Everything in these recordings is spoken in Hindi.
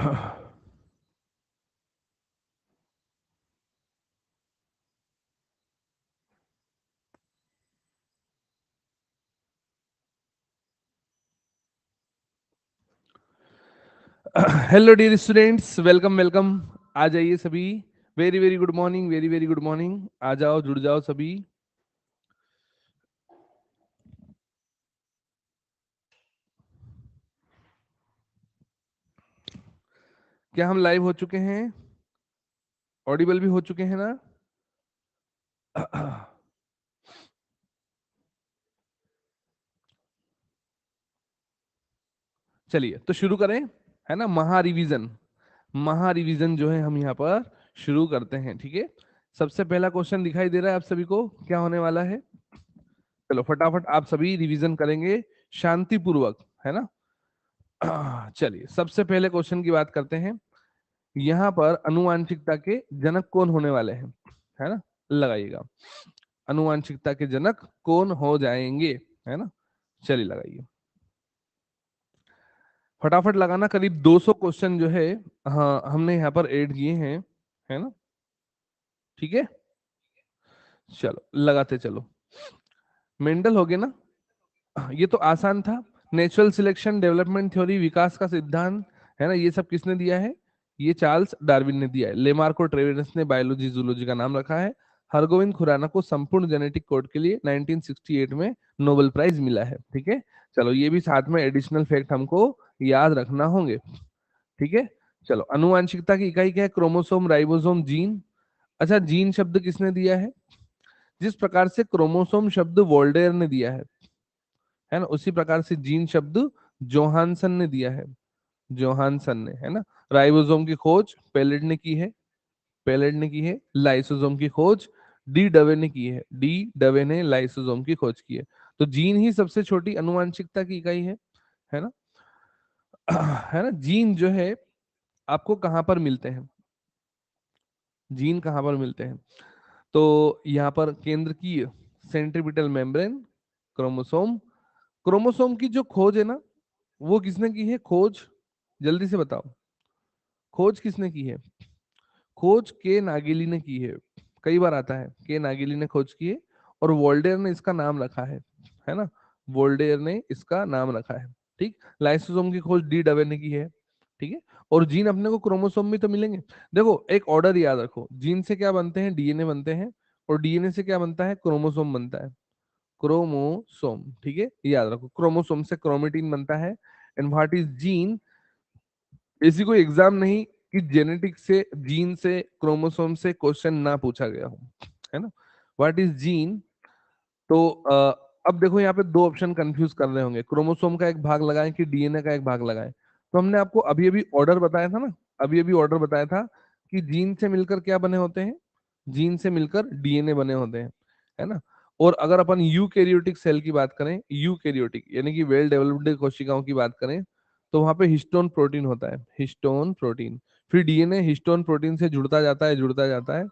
Hello dear students welcome welcome आ जाइए सभी very very good morning very very good morning आ जाओ जुड़ जाओ सभी क्या हम लाइव हो चुके हैं ऑडिबल भी हो चुके हैं ना चलिए तो शुरू करें है ना महारिविजन महारिविजन जो है हम यहाँ पर शुरू करते हैं ठीक है सबसे पहला क्वेश्चन दिखाई दे रहा है आप सभी को क्या होने वाला है चलो फटाफट आप सभी रिवीजन करेंगे शांतिपूर्वक है ना चलिए सबसे पहले क्वेश्चन की बात करते हैं यहाँ पर अनुवांशिकता के जनक कौन होने वाले हैं है ना लगाइएगा अनुवांशिकता के जनक कौन हो जाएंगे है ना चलिए लगाइए फटाफट लगाना करीब 200 क्वेश्चन जो है हाँ हमने यहाँ पर ऐड किए हैं है ना ठीक है चलो लगाते चलो मेंडल हो गए ना ये तो आसान था नेचुरल सिलेक्शन डेवलपमेंट थ्योरी विकास का सिद्धांत है ना ये सब किसने दिया है ये चार्ल्स डार्विन ने दिया है लेमार को ट्रेवेनस ने बायोलॉजी जूलॉजी का नाम रखा है हरगोविंद खुराना को संपूर्ण जेनेटिक कोड के लिए 1968 में नोबेल प्राइज मिला है ठीक है चलो ये भी साथ में एडिशनल फैक्ट हमको याद रखना होंगे ठीक है चलो अनुवांशिकता की इकाई क्या है क्रोमोसोम राइबोसोम जीन अच्छा जीन शब्द किसने दिया है जिस प्रकार से क्रोमोसोम शब्द वोल्डेयर ने दिया है है ना उसी प्रकार से जीन शब्द जोहानसन ने दिया है जोहानसन ने है ना राइबोसोम की खोज पेलेट ने की है पेलेट ने की है लाइसोसोम की खोज डी डवे ने की है डी डवे ने लाइसोसोम की खोज की है तो जीन ही सबसे छोटी अनुवांशिकता की इकाई है है ना है ना जीन जो है आपको कहां पर मिलते हैं जीन कहां पर मिलते हैं तो यहां पर केंद्र की सेंट्रीपिटल मेम्ब्रेन क्रोमोसोम क्रोमोसोम की जो खोज है ना वो किसने की है खोज जल्दी से बताओ खोज किसने की है खोज के नागेली ने की है कई बार आता है के नागेली ने खोज की है और वोल्डेयर ने इसका नाम रखा है है ना वोल्डेयर ने इसका नाम रखा है ठीक लाइसोसोम की खोज डी डबे ने की है ठीक है और जीन अपने को क्रोमोसोम में तो मिलेंगे देखो एक ऑर्डर याद रखो जीन से क्या बनते हैं डीएनए बनते हैं और डीएनए से क्या बनता है क्रोमोसोम बनता है क्रोमोसोम ठीक है याद रखो क्रोमोसोम से क्रोमेटीन बनता है एंड व्हाट इज जीन ऐसी कोई एग्जाम नहीं कि जेनेटिक से जीन से क्रोमोसोम से क्वेश्चन ना पूछा गया हो है ना व्हाट इज जीन तो आ, अब देखो यहाँ पे दो ऑप्शन कंफ्यूज कर रहे होंगे क्रोमोसोम का एक भाग लगाएं कि डीएनए का एक भाग लगाएं तो हमने आपको अभी अभी ऑर्डर बताया था ना अभी अभी ऑर्डर बताया था कि जीन से मिलकर क्या बने होते हैं जीन से मिलकर डीएनए बने होते हैं है ना और अगर अपन यू सेल की बात करें यू यानी कि वेल डेवलप्ड कोशिकाओं की बात करें तो वहां पे हिस्टोन प्रोटीन होता है हिस्टोन प्रोटीन फिर डीएनए हिस्टोन प्रोटीन से जुड़ता जाता है जुड़ता जाता है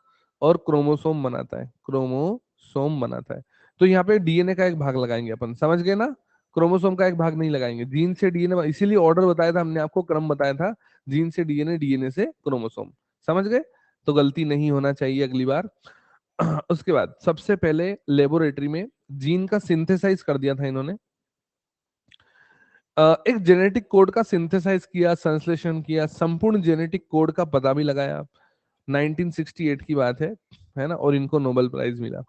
और क्रोमोसोम बनाता है क्रोमोसोम बनाता है तो यहाँ पे डीएनए का एक भाग लगाएंगे अपन समझ गए ना क्रोमोसोम का एक भाग नहीं लगाएंगे जीन से डीएनए इसीलिए ऑर्डर बताया था हमने आपको क्रम बताया था जीन से डीएनए डीएनए से क्रोमोसोम समझ गए तो गलती नहीं होना चाहिए अगली बार उसके बाद सबसे पहले लेबोरेटरी में जीन का सिंथेसाइज कर दिया था इन्होंने एक जेनेटिक कोड का सिंथेसाइज किया संश्लेषण किया संपूर्ण जेनेटिक कोड का पता भी लगाया 1968 की बात है है ना और इनको नोबेल प्राइज मिला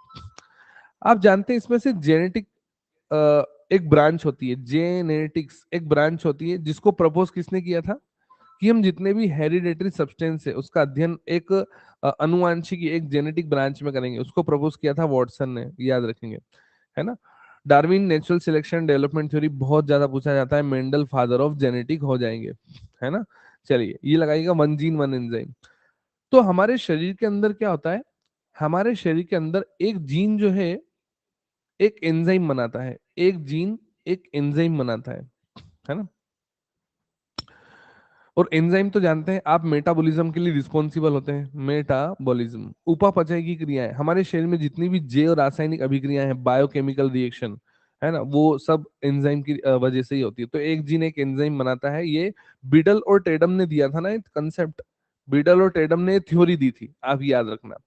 आप जानते हैं इसमें से जेनेटिक एक ब्रांच होती है जेनेटिक्स एक ब्रांच होती है जिसको प्रपोज किसने किया था कि हम जितने भी हेरिडेटरी सब्सटेंस है उसका अध्ययन एक अनुवांशिक एक जेनेटिक ब्रांच में करेंगे उसको प्रपोज किया था वॉटसन ने याद रखेंगे है ना Darwin natural selection development theory बहुत ज्यादा पूछा जाता है मेंडल फादर ऑफ जेनेटिक हो जाएंगे है ना चलिए ये लगाइएगा वन जीन वन एंजाइम तो हमारे शरीर के अंदर क्या होता है हमारे शरीर के अंदर एक जीन जो है एक एंजाइम बनाता है एक जीन एक एंजाइम बनाता है है ना और एंजाइम तो जानते हैं आप मेटाबॉलिज्म के लिए रिस्पॉन्सिबल होते हैं मेटाबॉलिज्म उपापचय की क्रियाएं हमारे शरीर में जितनी भी जैव रासायनिक अभिक्रियाएं हैं बायोकेमिकल रिएक्शन है ना वो सब एंजाइम की वजह से ही होती है तो एक जीन एक एंजाइम बनाता है ये बिडल और टेडम ने दिया था ना एक कंसेप्ट बिडल और टेडम ने थ्योरी दी थी आप याद रखना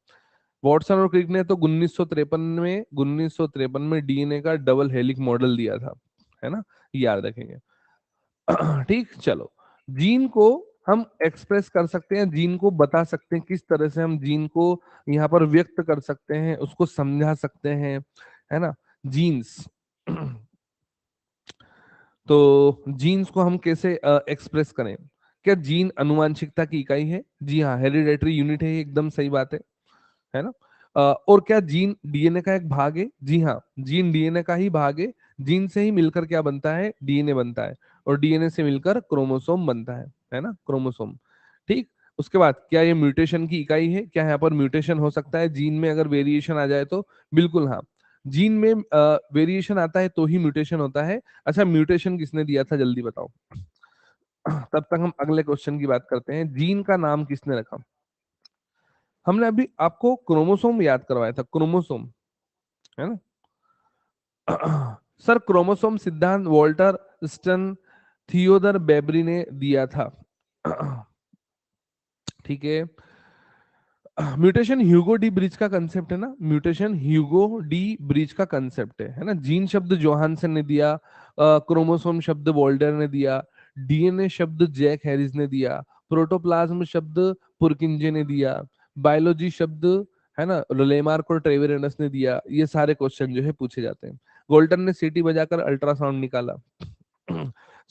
वॉटसन और क्रिक ने तो उन्नीस में उन्नीस में डीएनए का डबल हेलिक मॉडल दिया था है ना याद रखेंगे ठीक चलो जीन को हम एक्सप्रेस कर सकते हैं जीन को बता सकते हैं किस तरह से हम जीन को यहाँ पर व्यक्त कर सकते हैं उसको समझा सकते हैं है ना जीन्स तो जीन्स को हम कैसे एक्सप्रेस करें क्या जीन अनुवांशिकता की इकाई है जी हाँ हेरिडेटरी यूनिट है एकदम सही बात है है ना आ, और क्या जीन डीएनए का एक भाग है जी हाँ जीन डीएनए का ही भाग है जीन से ही मिलकर क्या बनता है डीएनए बनता है और डीएनए से मिलकर क्रोमोसोम बनता है है ना क्रोमोसोम ठीक उसके बाद क्या ये म्यूटेशन की इकाई है क्या यहाँ पर म्यूटेशन हो सकता है जीन में अगर वेरिएशन आ जाए तो बिल्कुल हाँ जीन में वेरिएशन आता है तो ही म्यूटेशन होता है अच्छा म्यूटेशन किसने दिया था जल्दी बताओ तब तक हम अगले क्वेश्चन की बात करते हैं जीन का नाम किसने रखा हमने अभी आपको क्रोमोसोम याद करवाया था क्रोमोसोम है ना सर क्रोमोसोम सिद्धांत वॉल्टर स्टन थियोदर बेबरी ने दिया था ठीक है म्यूटेशन ह्यूगो डी ब्रिज का कंसेप्ट है ना म्यूटेशन ह्यूगो डी ब्रिज का कंसेप्ट है है ना जीन शब्द जोहानसन ने दिया क्रोमोसोम शब्द वोल्डर ने दिया डीएनए शब्द जैक हैरिस ने दिया प्रोटोप्लाज्म शब्द पुरकिंजे ने दिया बायोलॉजी शब्द है ना लेमार्क और ट्रेवेरेनस ने दिया ये सारे क्वेश्चन जो है पूछे जाते हैं गोल्टन ने सीटी बजाकर अल्ट्रासाउंड निकाला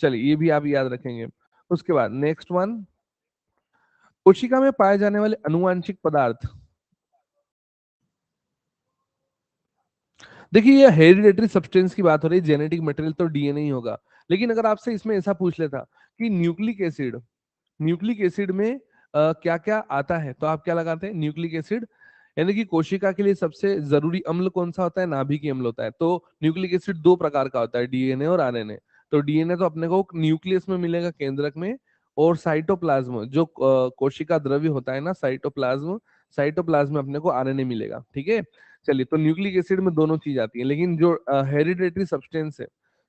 चलिए ये भी आप याद रखेंगे उसके बाद नेक्स्ट वन कोशिका में पाए जाने वाले अनुवांशिक पदार्थ देखिए ये हेरिडेटरी सब्सटेंस की बात हो रही है जेनेटिक मटेरियल तो डीएनए ही होगा लेकिन अगर आपसे इसमें ऐसा पूछ लेता कि न्यूक्लिक एसिड न्यूक्लिक एसिड में आ, क्या क्या आता है तो आप क्या लगाते हैं न्यूक्लिक एसिड यानी कि कोशिका के लिए सबसे जरूरी अम्ल कौन सा होता है नाभिक अम्ल होता है तो न्यूक्लिक एसिड दो प्रकार का होता है डीएनए और आरएनए तो डीएनए तो अपने को न्यूक्लियस में मिलेगा केंद्रक में और साइटोप्लाज्म जो कोशिका द्रव्य होता है ना साइटोप्लाज्म साइटोप्लाज्म में अपने को आरएनए मिलेगा ठीक है चलिए तो न्यूक्लिक एसिड में दोनों चीज आती है लेकिन जो हेरिडेटरी सब्सटेंस है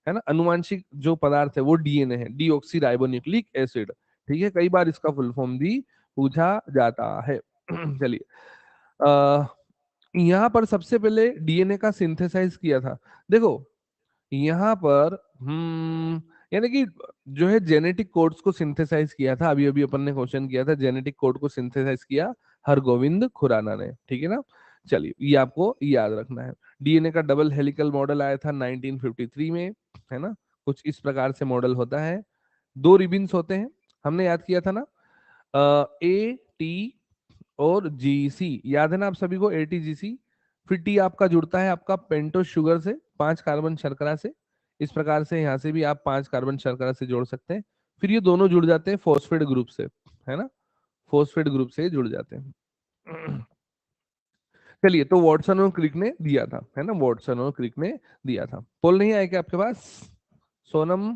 है ना अनुवांशिक जो पदार्थ है वो डीएनए है डीऑक्सी न्यूक्लिक एसिड ठीक है कई बार इसका फुल फॉर्म भी पूछा जाता है चलिए यहाँ पर सबसे पहले डीएनए का सिंथेसाइज किया था देखो यहाँ पर हम्म, यानी कि जो है जेनेटिक कोड्स को सिंथेसाइज किया था अभी अभी अपन ने क्वेश्चन किया था जेनेटिक कोड को सिंथेसाइज किया हरगोविंद खुराना ने ठीक है ना चलिए ये आपको याद रखना है डीएनए का डबल हेलिकल मॉडल आया था 1953 में है ना कुछ इस प्रकार से मॉडल होता है दो रिबिन होते हैं हमने याद किया था ना ए टी और जी सी याद है ना आप सभी को ए टी जी सी फिर टी आपका जुड़ता है आपका पेंटो शुगर से पांच कार्बन शर्करा से इस प्रकार से यहाँ से भी आप पांच कार्बन शर्करा से जोड़ सकते हैं फिर ये दोनों जुड़ जाते हैं फोस्फेड ग्रुप से है ना फोस्फेड ग्रुप से जुड़ जाते हैं चलिए तो वॉटसन और क्रिक ने दिया था है ना वॉटसन और क्रिक ने दिया था पोल नहीं आया क्या आपके पास सोनम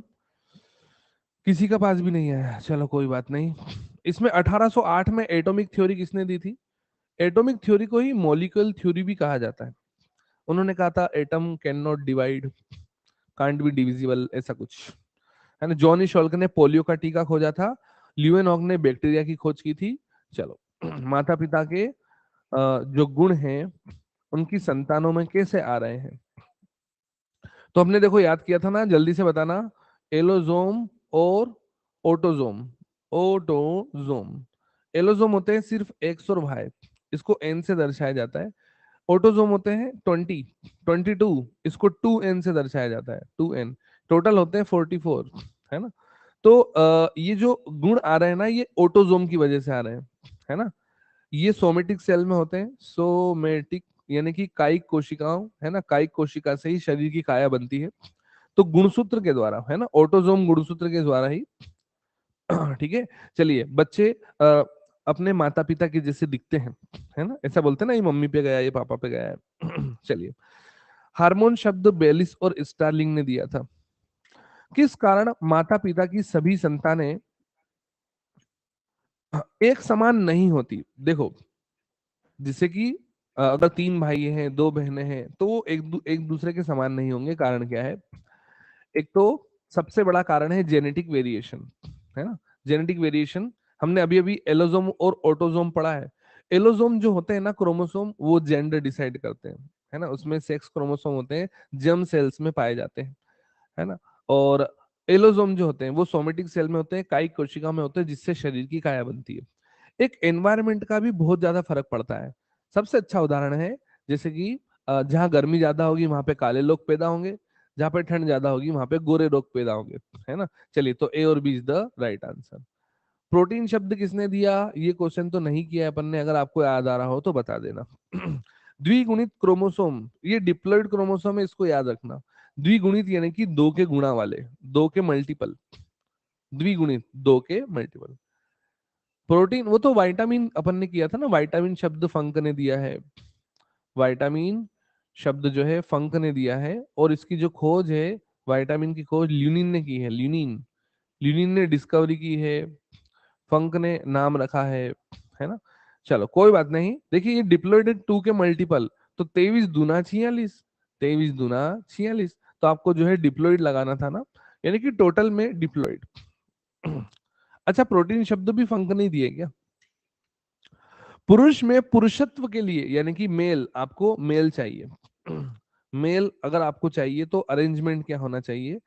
किसी का पास भी नहीं आया चलो कोई बात नहीं इसमें 1808 में एटॉमिक थ्योरी किसने दी थी एटॉमिक थ्योरी को ही मॉलिक्यूल थ्योरी भी कहा जाता है उन्होंने कहा था atom can not divide can't be divisible ऐसा कुछ है ना जॉनी शोल्क ने पोलियो का टीका खोजा था ल्यूएन ने बैक्टीरिया की खोज की थी चलो माता पिता के जो गुण हैं उनकी संतानों में कैसे आ रहे हैं तो हमने देखो याद किया था ना जल्दी से बताना एलोजोम और ओटोजोम ओटोजोम एलोजोम होते हैं सिर्फ एक्स और वाई इसको एन से दर्शाया जाता है ऑटोजोम होते हैं ट्वेंटी ट्वेंटी टू इसको टू एन से दर्शाया जाता है टू एन टोटल होते हैं फोर्टी फोर है ना तो आ, ये जो गुण आ रहे हैं ना ये ऑटोजोम की वजह से आ रहे हैं है ना ये सोमेटिक सेल में होते हैं सोमेटिक यानी कि कायिक कोशिकाओं है ना कायिक कोशिका से ही शरीर की काया बनती है तो गुणसूत्र के द्वारा है ना ऑटोजोम गुणसूत्र के द्वारा ही ठीक है चलिए बच्चे आ, अपने माता पिता के जैसे दिखते हैं है ना ऐसा बोलते ना ये मम्मी पे गया ये पापा पे गया है चलिए हार्मोन शब्द बेलिस और स्टारलिंग ने दिया था किस कारण माता पिता की सभी संतानें एक समान नहीं होती देखो जिससे कि अगर तीन भाई हैं दो बहनें हैं तो वो एक दू, एक दूसरे के समान नहीं होंगे कारण क्या है एक तो सबसे बड़ा कारण है जेनेटिक वेरिएशन है ना जेनेटिक वेरिएशन हमने अभी अभी एलोजोम और ऑटोजोम पढ़ा है एलोजोम जो होते हैं ना क्रोमोसोम वो जेंडर डिसाइड करते हैं है ना उसमें सेक्स क्रोमोसोम होते हैं जम सेल्स में पाए जाते हैं है ना और एलोजोम जो होते हैं वो सोमेटिक सेल में होते हैं कायिक कोशिका में होते हैं जिससे शरीर की काया बनती है एक एनवायरमेंट का भी बहुत ज्यादा फर्क पड़ता है सबसे अच्छा उदाहरण है जैसे कि जहाँ गर्मी ज्यादा होगी वहां पे काले लोग पैदा होंगे जहां पे ठंड ज्यादा होगी वहां पे गोरे लोग पैदा होंगे है ना चलिए तो ए और B is the right answer protein शब्द किसने दिया ये क्वेश्चन तो नहीं किया अपन ने अगर आपको याद आ रहा हो तो बता देना द्विगुणित क्रोमोसोम ये डिप्लोइड क्रोमोसोम है इसको याद रखना द्विगुणित यानी कि दो के गुणा वाले दो के मल्टीपल द्विगुणित दो के मल्टीपल प्रोटीन वो तो वाइटामिन अपन ने किया था ना वाइटामिन शब्द फंक ने दिया है वाइटामिन शब्द जो है फंक ने दिया है और इसकी जो खोज है वाइटामिन की खोज ल्यूनिन ने की है ल्यूनिन ल्यूनिन ने डिस्कवरी की है फंक ने नाम रखा है है ना चलो कोई बात नहीं देखिए ये डिप्लोइडेड टू के मल्टीपल तो तेईस दुना छियालीस तेईस दुना छियालीस तो आपको जो है डिप्लोइड लगाना था ना यानी कि टोटल में डिप्लोइड अच्छा प्रोटीन शब्द भी फंक नहीं दिए क्या पुरुष में पुरुषत्व के लिए यानी कि मेल आपको मेल चाहिए मेल अगर आपको चाहिए तो अरेंजमेंट क्या होना चाहिए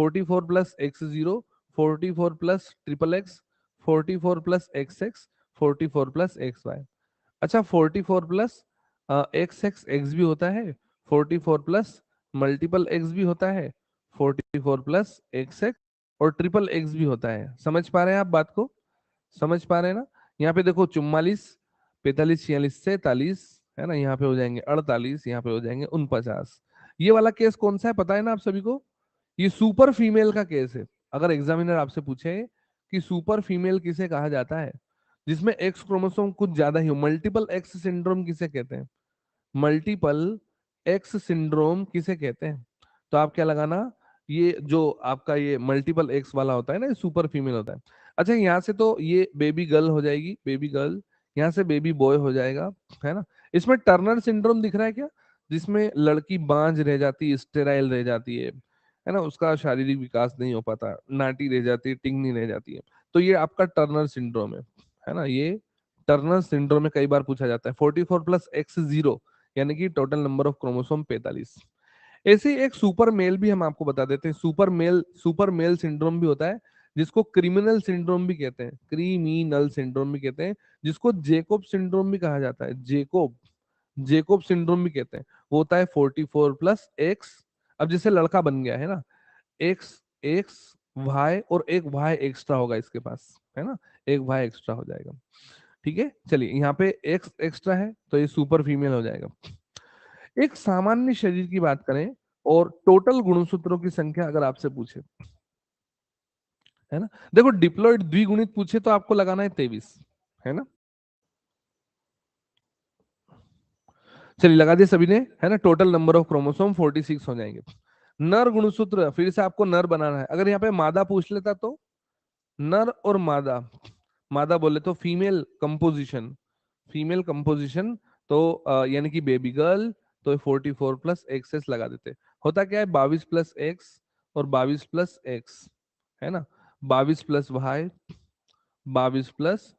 44 four plus X zero forty four plus triple X forty four plus X X forty four plus X Y अच्छा forty four plus X X X भी होता है forty four plus multiple X भी होता है forty four plus X X और ट्रिपल एक्स भी होता है समझ पा रहे हैं आप बात को समझ पा रहे हैं ना यहाँ पे देखो चुम्बालीस पैतालीस छियालीस सैतालीस है ना यहाँ पे हो जाएंगे अड़तालीस यहाँ पे हो जाएंगे उनपचास ये वाला केस कौन सा है पता है ना आप सभी को ये सुपर फीमेल का केस है अगर एग्जामिनर आपसे पूछे कि सुपर फीमेल किसे कहा जाता है जिसमें एक्स क्रोमोसोम कुछ ज्यादा ही हो मल्टीपल एक्स सिंड्रोम किसे कहते हैं मल्टीपल एक्स सिंड्रोम किसे कहते हैं तो आप क्या लगाना ये जो आपका ये मल्टीपल एक्स वाला होता है ना ये सुपर फीमेल होता है अच्छा यहाँ से तो ये बेबी गर्ल हो जाएगी बेबी गर्ल यहाँ से बेबी बॉय हो जाएगा है ना इसमें टर्नर सिंड्रोम दिख रहा है क्या जिसमें लड़की बांझ रह जाती है स्टेराइल रह जाती है है ना उसका शारीरिक विकास नहीं हो पाता नाटी रह जाती है टिंग नहीं रह जाती है तो ये आपका टर्नर सिंड्रोम है है ना ये टर्नर सिंड्रोम में कई बार पूछा जाता है 44 प्लस एक्स जीरो यानी कि टोटल नंबर ऑफ क्रोमोसोम 45 ऐसे एक सुपर मेल भी हम आपको बता देते हैं super male super male syndrome भी होता है जिसको क्रिमिनल सिंड्रोम भी कहते हैं क्रीमिनल सिंड्रोम भी कहते हैं जिसको जेकोब सिंड्रोम भी कहा जाता है जेकोब जेकोब सिंड्रोम भी कहते हैं वो होता है 44 प्लस एक्स अब जैसे लड़का बन गया है ना एक्स एक्स वाई और एक वाई एक्स्ट्रा होगा इसके पास है ना एक वाई एक्स्ट्रा हो जाएगा ठीक है चलिए यहाँ पे एक्स एक्स्ट्रा है तो ये सुपर फीमेल हो जाएगा एक सामान्य शरीर की बात करें और टोटल गुणसूत्रों की संख्या अगर आपसे पूछे है ना देखो डिप्लॉइड द्विगुणित पूछे तो आपको लगाना है तेईस है ना चलिए लगा दिए सभी ने है ना टोटल नंबर ऑफ क्रोमोसोम 46 हो जाएंगे नर गुणसूत्र फिर से आपको नर बनाना है अगर यहाँ पे मादा पूछ लेता तो नर और मादा मादा बोले तो फीमेल कंपोजिशन फीमेल कंपोजिशन तो यानी कि बेबी गर्ल तो 44 फोर प्लस एक्स लगा देते होता क्या है बाविस प्लस एक्स और बाविस प्लस एक्स है ना बाविस प्लस वाई बाविस प्लस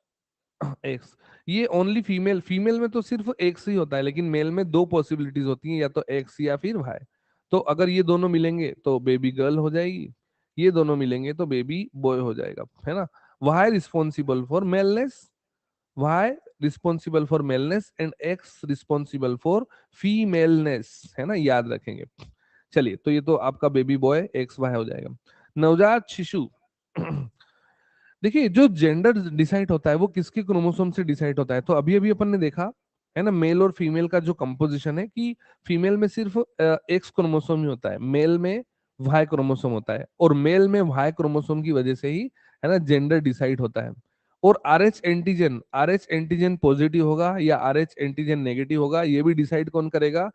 एक्स ये ओनली फीमेल फीमेल में तो सिर्फ एक्स ही होता है लेकिन मेल में दो पॉसिबिलिटीज होती हैं या तो एक्स या फिर वाई तो अगर ये दोनों मिलेंगे तो बेबी गर्ल हो जाएगी ये दोनों मिलेंगे तो बेबी बॉय हो जाएगा है ना Y responsible for maleness Y responsible for maleness and X responsible for femaleness है ना याद रखेंगे चलिए तो ये तो आपका बेबी बॉय एक्स वाई हो जाएगा नवजात शिशु देखिए जो जेंडर डिसाइड होता है वो किसके क्रोमोसोम से डिसाइड होता है तो अभी अभी अपन ने देखा है ना मेल और फीमेल का जो कंपोजिशन है कि फीमेल में सिर्फ एक्स क्रोमोसोम ही होता है मेल में वाई क्रोमोसोम होता है और मेल में वाई क्रोमोसोम की वजह से ही है ना जेंडर डिसाइड होता है और R H antigen R H antigen positive होगा या आर एच एंटीजन नेगेटिव होगा ये भी डिसाइड कौन करेगा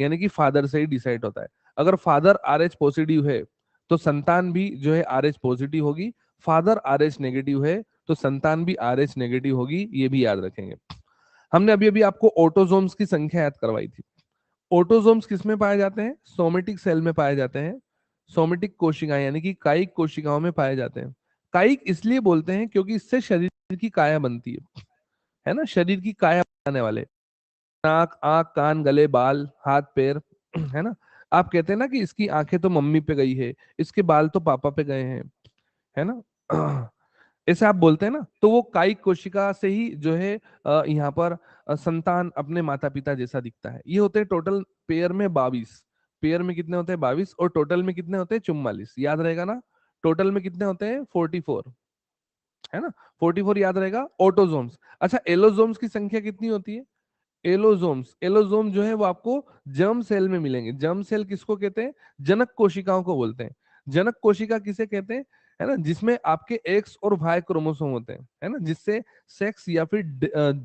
यानी कि फादर से ही डिसाइड होता है अगर फादर आर एच पॉजिटिव है तो संतान भी जो है आर एच पॉजिटिव होगी फादर आर एच नेगेटिव है तो संतान भी आर एच नेगेटिव होगी ये भी याद रखेंगे हमने अभी अभी आपको ऑटोजोम्स की संख्या याद करवाई थी ऑटोजोम्स किस में पाए जाते हैं सोमेटिक सेल में पाए जाते हैं सोमेटिक कोशिकाएं यानी कि कायिक कोशिकाओं में पाए जाते हैं कायिक इसलिए बोलते हैं क्योंकि इससे शरीर की काया बनती है है ना शरीर की काया बनाने वाले नाक आंख कान गले बाल हाथ पैर है ना आप कहते हैं ना कि इसकी आंखें तो मम्मी पे गई है इसके बाल तो पापा पे गए हैं है ना ऐसे आप बोलते हैं ना तो वो कायिक कोशिका से ही जो है यहाँ पर संतान अपने माता पिता जैसा दिखता है ये होते हैं टोटल पेयर में बाविस पेयर में कितने होते हैं बाविस और टोटल में कितने होते हैं चुम्बालीस याद रहेगा ना टोटल में कितने होते हैं फोर्टी फोर है ना फोर्टी फोर याद रहेगा ऑटोजोम्स अच्छा एलोजोम्स की संख्या कितनी होती है एलोजोम्स एलोजोम जो है वो आपको जर्म सेल में मिलेंगे जर्म सेल किसको कहते हैं जनक कोशिकाओं को बोलते हैं जनक कोशिका किसे कहते हैं है ना जिसमें आपके एक्स और वाई क्रोमोसोम होते हैं है ना जिससे सेक्स या फिर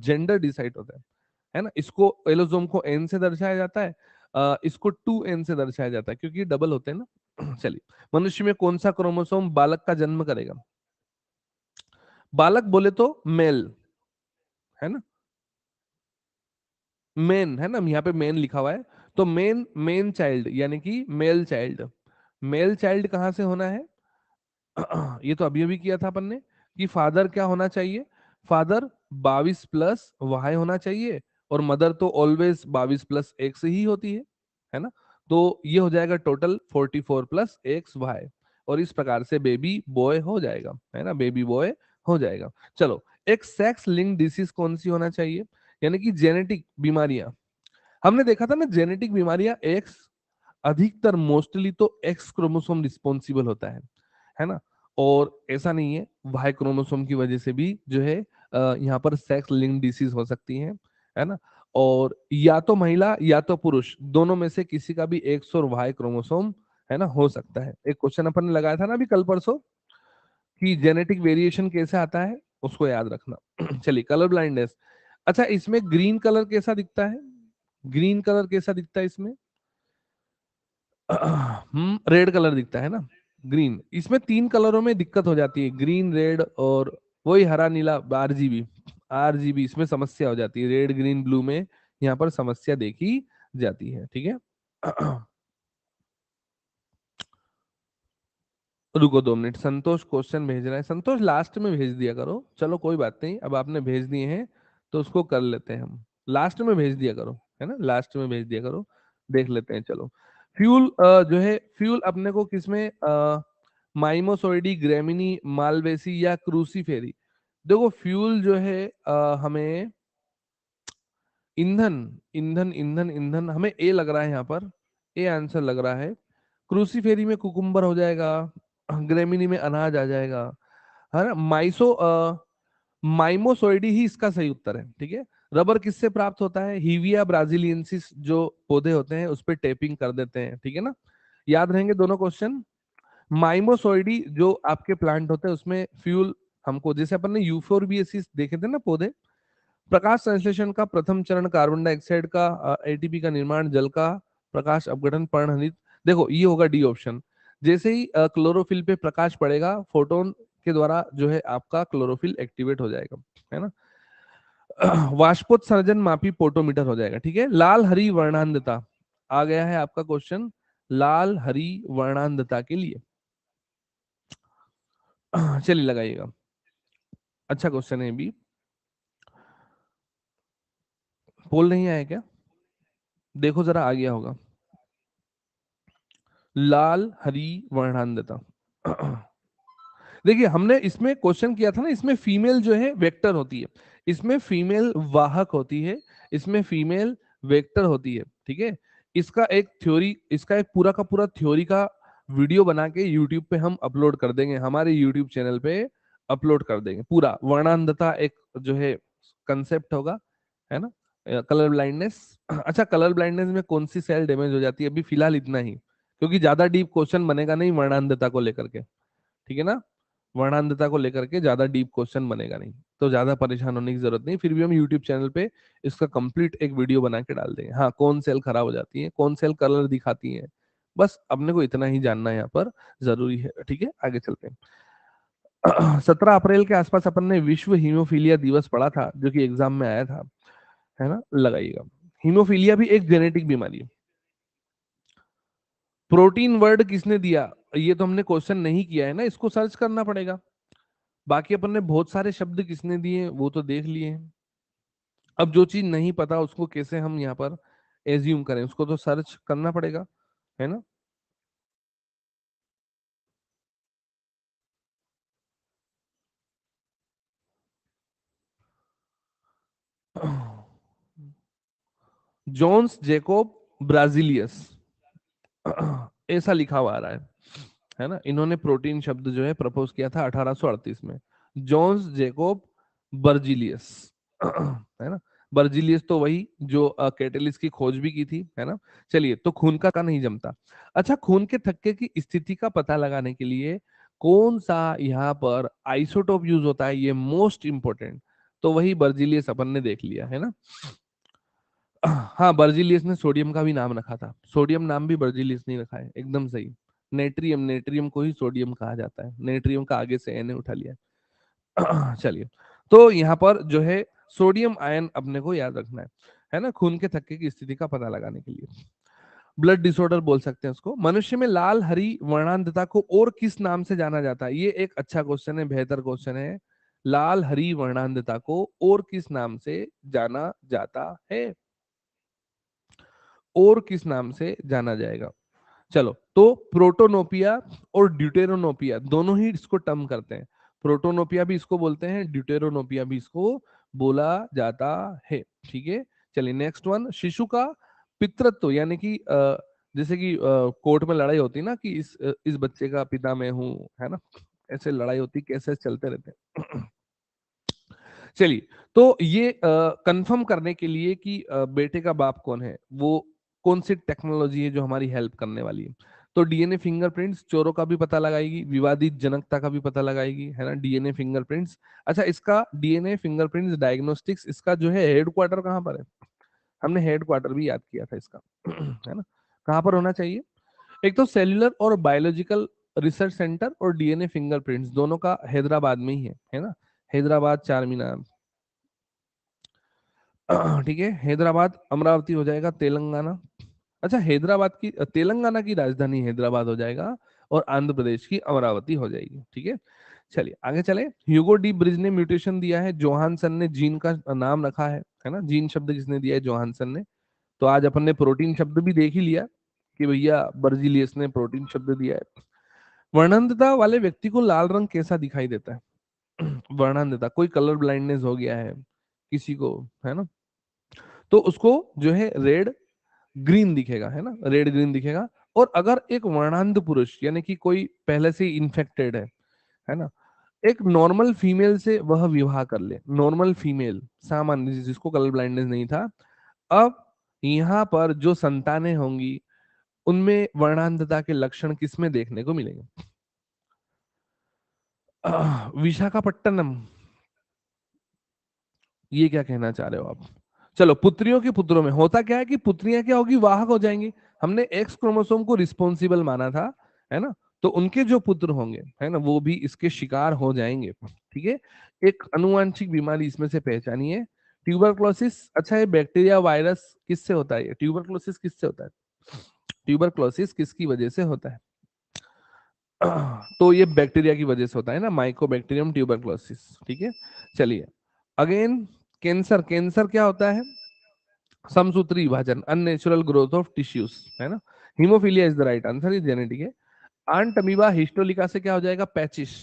जेंडर डिसाइड होता है है ना इसको एलोजोम को एन से दर्शाया जाता है इसको टू एन से दर्शाया जाता है क्योंकि डबल होते हैं ना चलिए मनुष्य में कौन सा क्रोमोसोम बालक का जन्म करेगा बालक बोले तो मेल है ना मेन है ना यहाँ पे मेन लिखा हुआ है तो मेन मेन चाइल्ड यानी कि मेल चाइल्ड मेल चाइल्ड कहां से होना है ये तो अभी अभी किया था अपन ने कि फादर क्या होना चाहिए फादर बाविस प्लस वाई होना चाहिए और मदर तो ऑलवेज बाईस प्लस एक्स ही होती है है ना तो ये हो जाएगा total forty four plus X Y और इस प्रकार से बेबी बॉय हो जाएगा है ना बेबी बॉय हो जाएगा चलो एक सेक्स लिंक डिसीज कौन सी होना चाहिए यानी कि जेनेटिक बीमारियां हमने देखा था ना जेनेटिक बीमारियां एक्स अधिकतर मोस्टली तो एक्स क्रोमोसोम रिस्पॉन्सिबल होता है है ना और ऐसा नहीं है वाई क्रोमोसोम की वजह से भी जो है यहाँ पर सेक्स लिंक डिसीज हो सकती है है ना और या तो महिला या तो पुरुष दोनों में से किसी का भी एक सौ वाई क्रोमोसोम है ना हो सकता है एक क्वेश्चन अपन ने लगाया था ना अभी कल परसों कि जेनेटिक वेरिएशन कैसे आता है उसको याद रखना चलिए कलर ब्लाइंडनेस अच्छा इसमें ग्रीन कलर कैसा दिखता है ग्रीन कलर कैसा दिखता है इसमें रेड कलर हम्म, दिखता है ना ग्रीन इसमें तीन कलरों में दिक्कत हो जाती है ग्रीन रेड और वही हरा नीला आर जीबी आर इसमें समस्या हो जाती है रेड ग्रीन ब्लू में यहाँ पर समस्या देखी जाती है ठीक है रुको दो मिनट संतोष क्वेश्चन भेज रहा है संतोष लास्ट में भेज दिया करो चलो कोई बात नहीं अब आपने भेज दिए हैं तो उसको कर लेते हैं हम लास्ट में भेज दिया करो है ना लास्ट में भेज दिया करो देख लेते हैं चलो फ्यूल जो है फ्यूल अपने को किसमें माइमोसोइडी ग्रेमिनी मालवेसी या क्रूसीफेरी देखो फ्यूल जो है आ, हमें ईंधन ईंधन ईंधन ईंधन हमें ए लग रहा है यहाँ पर ए आंसर लग रहा है क्रूसीफेरी में कुकुम्बर हो जाएगा ग्रेमिनी में अनाज आ जाएगा है ना माइसो माइमोसोइडी ही इसका सही उत्तर है ठीक है रबर किससे प्राप्त होता है हीविया ब्राजीलियंसिस जो पौधे होते हैं उस पर टेपिंग कर देते हैं ठीक है ना याद रहेंगे दोनों क्वेश्चन माइमोसोइडी जो आपके प्लांट होते हैं उसमें फ्यूल हमको जैसे अपन ने यूफोरबियसिस देखे थे ना पौधे प्रकाश संश्लेषण का प्रथम चरण कार्बन डाइऑक्साइड का एटीपी का निर्माण जल का प्रकाश अपघटन पर्णहनित देखो ये होगा डी ऑप्शन जैसे ही क्लोरोफिल पे प्रकाश पड़ेगा फोटोन के द्वारा जो है आपका क्लोरोफिल एक्टिवेट हो जाएगा है ना वाष्पोत्सर्जन मापी पोटोमीटर हो जाएगा ठीक है लाल हरी वर्णांधता आ गया है आपका क्वेश्चन लाल हरी वर्णांधता के लिए चलिए लगाइएगा अच्छा क्वेश्चन है भी बोल नहीं आया क्या देखो जरा आ गया होगा लाल हरी वर्णांधता देखिए हमने इसमें क्वेश्चन किया था ना इसमें फीमेल जो है वेक्टर होती है इसमें फीमेल वाहक होती है इसमें फीमेल वेक्टर होती है ठीक है इसका एक थ्योरी इसका एक पूरा का पूरा थ्योरी का वीडियो बना के यूट्यूब पे हम अपलोड कर देंगे हमारे यूट्यूब चैनल पे अपलोड कर देंगे पूरा वर्णांधता एक जो है कंसेप्ट होगा है ना कलर ब्लाइंडनेस अच्छा कलर ब्लाइंडनेस में कौन सी सेल डैमेज हो जाती है अभी फिलहाल इतना ही क्योंकि ज्यादा डीप क्वेश्चन बनेगा नहीं वर्णांधता को लेकर के ठीक है ना वर्णांधता को लेकर के ज्यादा डीप क्वेश्चन बनेगा नहीं तो ज्यादा परेशान होने की जरूरत नहीं फिर भी हम यूट्यूब चैनल पे इसका कंप्लीट एक वीडियो बना के डाल देंगे हाँ कौन सेल खराब हो जाती है कौन सेल कलर दिखाती है बस अपने को इतना ही जानना यहाँ पर जरूरी है ठीक है आगे चलते हैं सत्रह अप्रैल के आसपास अपन ने विश्व हीमोफीलिया दिवस पढ़ा था जो कि एग्जाम में आया था है ना लगाइएगा हीमोफीलिया भी एक जेनेटिक बीमारी है प्रोटीन वर्ड किसने दिया ये तो हमने क्वेश्चन नहीं किया है ना इसको सर्च करना पड़ेगा बाकी अपन ने बहुत सारे शब्द किसने दिए वो तो देख लिए अब जो चीज नहीं पता उसको कैसे हम यहाँ पर एज्यूम करें उसको तो सर्च करना पड़ेगा है ना जॉन्स जेकोब ब्राजीलियस ऐसा लिखा हुआ आ रहा है है ना इन्होंने प्रोटीन शब्द जो है प्रपोज किया था 1838 में जोन्स जेकोब बर्जिलियस है ना बर्जिलियस तो वही जो कैटेलिस की खोज भी की थी है ना चलिए तो खून का, का नहीं जमता अच्छा खून के थक्के की स्थिति का पता लगाने के लिए कौन सा यहाँ पर आइसोटोप यूज होता है ये मोस्ट इंपोर्टेंट तो वही बर्जिलियस अपन ने देख लिया है ना हाँ बर्जिलियस ने सोडियम का भी नाम रखा था सोडियम नाम भी बर्जिलियस नहीं रखा है एकदम सही नेट्रियम नेट्रियम को ही सोडियम कहा जाता है नेट्रियम का आगे से एन उठा लिया चलिए तो यहाँ पर जो है सोडियम आयन अपने को याद रखना है है ना खून के थक्के की स्थिति का पता लगाने के लिए ब्लड डिसऑर्डर बोल सकते हैं उसको मनुष्य में लाल हरी वर्णांधता को और किस नाम से जाना जाता है ये एक अच्छा क्वेश्चन है बेहतर क्वेश्चन है लाल हरी वर्णांधता को और किस नाम से जाना जाता है और किस नाम से जाना जाएगा चलो तो प्रोटोनोपिया और ड्यूटेरोनोपिया दोनों ही इसको टर्म करते हैं प्रोटोनोपिया भी इसको बोलते हैं ड्यूटेरोनोपिया भी इसको बोला जाता है ठीक है चलिए नेक्स्ट वन शिशु का पितृत्व यानी कि जैसे कि कोर्ट में लड़ाई होती है ना कि इस इस बच्चे का पिता मैं हूं है ना ऐसे लड़ाई होती कैसे चलते रहते हैं चलिए तो ये कंफर्म करने के लिए कि बेटे का बाप कौन है वो कौन सी टेक्नोलॉजी है जो हमारी हेल्प करने वाली है तो डीएनए फिंगरप्रिंट्स चोरों का भी पता लगाएगी विवादित जनकता का भी पता लगाएगी है ना डीएनए फिंगरप्रिंट्स अच्छा इसका डीएनए फिंगरप्रिंट्स डायग्नोस्टिक्स इसका जो है हेड क्वार्टर कहाँ पर है हमने हेड क्वार्टर भी याद किया था इसका है ना कहाँ पर होना चाहिए एक तो सेल्युलर और बायोलॉजिकल रिसर्च सेंटर और डीएनए फिंगरप्रिंट्स दोनों का हैदराबाद में ही है है ना हैदराबाद चार मीनार हाँ, ठीक है हैदराबाद अमरावती हो जाएगा तेलंगाना अच्छा हैदराबाद की तेलंगाना की राजधानी हैदराबाद हो जाएगा और आंध्र प्रदेश की अमरावती हो जाएगी ठीक है चलिए आगे चले ह्यूगो डी ब्रिज ने म्यूटेशन दिया है जोहानसन ने जीन का नाम रखा है है ना जीन शब्द किसने दिया है जोहानसन ने तो आज अपन ने प्रोटीन शब्द भी देख ही लिया कि भैया बर्जिलियस ने प्रोटीन शब्द दिया है वर्णंधता वाले व्यक्ति को लाल रंग कैसा दिखाई देता है वर्णंधता कोई कलर ब्लाइंडनेस हो गया है किसी को है ना तो उसको जो है रेड ग्रीन दिखेगा है ना रेड ग्रीन दिखेगा और अगर एक वर्णांध पुरुष यानी कि कोई पहले से इन्फेक्टेड है है ना एक नॉर्मल फीमेल से वह विवाह कर ले नॉर्मल फीमेल सामान्य जिसको कलर ब्लाइंडनेस नहीं था अब यहाँ पर जो संतानें होंगी उनमें वर्णांधता के लक्षण किसमें देखने को मिलेंगे विशाखापट्टनम ये क्या कहना चाह रहे हो आप चलो पुत्रियों के पुत्रों में होता क्या है कि पुत्रियां क्या होगी वाहक हो जाएंगी हमने एक्स क्रोमोसोम को रिस्पॉन्सिबल माना था है ना तो उनके जो पुत्र होंगे है ना वो भी इसके शिकार हो जाएंगे ठीक है एक अनुवांशिक बीमारी इसमें से पहचानी है ट्यूबरक्लोसिस अच्छा ये बैक्टीरिया वायरस किससे होता है ट्यूबरक्लोसिस किससे होता है ट्यूबरक्लोसिस किसकी वजह से होता है तो ये बैक्टीरिया की वजह से होता है ना माइकोबैक्टीरियम ट्यूबरक्लोसिस ठीक है चलिए अगेन कैंसर कैंसर क्या होता है समसूत्री विभाजन अननेचुरल ग्रोथ ऑफ टिश्यूज है ना haemophilia is the right answer is genetic है आंट अमीबा हिस्टोलिका से क्या हो जाएगा पैचिस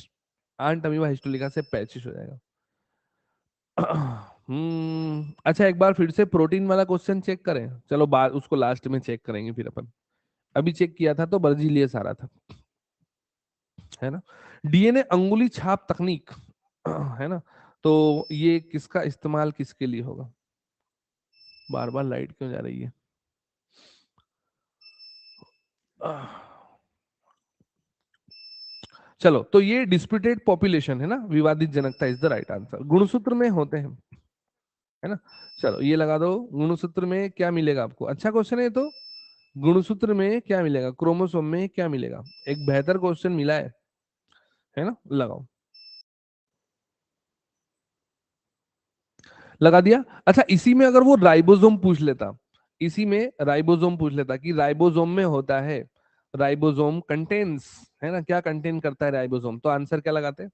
आंट अमीबा हिस्टोलिका से पैचिस हो जाएगा हम्म अच्छा एक बार फिर से प्रोटीन वाला क्वेश्चन चेक करें चलो बाद उसको लास्ट में चेक करेंगे फिर अपन अभी चेक किया था तो बर्जीलिय सारा था है ना डीएनए अंगुली छाप तकनीक है ना तो ये किसका इस्तेमाल किसके लिए होगा बार बार लाइट क्यों जा रही है चलो तो ये डिस्प्यूटेड पॉपुलेशन है ना विवादित जनकता इज द राइट आंसर गुणसूत्र में होते हैं है ना चलो ये लगा दो गुणसूत्र में क्या मिलेगा आपको अच्छा क्वेश्चन है तो गुणसूत्र में क्या मिलेगा क्रोमोसोम में क्या मिलेगा एक बेहतर क्वेश्चन मिला है है ना लगाओ लगा दिया अच्छा इसी में अगर वो राइबोसोम पूछ लेता इसी में राइबोसोम पूछ लेता कि राइबोसोम में होता है राइबोसोम कंटेन्स है ना क्या कंटेन करता है राइबोसोम तो आंसर क्या लगाते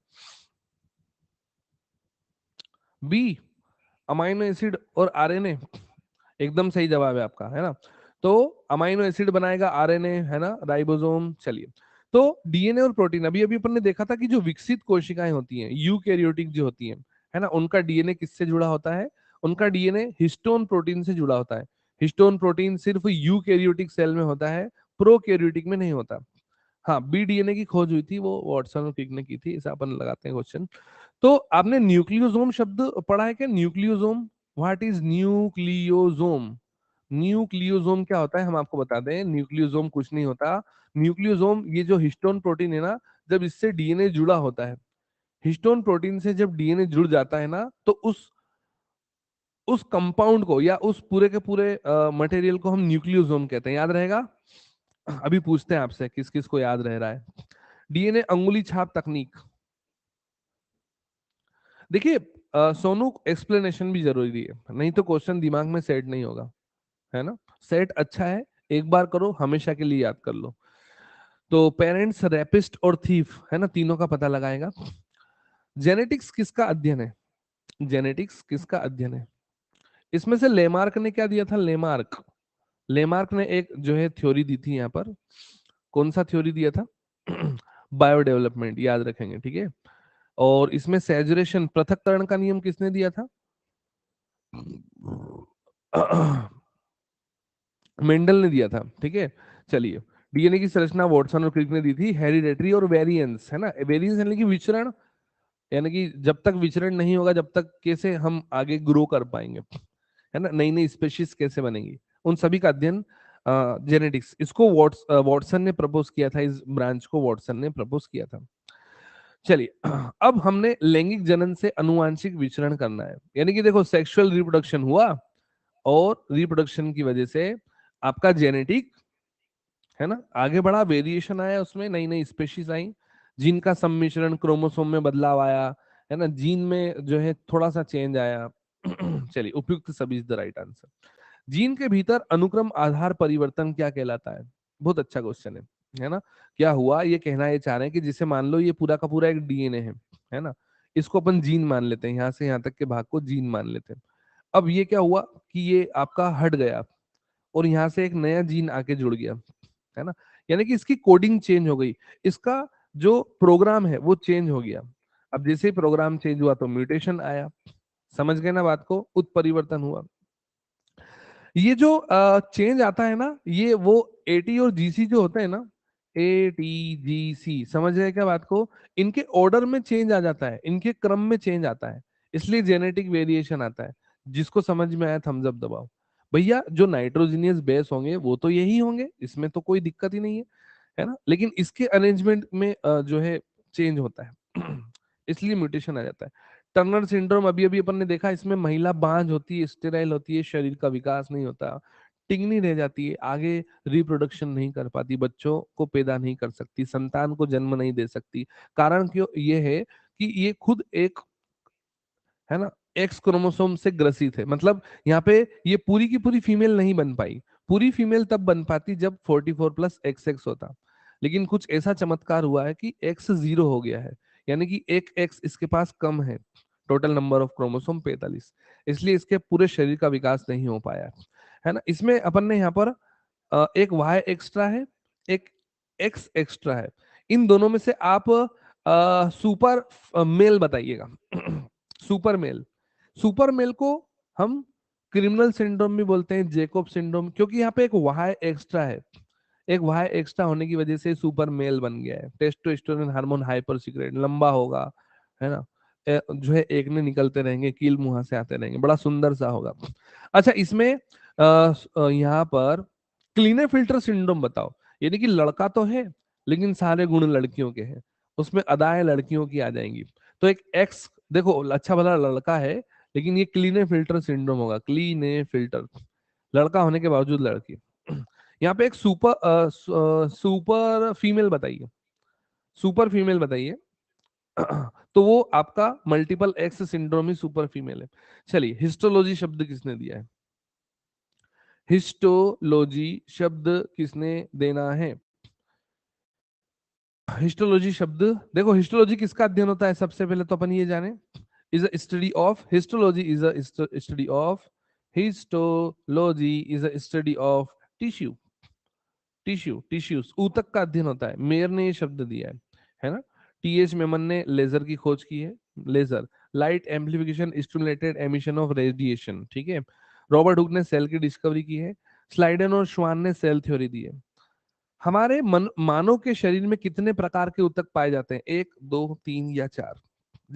बी अमाइनो एसिड और आरएनए एकदम सही जवाब है आपका है ना तो अमाइनो एसिड बनाएगा आरएनए है ना राइबोसोम चलिए तो डीएनए और प्रोटीन अभी अभी अपन ने देखा था कि जो विकसित कोशिकाएं होती हैं यूकैरियोटिक जो होती हैं है ना उनका डीएनए किससे जुड़ा होता है उनका हाँ। डीएनए हिस्टोन प्रोटीन से जुड़ा होता है हिस्टोन प्रोटीन सिर्फ यू सेल में होता है कैरियोटिक में नहीं होता हाँ बी डीएनए की खोज हुई थी वो वॉटसन और किक ने की थी इसे अपन लगाते हैं क्वेश्चन तो आपने न्यूक्लियोजोम शब्द पढ़ा है क्या nucleosome what is nucleosome nucleosome क्या होता है हम आपको बता दें न्यूक्लियोजोम कुछ नहीं होता न्यूक्लियोजोम ये जो हिस्टोन प्रोटीन है ना जब इससे डीएनए जुड़ा होता है हिस्टोन प्रोटीन से जब डीएनए जुड़ जाता है ना तो उस उस कंपाउंड को या उस पूरे के पूरे मटेरियल को हम न्यूक्लियोजोम कहते हैं याद रहेगा अभी पूछते हैं आपसे किस किस को याद रह रहा है डीएनए अंगुली छाप तकनीक देखिए सोनू एक्सप्लेनेशन भी जरूरी है नहीं तो क्वेश्चन दिमाग में सेट नहीं होगा है ना सेट अच्छा है एक बार करो हमेशा के लिए याद कर लो तो पेरेंट्स रेपिस्ट और थीफ है ना तीनों का पता लगाएगा जेनेटिक्स किसका अध्ययन है जेनेटिक्स किसका अध्ययन है इसमें से लेमार्क ने क्या दिया था लेमार्क लेमार्क ने एक जो है थ्योरी दी थी यहाँ पर कौन सा थ्योरी दिया था बायोडेवलपमेंट याद रखेंगे ठीक है और इसमें सैजुरेशन पृथककरण का नियम किसने दिया था मेंडल ने दिया था ठीक है चलिए डीएनए की संरचना वॉटसन और क्रिक ने दी थी हेरिडेटरी और वेरिएंस है ना वेरिएंस यानी कि विचरण यानी कि जब तक विचरण नहीं होगा जब तक कैसे हम आगे ग्रो कर पाएंगे है ना नई नई स्पेशीज कैसे बनेगी उन सभी का अध्ययन जेनेटिक्स इसको वॉटसन ने प्रपोज किया था इस ब्रांच को वॉटसन ने प्रपोज किया था चलिए अब हमने लैंगिक जनन से अनुवांशिक विचरण करना है यानी कि देखो सेक्सुअल रिप्रोडक्शन हुआ और रिप्रोडक्शन की वजह से आपका जेनेटिक है ना आगे बढ़ा वेरिएशन आया उसमें नई नई स्पेशीज आई जीन का सम्मिश्रण क्रोमोसोम में बदलाव आया है ना जीन में जो है थोड़ा सा चेंज आया चलिए उपयुक्त सभी द राइट आंसर जीन के भीतर अनुक्रम आधार परिवर्तन क्या कहलाता है बहुत अच्छा क्वेश्चन है है ना क्या हुआ ये कहना ये चाह रहे हैं कि जिसे मान लो ये पूरा का पूरा एक डीएनए है है ना इसको अपन जीन मान लेते हैं यहाँ से यहाँ तक के भाग को जीन मान लेते हैं अब ये क्या हुआ कि ये आपका हट गया और यहाँ से एक नया जीन आके जुड़ गया है ना यानी कि इसकी कोडिंग चेंज हो गई इसका जो प्रोग्राम है वो चेंज हो गया अब जैसे प्रोग्राम चेंज हुआ तो म्यूटेशन आया समझ गए ना बात को उत्परिवर्तन हुआ ये जो चेंज आता है ना ये वो एटी और जीसी जो होते हैं ना ए टी जी सी समझ रहे क्या बात को इनके ऑर्डर में चेंज आ जाता है इनके क्रम में चेंज आता है इसलिए जेनेटिक वेरिएशन आता है जिसको समझ में आया थम्स अप दबाओ भैया जो नाइट्रोजीनियस बेस होंगे वो तो यही होंगे इसमें तो कोई दिक्कत ही नहीं है है ना लेकिन इसके अरेंजमेंट में जो है चेंज होता है इसलिए म्यूटेशन आ जाता है टर्नर सिंड्रोम अभी अभी अपन ने देखा इसमें महिला बांझ होती है स्टेराइल होती है शरीर का विकास नहीं होता टिंगनी रह जाती है आगे रिप्रोडक्शन नहीं कर पाती बच्चों को पैदा नहीं कर सकती संतान को जन्म नहीं दे सकती कारण क्यों ये है कि ये खुद एक है ना एक्स क्रोमोसोम से ग्रसित है मतलब यहाँ पे ये पूरी की पूरी फीमेल नहीं बन पाई पूरी फीमेल तब बन पाती जब 44 प्लस एक्स एक्स होता लेकिन कुछ ऐसा चमत्कार हुआ है कि एक्स जीरो हो गया है यानी कि एक एक्स इसके पास कम है टोटल नंबर ऑफ क्रोमोसोम पैतालीस इसलिए इसके पूरे शरीर का विकास नहीं हो पाया है ना इसमें अपन ने यहाँ पर एक वाई एक्स्ट्रा है एक एक्स एक्स्ट्रा है इन दोनों में से आप आ, सुपर मेल बताइएगा सुपर मेल सुपर मेल को हम क्रिमिनल सिंड्रोम भी बोलते हैं जेकोब सिंड्रोम क्योंकि यहाँ पे एक वाई एक्स्ट्रा है एक वहा एक्स्ट्रा होने की वजह से सुपर मेल बन गया है टेस्टोस्टेरोन हार्मोन हाइपर सीक्रेट लंबा होगा है ना जो है एक ने निकलते रहेंगे कील मुहा से आते रहेंगे बड़ा सुंदर सा होगा अच्छा इसमें यहाँ पर क्लीनर फिल्टर सिंड्रोम बताओ यानी कि लड़का तो है लेकिन सारे गुण लड़कियों के हैं उसमें अदाएं लड़कियों की आ जाएंगी तो एक एक्स देखो अच्छा भला लड़का है लेकिन ये क्लीने फिल्टर सिंड्रोम होगा क्लीने फिल्टर लड़का होने के बावजूद लड़की यहाँ पे एक सुपर सुपर फीमेल बताइए सुपर फीमेल बताइए तो वो आपका मल्टीपल एक्स सिंड्रोम ही सुपर फीमेल है चलिए हिस्टोलॉजी शब्द किसने दिया है हिस्टोलॉजी शब्द किसने देना है हिस्टोलॉजी शब्द देखो हिस्टोलॉजी किसका अध्ययन होता है सबसे पहले तो अपन ये जाने is a study of histology is a study of histology is a study of tissue tissue tissues ऊतक का अध्ययन होता है मेयर ने ये शब्द दिया है है ना टी एच मेमन ने लेजर की खोज की है laser light amplification stimulated emission of radiation ठीक है रॉबर्ट हुक ने सेल की डिस्कवरी की है स्लाइडन और श्वान ने सेल थ्योरी दी है हमारे मन, मानव के शरीर में कितने प्रकार के ऊतक पाए जाते हैं एक दो तीन या चार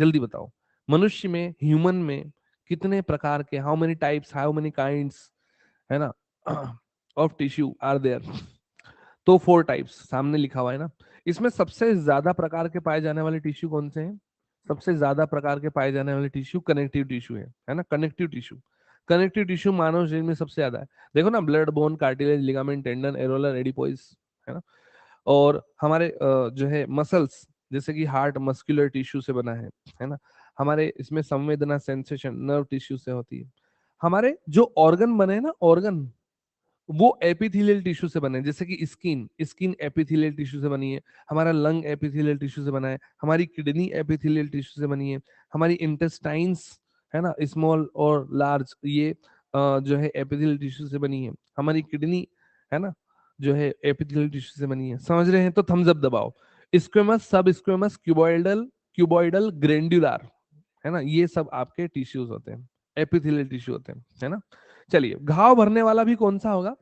जल्दी बताओ मनुष्य में ह्यूमन में कितने प्रकार के how many types how many kinds है ना ऑफ टिश्यू आर देयर तो फोर टाइप्स सामने लिखा हुआ है ना इसमें सबसे ज्यादा प्रकार के पाए जाने वाले टिश्यू कौन से हैं सबसे ज्यादा प्रकार के पाए जाने वाले टिश्यू कनेक्टिव टिश्यू है है ना कनेक्टिव टिश्यू कनेक्टिव टिश्यू मानव शरीर में सबसे ज्यादा है देखो ना blood bone cartilage ligament tendon areolar adipose है ना और हमारे जो है मसल्स जैसे कि हार्ट मस्कुलर टिश्यू से बना है है ना हमारे इसमें संवेदना सेंसेशन नर्व टिश्यू से होती है हमारे जो ऑर्गन बने ना ऑर्गन वो एपिथेलियल टिश्यू से बने जैसे कि स्किन स्किन एपिथेलियल टिश्यू से बनी है हमारा लंग एपिथेलियल टिश्यू से बना है हमारी किडनी एपिथेलियल टिश्यू से बनी है हमारी इंटेस्टाइंस है ना स्मॉल और लार्ज ये जो है एपिथेलियल टिश्यू से बनी है हमारी किडनी है ना जो है एपिथेलियल टिश्यू से बनी है समझ रहे हैं तो थम्सअप दबाओ स्क्वेमस सब स्क्वेमस क्यूबॉइडल क्यूबॉइडल ग्रेंड्यूलर है ना ये सब आपके टिश्यूज होते हैं एपिथेलियल टिश्यू होते हैं है ना चलिए घाव भरने वाला भी कौन सा होगा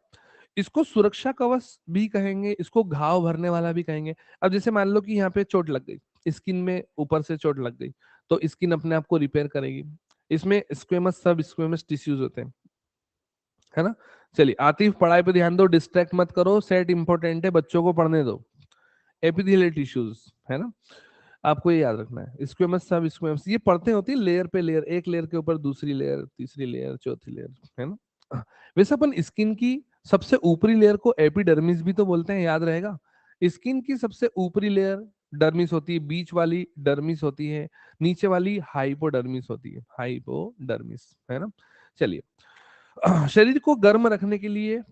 इसको सुरक्षा कवच भी कहेंगे इसको घाव भरने वाला भी कहेंगे अब जैसे मान लो कि यहाँ पे चोट लग गई स्किन में ऊपर से चोट लग गई तो स्किन अपने आप को रिपेयर करेगी इसमें स्क्वेमस सब स्क्वेमस टिश्यूज होते हैं है ना चलिए आतिफ पढ़ाई पे ध्यान दो डिस्ट्रैक्ट मत करो सेट इंपॉर्टेंट है बच्चों को पढ़ने दो एपिथेलियल टिश्यूज है ना आपको ये याद रखना है स्क्वेमस सब स्क्वेमस ये पढ़ते होती है लेयर पे लेयर एक लेयर के ऊपर दूसरी लेयर तीसरी लेयर चौथी लेयर है ना वैसे अपन स्किन की सबसे ऊपरी लेयर को एपिडर्मिस भी तो बोलते हैं याद रहेगा स्किन की सबसे ऊपरी लेयर डर्मिस होती है बीच वाली डर्मिस होती है नीचे वाली हाइपोडर्मिस होती है हाइपोडर्मिस है ना चलिए शरीर को गर्म रखने के लिए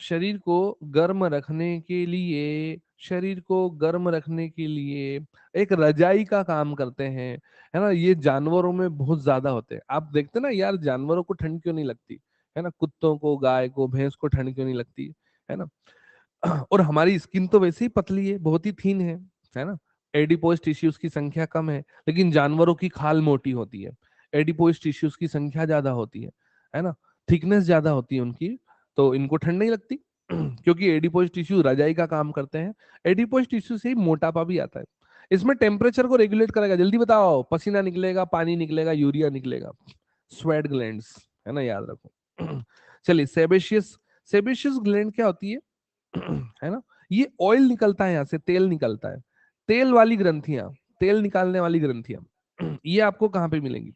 शरीर को गर्म रखने के लिए शरीर को गर्म रखने के लिए एक रजाई का काम करते हैं है ना ये जानवरों में बहुत ज्यादा होते हैं आप देखते ना यार जानवरों को ठंड क्यों नहीं लगती है ना कुत्तों को गाय को भैंस को ठंड क्यों नहीं लगती है, ना और हमारी स्किन तो वैसे ही पतली है बहुत ही थीन है है ना एडिपोज टिश्यूज की संख्या कम है लेकिन जानवरों की खाल मोटी होती है एडिपोज टिश्यूज की संख्या ज्यादा होती है है ना थिकनेस ज्यादा होती है उनकी तो इनको ठंड नहीं लगती क्योंकि एडिपोज टिश्यू रजाई का काम करते हैं एडिपोज टिश्यू से ही मोटापा भी आता है इसमें टेम्परेचर को रेगुलेट करेगा जल्दी बताओ पसीना निकलेगा पानी निकलेगा यूरिया निकलेगा स्वेट ग्लैंड है ना याद रखो चलिए सेबेशियस सेबेशियस ग्लैंड क्या होती है है ना ये ऑयल निकलता है यहाँ से तेल निकलता है तेल वाली ग्रंथियां तेल निकालने वाली ग्रंथियां ये आपको कहाँ पे मिलेंगी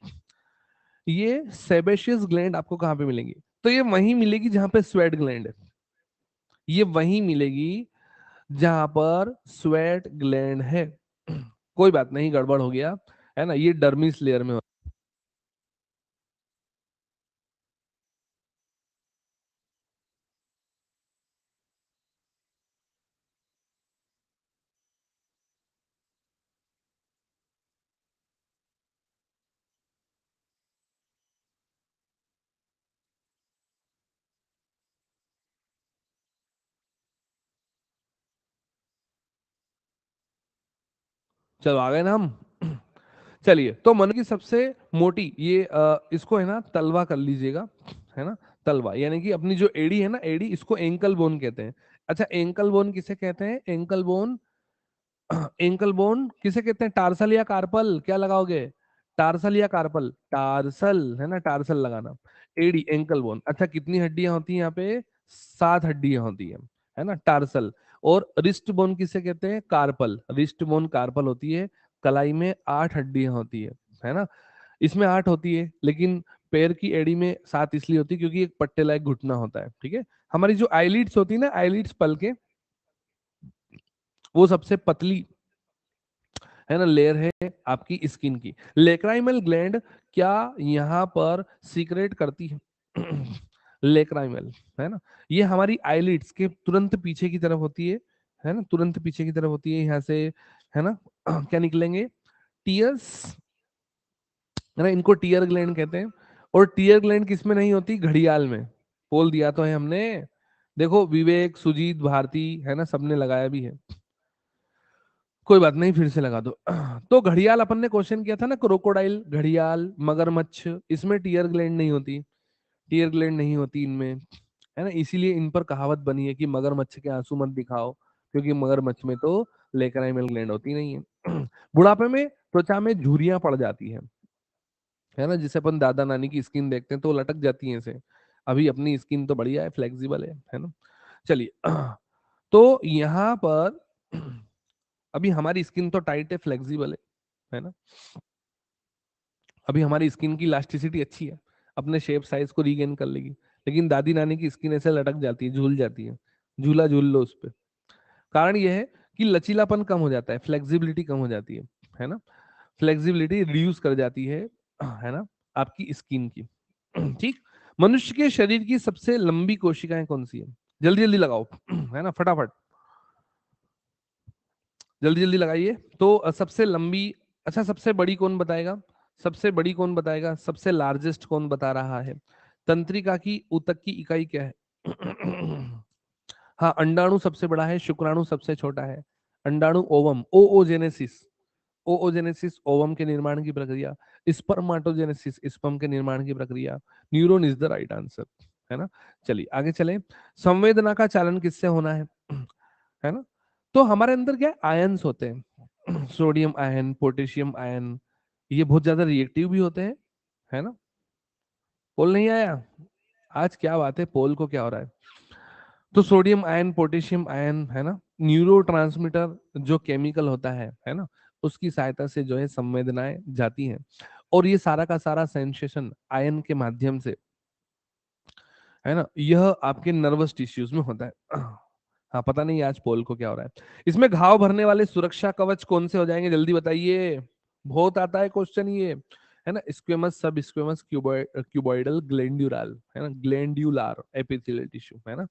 ये सेबेशियस ग्लैंड आपको कहाँ पे मिलेंगी तो ये वहीं मिलेगी जहां पे स्वेट ग्लैंड है ये वहीं मिलेगी जहां पर स्वेट ग्लैंड है कोई बात नहीं गड़बड़ हो गया है ना ये डर्मिस लेयर में चलो आ गए ना हम चलिए तो मन की सबसे मोटी ये आ, इसको है ना तलवा कर लीजिएगा है ना तलवा यानी कि अपनी जो एड़ी है ना एड़ी इसको एंकल बोन कहते हैं अच्छा एंकल बोन किसे कहते हैं एंकल बोन एंकल बोन किसे कहते हैं टार्सल या कार्पल क्या लगाओगे टार्सल या कार्पल टार्सल है ना टार्सल लगाना एडी एंकल बोन अच्छा कितनी हड्डियां होती हैं यहाँ पे सात हड्डियां होती हैं है ना टार्सल और रिस्ट बोन किसे कहते हैं कार्पल रिस्ट बोन कार्पल होती है कलाई में आठ हड्डियां होती है है ना इसमें आठ होती है लेकिन पैर की एड़ी में सात इसलिए होती है क्योंकि एक पट्टे लायक घुटना होता है ठीक है हमारी जो आईलिड्स होती है ना आईलिड्स पल के वो सबसे पतली है ना लेयर है आपकी स्किन की लेक्राइमल ग्लैंड क्या यहाँ पर सीक्रेट करती है लेक्राइमल है ना ये हमारी आईलिट्स के तुरंत पीछे की तरफ होती है है ना तुरंत पीछे की तरफ होती है यहाँ से है ना क्या निकलेंगे टीयर्स है ना इनको टीयर ग्लैंड कहते हैं और टीयर ग्लैंड किसमें नहीं होती घड़ियाल में पोल दिया तो है हमने देखो विवेक सुजीत भारती है ना सबने लगाया भी है कोई बात नहीं फिर से लगा दो तो घड़ियाल अपन ने क्वेश्चन किया था ना क्रोकोडाइल घड़ियाल मगरमच्छ इसमें टीयर ग्लैंड नहीं होती टीयर ग्लैंड नहीं होती इनमें है ना इसीलिए इन पर कहावत बनी है कि मगरमच्छ के आंसू मत दिखाओ क्योंकि मगरमच्छ में तो लेकर ग्लैंड होती नहीं है बुढ़ापे में त्वचा में झुरियां पड़ जाती है है ना जिसे अपन दादा नानी की स्किन देखते हैं तो लटक जाती है इसे अभी अपनी स्किन तो बढ़िया है फ्लेक्सिबल है है ना चलिए तो यहाँ पर अभी हमारी स्किन तो टाइट है फ्लेक्सिबल है है ना अभी हमारी स्किन की इलास्टिसिटी अच्छी है अपने शेप साइज को रीगेन कर लेगी लेकिन दादी नानी की स्किन ऐसे लटक जाती है झूल जाती है झूला झूल लो उस पर कारण यह है कि लचीलापन कम हो जाता है फ्लेक्सिबिलिटी कम हो जाती है है ना फ्लेक्सिबिलिटी रिड्यूस कर जाती है है ना आपकी स्किन की ठीक मनुष्य के शरीर की सबसे लंबी कोशिकाएं कौन सी है जल्दी जल्दी लगाओ है ना फटाफट जल्दी जल्दी लगाइए तो सबसे लंबी अच्छा सबसे बड़ी कौन बताएगा सबसे बड़ी कौन बताएगा सबसे लार्जेस्ट कौन बता रहा है तंत्रिका की उतक की इकाई क्या है हाँ अंडाणु सबसे बड़ा है शुक्राणु सबसे छोटा है अंडाणु ovum oogenesis oogenesis ovum के निर्माण की प्रक्रिया स्पर्माटोजेनेसिस स्पर्म के निर्माण की प्रक्रिया neuron is the right answer है ना चलिए आगे चले संवेदना का चालन किससे होना है है ना तो हमारे अंदर क्या आयन्स होते हैं सोडियम आयन पोटेशियम आयन ये बहुत ज्यादा रिएक्टिव भी होते हैं है ना पोल नहीं आया आज क्या बात है पोल को क्या हो रहा है तो सोडियम आयन पोटेशियम आयन है ना न्यूरो जो केमिकल होता है है ना उसकी सहायता से जो है संवेदनाएं जाती हैं और ये सारा का सारा सेंसेशन आयन के माध्यम से है ना यह आपके नर्वस टिश्यूज में होता है हाँ पता नहीं आज पोल को क्या हो रहा है इसमें घाव भरने वाले सुरक्षा कवच कौन से हो जाएंगे जल्दी बताइए बहुत आता है क्वेश्चन ये है ना स्क्वेमस सब स्क्वेमस क्यूबॉइडल ग्लैंडुलर है ना ग्लैंडुलर एपिथेलियल टिश्यू है ना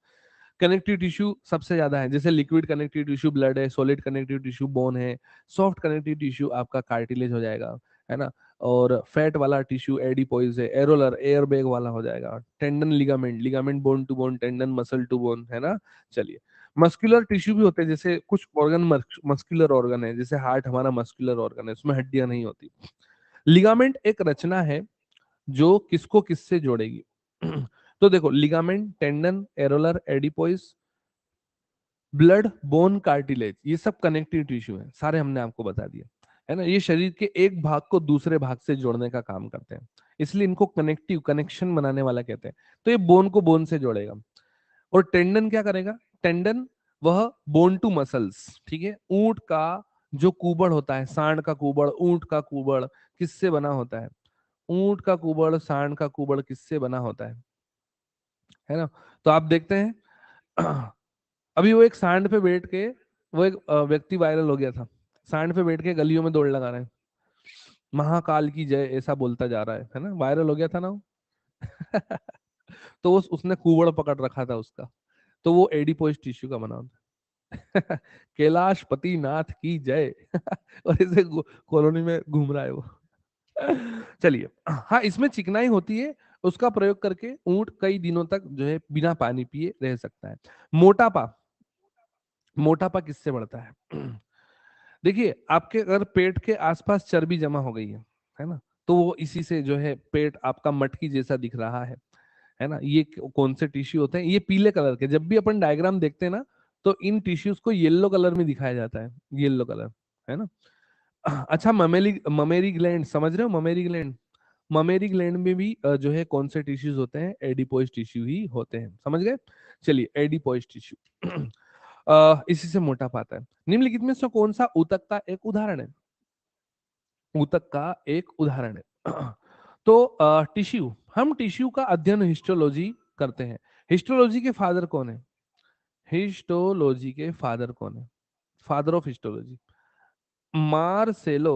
कनेक्टिव टिश्यू सबसे ज्यादा है जैसे लिक्विड कनेक्टिव टिश्यू ब्लड है सॉलिड कनेक्टिव टिश्यू बोन है सॉफ्ट कनेक्टिव टिश्यू आपका कार्टिलेज हो जाएगा है ना और फैट वाला टिश्यू एडिपोइज है एरोलर एयरबैग वाला हो जाएगा tendon ligament ligament bone to bone tendon muscle to bone है ना चलिए मस्कुलर टिश्यू भी होते हैं जैसे कुछ ऑर्गन मस्कुलर ऑर्गन है जैसे हार्ट हमारा मस्कुलर ऑर्गन है उसमें हड्डियां नहीं होती लिगामेंट एक रचना है जो किसको किससे जोड़ेगी तो देखो ligament tendon areolar adipose blood bone cartilage ये सब कनेक्टिव टिश्यू है सारे हमने आपको बता दिया है ना ये शरीर के एक भाग को दूसरे भाग से जोड़ने का काम करते हैं इसलिए इनको कनेक्टिव कनेक्शन बनाने वाला कहते हैं तो ये बोन को बोन से जोड़ेगा और टेंडन क्या करेगा टेंडन वह बोन टू मसल्स ठीक है ऊंट का जो कुबड़ होता है सांड का कुबड़ ऊंट का कुबड़ किससे बना होता है ऊंट का कुबड़ सांड का कुबड़ किससे बना होता है है ना तो आप देखते हैं अभी वो एक सांड पे बैठ के वो एक व्यक्ति वायरल हो गया था सांड पे बैठ के गलियों में दौड़ लगा रहे हैं महाकाल की जय ऐसा बोलता जा रहा है है ना वायरल हो गया था ना तो उस उसने कुबड़ पकड़ रखा था उसका तो वो एडिपोज टिश्यू का बना होता है पति नाथ की जय और इसे कॉलोनी में घूम रहा है वो चलिए हाँ इसमें चिकनाई होती है उसका प्रयोग करके ऊंट कई दिनों तक जो है बिना पानी पिए रह सकता है मोटापा मोटापा किससे बढ़ता है देखिए आपके अगर पेट के आसपास चर्बी जमा हो गई है है ना तो वो इसी से जो है पेट आपका मटकी जैसा दिख रहा है है ना ये कौन से टिश्यू होते हैं ये पीले कलर के जब भी अपन डायग्राम देखते हैं ना तो इन टिश्यूज को येल्लो कलर में दिखाया जाता है येल्लो कलर है ना अच्छा ममेली ममेरी ग्लैंड समझ रहे हो ममेरी ग्लैंड ममेरी ग्लैंड में भी जो है कौन से टिश्यूज होते हैं एडिपोइज टिश्यू ही होते हैं समझ गए चलिए एडिपोइज टिश्यू इसी से मोटा पाता है निम्नलिखित में से कौन सा उतक का एक उदाहरण है ऊतक का एक उदाहरण है तो टिश्यू हम टिश्यू का अध्ययन हिस्टोलॉजी करते हैं हिस्टोलॉजी के फादर कौन है हिस्टोलॉजी के फादर कौन है father of histology Marcello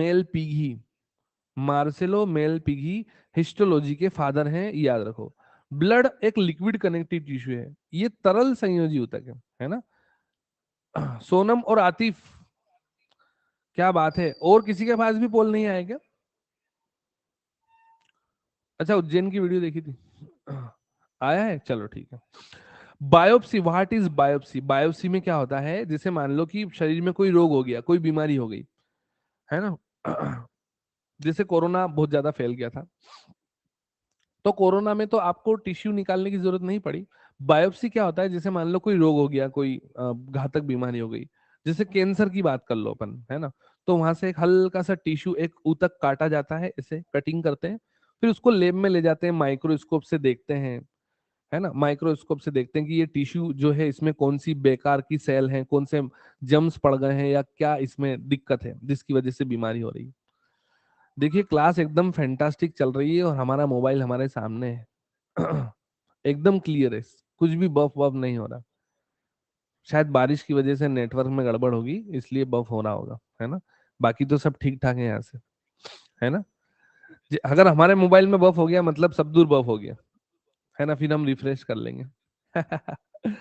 Malpighi Marcello Malpighi histology के फादर हैं याद रखो ब्लड एक लिक्विड कनेक्टिव टिश्यू है ये तरल संयोजी ऊतक है है ना सोनम और आतिफ क्या बात है और किसी के पास भी पोल नहीं आएगा अच्छा उज्जैन की वीडियो देखी थी आया है चलो ठीक है biopsy what is biopsy biopsy में क्या होता है जैसे मान लो कि शरीर में कोई रोग हो गया कोई बीमारी हो गई है ना जैसे कोरोना बहुत ज्यादा फैल गया था तो कोरोना में तो आपको टिश्यू निकालने की जरूरत नहीं पड़ी बायोप्सी क्या होता है जैसे मान लो कोई रोग हो गया कोई घातक बीमारी हो गई जैसे कैंसर की बात कर लो अपन है ना तो वहां से एक हल्का सा टिश्यू एक ऊतक काटा जाता है इसे कटिंग करते हैं फिर उसको लेब में ले जाते हैं माइक्रोस्कोप से देखते हैं है ना माइक्रोस्कोप से देखते हैं कि ये टिश्यू जो है इसमें कौन सी बेकार की सेल है कौन से जम्स पड़ गए हैं या क्या इसमें दिक्कत है जिसकी वजह से बीमारी हो रही है देखिए क्लास एकदम फैंटास्टिक चल रही है और हमारा मोबाइल हमारे सामने है एकदम क्लियर है कुछ भी बफ वफ नहीं हो रहा शायद बारिश की वजह से नेटवर्क में गड़बड़ होगी इसलिए बफ हो रहा होगा है ना बाकी तो सब ठीक ठाक है यहाँ से है ना अगर हमारे मोबाइल में बफ हो गया मतलब सब दूर बफ हो गया है ना फिर हम रिफ्रेश कर लेंगे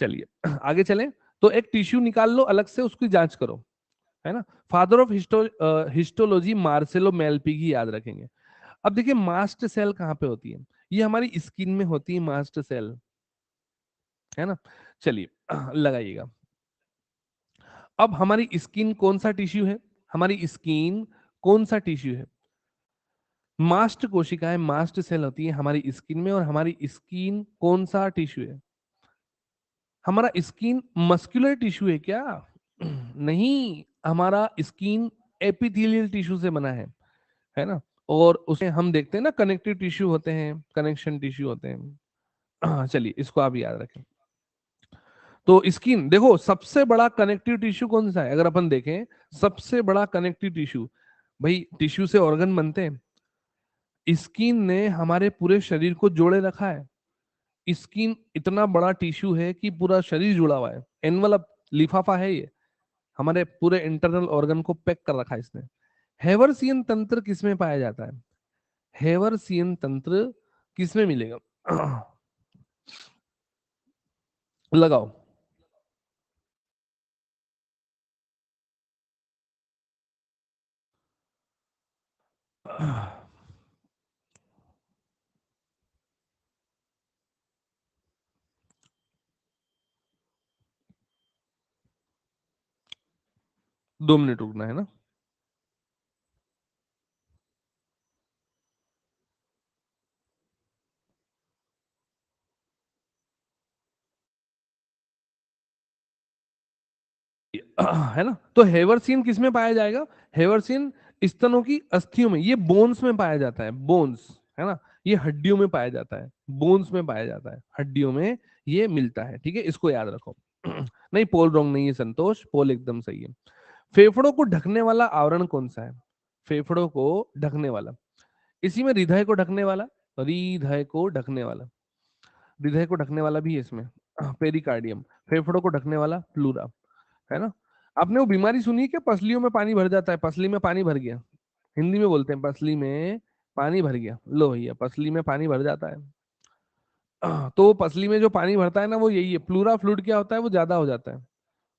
चलिए आगे चलें तो एक टिश्यू निकाल लो अलग से उसकी जांच करो है ना father of histo histology Marcello Malpighi याद रखेंगे अब देखिए मास्ट सेल कहाँ पे होती है ये हमारी स्किन में होती है मास्ट सेल है ना चलिए लगाइएगा अब हमारी स्किन कौन सा टिश्यू है हमारी स्किन कौन सा टिश्यू है मास्ट कोशिकाएं मास्ट सेल होती है हमारी स्किन में और हमारी स्किन कौन सा टिश्यू है हमारा स्किन मस्कुलर टिश्यू है क्या नहीं हमारा स्किन एपिथेलियल टिश्यू से बना है है ना और उसमें हम देखते हैं ना कनेक्टिव टिश्यू होते हैं कनेक्शन टिश्यू होते हैं हाँ, चलिए इसको आप याद रखें तो स्किन देखो सबसे बड़ा कनेक्टिव टिश्यू कौन सा है अगर अपन देखें सबसे बड़ा कनेक्टिव टिश्यू भाई टिश्यू से ऑर्गन बनते हैं स्किन ने हमारे पूरे शरीर को जोड़े रखा है स्किन इतना बड़ा टिश्यू है कि पूरा शरीर जुड़ा हुआ है एनवलप लिफाफा है ये हमारे पूरे इंटरनल ऑर्गन को पैक कर रखा है इसने हेवरसियन तंत्र किसमें पाया जाता है हेवरसियन तंत्र किसमें मिलेगा लगाओ दो मिनट रुकना है ना है ना तो हेवरसिन किस में पाया जाएगा हेवरसिन स्तनों की अस्थियों में ये बोन्स में पाया जाता है बोन्स है ना ये हड्डियों में पाया जाता है बोन्स में पाया जाता है हड्डियों में ये मिलता है ठीक है इसको याद रखो नहीं पोल रॉन्ग नहीं है संतोष पोल एकदम सही है फेफड़ों को ढकने वाला आवरण कौन सा है फेफड़ों को ढकने वाला इसी में हृदय को ढकने वाला हृदय को ढकने वाला हृदय को ढकने वाला भी है इसमें पेरिकार्डियम हाँ, फेफड़ों को ढकने वाला प्लूरा है ना आपने वो बीमारी सुनी कि पसलियों में पानी भर जाता है पसली में पानी भर गया हिंदी में बोलते हैं पसली में पानी भर गया लो भैया पसली में पानी भर जाता है हाँ, तो पसली में जो पानी भरता है ना वो यही है प्लूरा फ्लूड क्या होता है वो ज्यादा हो जाता है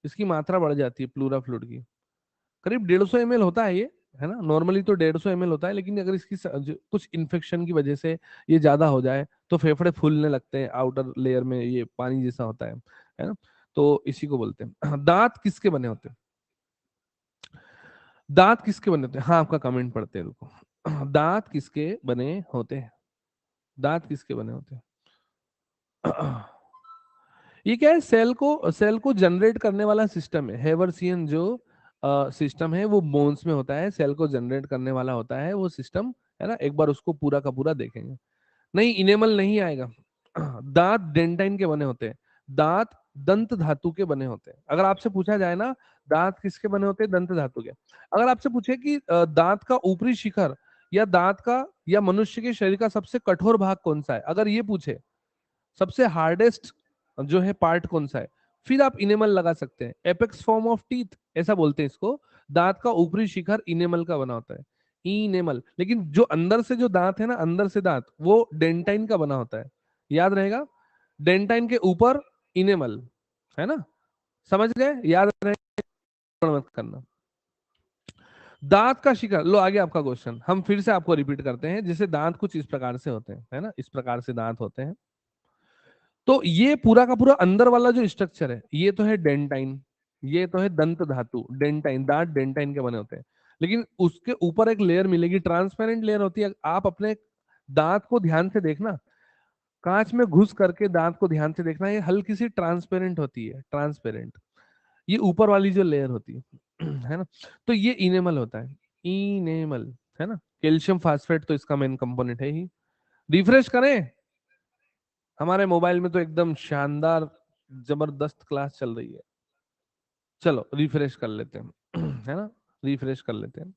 इसकी मात्रा बढ़ जाती है प्लूरा फ्लूड की करीब डेढ़ सौ एम होता है ये है ना नॉर्मली तो डेढ़ सौ एम होता है लेकिन अगर इसकी कुछ इन्फेक्शन की वजह से ये ज्यादा हो जाए तो फेफड़े फूलने लगते हैं आउटर लेयर में ये पानी जैसा होता है है ना तो इसी को बोलते हैं दांत किसके बने होते हैं दांत किसके बने होते हैं हाँ आपका कमेंट पढ़ते हैं रुको दांत किसके बने होते हैं दांत किसके बने होते हैं ये क्या है सेल को सेल को जनरेट करने वाला सिस्टम है हेवरसियन जो सिस्टम है वो बोन्स में होता है सेल को जनरेट करने वाला होता है वो सिस्टम है ना एक बार उसको पूरा का पूरा देखेंगे नहीं इनेमल नहीं आएगा दांत डेंटाइन के बने होते हैं दांत दंत धातु के बने होते हैं अगर आपसे पूछा जाए ना दांत किसके बने होते हैं दंत धातु के अगर आपसे पूछे कि दांत का ऊपरी शिखर या दांत का या मनुष्य के शरीर का सबसे कठोर भाग कौन सा है अगर ये पूछे सबसे हार्डेस्ट जो है पार्ट कौन सा है फिर आप इनेमल लगा सकते हैं एपेक्स फॉर्म ऑफ टीथ ऐसा बोलते हैं इसको दांत का ऊपरी शिखर इनेमल का बना होता है इनेमल लेकिन जो अंदर से जो दांत है ना अंदर से दांत वो डेंटाइन का बना होता है याद रहेगा डेंटाइन के ऊपर इनेमल है ना समझ गए याद रहेगा मत करना दांत का शिखर लो आगे आपका क्वेश्चन हम फिर से आपको रिपीट करते हैं जैसे दांत कुछ इस प्रकार से होते हैं है ना इस प्रकार से दांत होते हैं तो ये पूरा का पूरा अंदर वाला जो स्ट्रक्चर है ये तो है डेंटाइन ये तो है दंत धातु डेंटाइन दांत डेंटाइन के बने होते हैं लेकिन उसके ऊपर एक लेयर मिलेगी ट्रांसपेरेंट लेयर होती है आप अपने दांत को ध्यान से देखना कांच में घुस करके दांत को ध्यान से देखना ये हल्की सी ट्रांसपेरेंट होती है ट्रांसपेरेंट ये ऊपर वाली जो लेयर होती है है ना तो ये इनेमल होता है इनेमल है ना कैल्शियम फास्फेट तो इसका मेन कंपोनेंट है ही रिफ्रेश करें हमारे मोबाइल में तो एकदम शानदार जबरदस्त क्लास चल रही है चलो रिफ्रेश कर लेते हैं है ना रिफ्रेश कर लेते हैं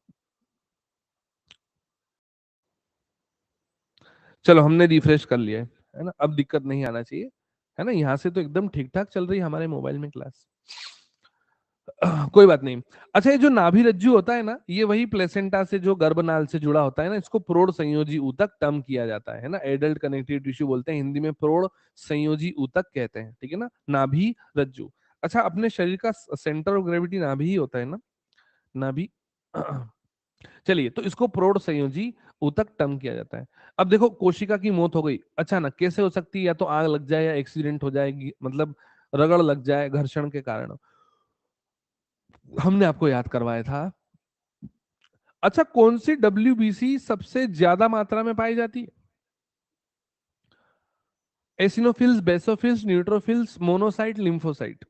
चलो हमने रिफ्रेश कर लिया है है ना अब दिक्कत नहीं आना चाहिए है ना यहाँ से तो एकदम ठीक ठाक चल रही है हमारे मोबाइल में क्लास कोई बात नहीं अच्छा ये जो नाभि रज्जु होता है ना ये वही प्लेसेंटा से जो गर्भनाल से जुड़ा होता है ना इसको प्रोड़ संयोजी ऊतक टर्म किया जाता है ना एडल्ट कनेक्टिव टिश्यू बोलते हैं हिंदी में प्रोड़ संयोजी ऊतक कहते हैं ठीक है ना नाभि रज्जु अच्छा अपने शरीर का सेंटर ऑफ ग्रेविटी नाभि ही होता है ना नाभि चलिए तो इसको प्रोड़ संयोजी ऊतक टर्म किया जाता है अब देखो कोशिका की मौत हो गई अच्छा ना कैसे हो सकती है या तो आग लग जाए या एक्सीडेंट हो जाएगी मतलब रगड़ लग जाए घर्षण के कारण हमने आपको याद करवाया था अच्छा कौन सी डब्ल्यू सबसे ज्यादा मात्रा में पाई जाती है eosinophils basophils neutrophils monocyte lymphocyte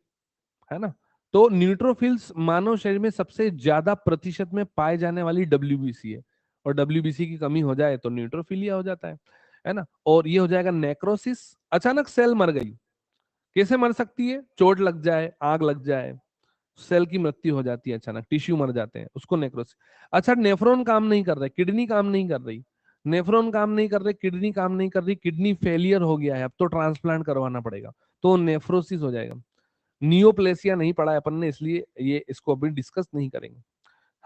है ना तो न्यूट्रोफिल्स मानव शरीर में सबसे ज्यादा प्रतिशत में पाए जाने वाली डब्ल्यू है और डब्ल्यू की कमी हो जाए तो न्यूट्रोफिलिया हो जाता है है ना और ये हो जाएगा नेक्रोसिस अचानक सेल मर गई कैसे मर सकती है चोट लग जाए आग लग जाए सेल की मृत्यु हो जाती है अचानक टिश्यू मर जाते हैं उसको नेक्रोसिस अच्छा नेफ्रोन काम नहीं कर रहे किडनी काम नहीं कर रही नेफ्रोन काम नहीं कर रहे किडनी काम नहीं कर रही किडनी फेलियर हो गया है अब तो ट्रांसप्लांट करवाना पड़ेगा तो नेफ्रोसिस हो जाएगा नियोप्लेसिया नहीं पड़ा है अपन ने इसलिए ये इसको अभी डिस्कस नहीं करेंगे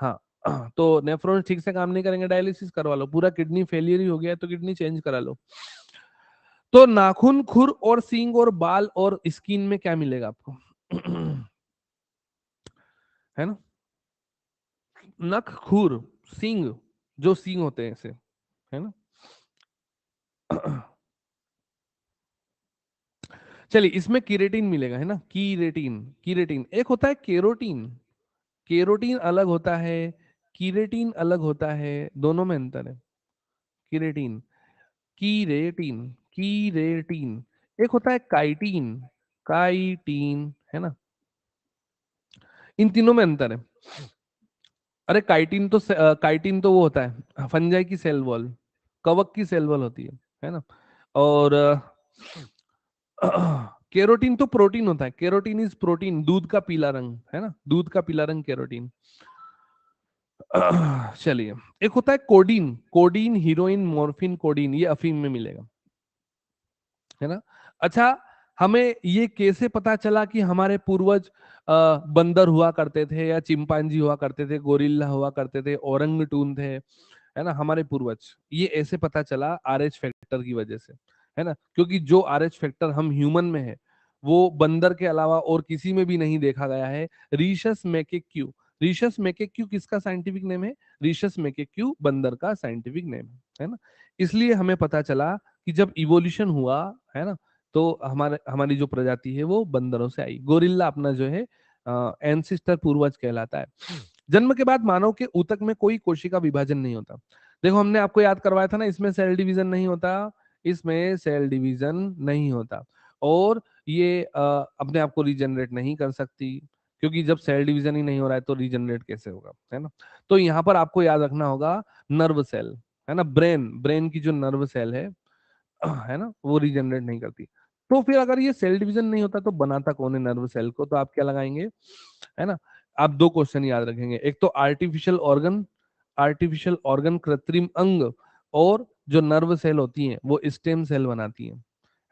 हाँ तो नेफ्रोन ठीक से काम नहीं करेंगे डायलिसिस करवा लो पूरा किडनी फेलियर ही हो गया है तो किडनी चेंज करा लो तो नाखून खुर और सींग और बाल और स्किन में क्या मिलेगा आपको है ना नख खुर सिंग जो सिंह होते हैं ऐसे है ना चलिए इसमें किरेटिन मिलेगा है ना कीरेटिन कीरेटिन एक होता है केरोटीन केरोटीन अलग होता है कीरेटिन अलग होता है दोनों में अंतर है कीरेटिन कीरेटिन कीरेटिन एक होता है काइटीन काइटीन है ना इन तीनों में अंतर है अरे काइटिन तो काइटिन तो वो होता है फंजाई की सेल वॉल कवक की सेल वॉल होती है है ना और केरोटीन तो प्रोटीन होता है केरोटीन इज प्रोटीन दूध का पीला रंग है ना दूध का पीला रंग केरोटीन चलिए एक होता है codeine codeine heroin morphine codeine ये अफीम में मिलेगा है ना अच्छा हमें ये कैसे पता चला कि हमारे पूर्वज बंदर हुआ करते थे या चिंपांजी हुआ करते थे गोरिल्ला हुआ करते थे औरंग टून थे है ना हमारे पूर्वज ये ऐसे पता चला आर एच फैक्टर की वजह से है ना क्योंकि जो आर एच फैक्टर हम ह्यूमन में है वो बंदर के अलावा और किसी में भी नहीं देखा गया है रिशस मैकेक्यू रिशस मैकेक्यू किसका साइंटिफिक नेम है रिशस मैकेक्यू बंदर का साइंटिफिक नेम है ना इसलिए हमें पता चला कि जब इवोल्यूशन हुआ है ना तो हमारे हमारी जो प्रजाति है वो बंदरों से आई गोरिल्ला अपना जो है एनसिस्टर पूर्वज कहलाता है जन्म के बाद मानव के ऊतक में कोई कोशिका विभाजन नहीं होता देखो हमने आपको याद करवाया था ना इसमें सेल डिवीजन नहीं होता इसमें सेल डिवीजन नहीं होता और ये आ, अपने आप को रिजनरेट नहीं कर सकती क्योंकि जब सेल डिवीजन ही नहीं हो रहा है तो रिजनरेट कैसे होगा है ना तो यहाँ पर आपको याद रखना होगा नर्व सेल है ना ब्रेन ब्रेन की जो नर्व सेल है है ना वो रिजनरेट नहीं करती तो फिर अगर ये सेल डिवीजन नहीं होता तो बनाता कौन है नर्व सेल को तो आप क्या लगाएंगे है ना आप दो क्वेश्चन याद रखेंगे एक तो आर्टिफिशियल ऑर्गन आर्टिफिशियल ऑर्गन कृत्रिम अंग और जो नर्व सेल होती है वो स्टेम सेल बनाती है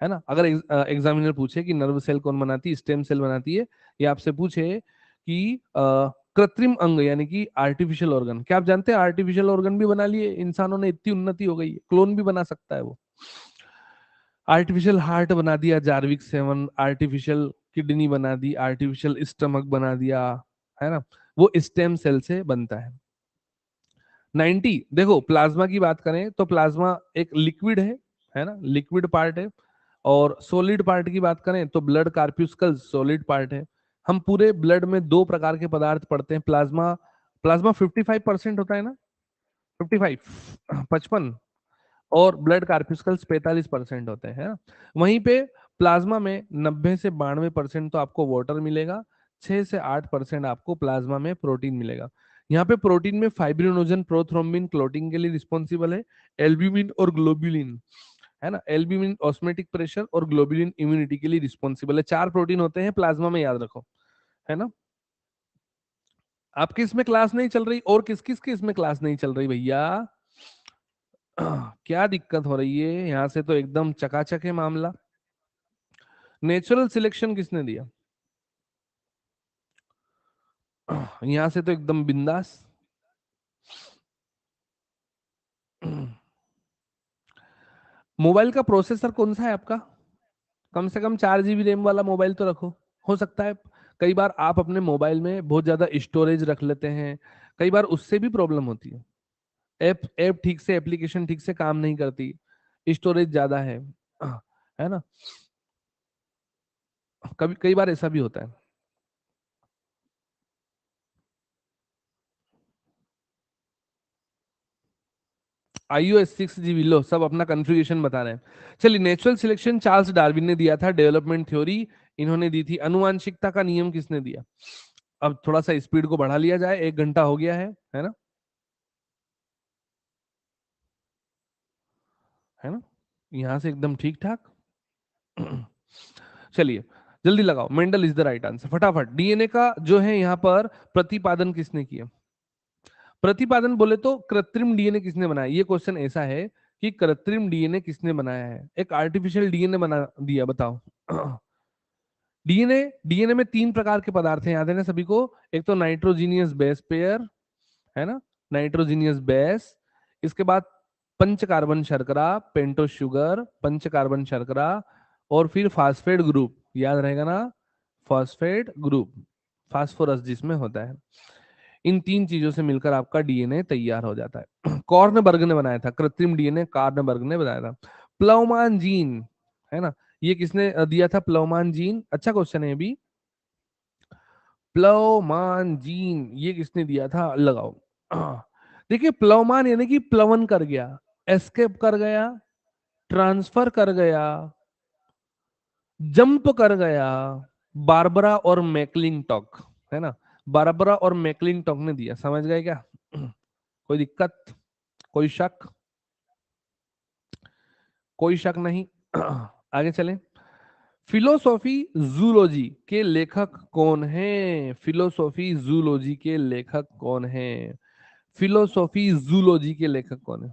है ना अगर एग्जामिनर पूछे कि नर्व सेल कौन बनाती है स्टेम सेल बनाती है या आपसे पूछे कि कृत्रिम अंग यानी कि आर्टिफिशियल ऑर्गन क्या आप जानते हैं आर्टिफिशियल ऑर्गन भी बना लिए इंसानों ने इतनी उन्नति हो गई है क्लोन भी बना सकता है वो आर्टिफिशियल हार्ट बना दिया जार्विक सेवन आर्टिफिशियल किडनी बना दी आर्टिफिशियल स्टमक बना दिया है ना वो स्टेम सेल से बनता है 90 देखो प्लाज्मा की बात करें तो प्लाज्मा एक लिक्विड है है ना लिक्विड पार्ट है और सॉलिड पार्ट की बात करें तो ब्लड कार्प्यूस्कल सॉलिड पार्ट है हम पूरे ब्लड में दो प्रकार के पदार्थ पढ़ते हैं प्लाज्मा प्लाज्मा 55 परसेंट होता है ना 55 पचपन और ब्लड कार्पिस्कल्स 45 परसेंट होते हैं वहीं पे प्लाज्मा में 90 से बानवे परसेंट तो आपको वाटर मिलेगा 6 से 8 परसेंट आपको प्लाज्मा में प्रोटीन मिलेगा यहाँ पे प्रोटीन में फाइब्रिनोजन प्रोथ्रोमिन क्लोटिंग के लिए रिस्पॉन्सिबल है एल्ब्यूमिन और ग्लोब्यूलिन है ना एल्ब्यूमिन ऑस्मेटिक प्रेशर और ग्लोब्यूलिन इम्यूनिटी के लिए रिस्पॉन्सिबल है चार प्रोटीन होते हैं प्लाज्मा में याद रखो है ना आपकी इसमें क्लास नहीं चल रही और किस किस की इसमें क्लास नहीं चल रही भैया क्या दिक्कत हो रही है यहां से तो एकदम चकाचक है मामला नेचुरल सिलेक्शन किसने दिया यहां से तो एकदम बिंदास मोबाइल का प्रोसेसर कौन सा है आपका कम से कम चार जीबी रैम वाला मोबाइल तो रखो हो सकता है कई बार आप अपने मोबाइल में बहुत ज्यादा स्टोरेज रख लेते हैं कई बार उससे भी प्रॉब्लम होती है ऐप ऐप ठीक से एप्लीकेशन ठीक से काम नहीं करती स्टोरेज ज्यादा है है ना कभी कई बार ऐसा भी होता है एस सिक्स जी लो सब अपना कन्फ्यूगेशन बता रहे हैं चलिए नेचुरल सिलेक्शन चार्ल्स डार्विन ने दिया था डेवलपमेंट थ्योरी इन्होंने दी थी अनुवांशिकता का नियम किसने दिया अब थोड़ा सा स्पीड को बढ़ा लिया जाए एक घंटा हो गया है है ना है ना यहां से एकदम ठीक ठाक चलिए जल्दी लगाओ Mendel is the right answer फटाफट डीएनए का जो है यहां पर प्रतिपादन किसने किया प्रतिपादन बोले तो कृत्रिम डीएनए किसने बनाया ये क्वेश्चन ऐसा है कि कृत्रिम डीएनए किसने बनाया है एक आर्टिफिशियल डीएनए बना दिया बताओ डीएनए डीएनए में तीन प्रकार के पदार्थ हैं याद है ना सभी को एक तो नाइट्रोजीनियस बेस पेयर है ना नाइट्रोजीनियस बेस इसके बाद पंच कार्बन शर्करा पेंटो शुगर पंच कार्बन शर्करा और फिर फास्फेट ग्रुप याद रहेगा ना फास्फेट ग्रुप फास्फोरस जिसमें होता है इन तीन चीजों से मिलकर आपका डीएनए तैयार हो जाता है कॉर्नबर्ग ने बनाया था कृत्रिम डीएनए कार्नबर्ग ने बनाया था प्लवमान जीन है ना ये किसने दिया था प्लवमान जीन अच्छा क्वेश्चन है अभी प्लवमान जीन ये किसने दिया था लगाओ देखिए प्लवमान यानी कि प्लवन कर गया एस्केप कर गया ट्रांसफर कर गया जंप कर गया बारबरा और मैकलिंग टॉक है ना बारबरा और मैकलिंग टॉक ने दिया समझ गए क्या कोई दिक्कत कोई शक कोई शक नहीं आगे चले फिलोसॉफी जूलॉजी के लेखक कौन है फिलोसॉफी जूलॉजी के लेखक कौन है फिलोसॉफी जूलॉजी के लेखक कौन है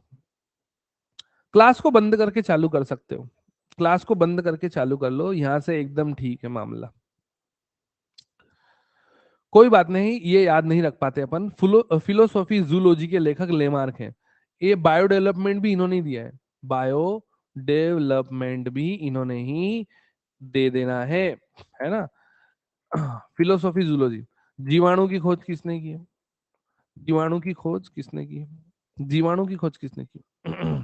क्लास को बंद करके चालू कर सकते हो क्लास को बंद करके चालू कर लो यहां से एकदम ठीक है मामला कोई बात नहीं ये याद नहीं रख पाते अपन फिलोसॉफी जूलॉजी के लेखक लेमार्क हैं ये बायो डेवलपमेंट भी इन्होंने दिया है बायो डेवलपमेंट भी इन्होंने ही दे देना है है ना फिलोसॉफी जूलॉजी जीवाणु की खोज किसने की है जीवाणु की खोज किसने की है जीवाणु की खोज किसने की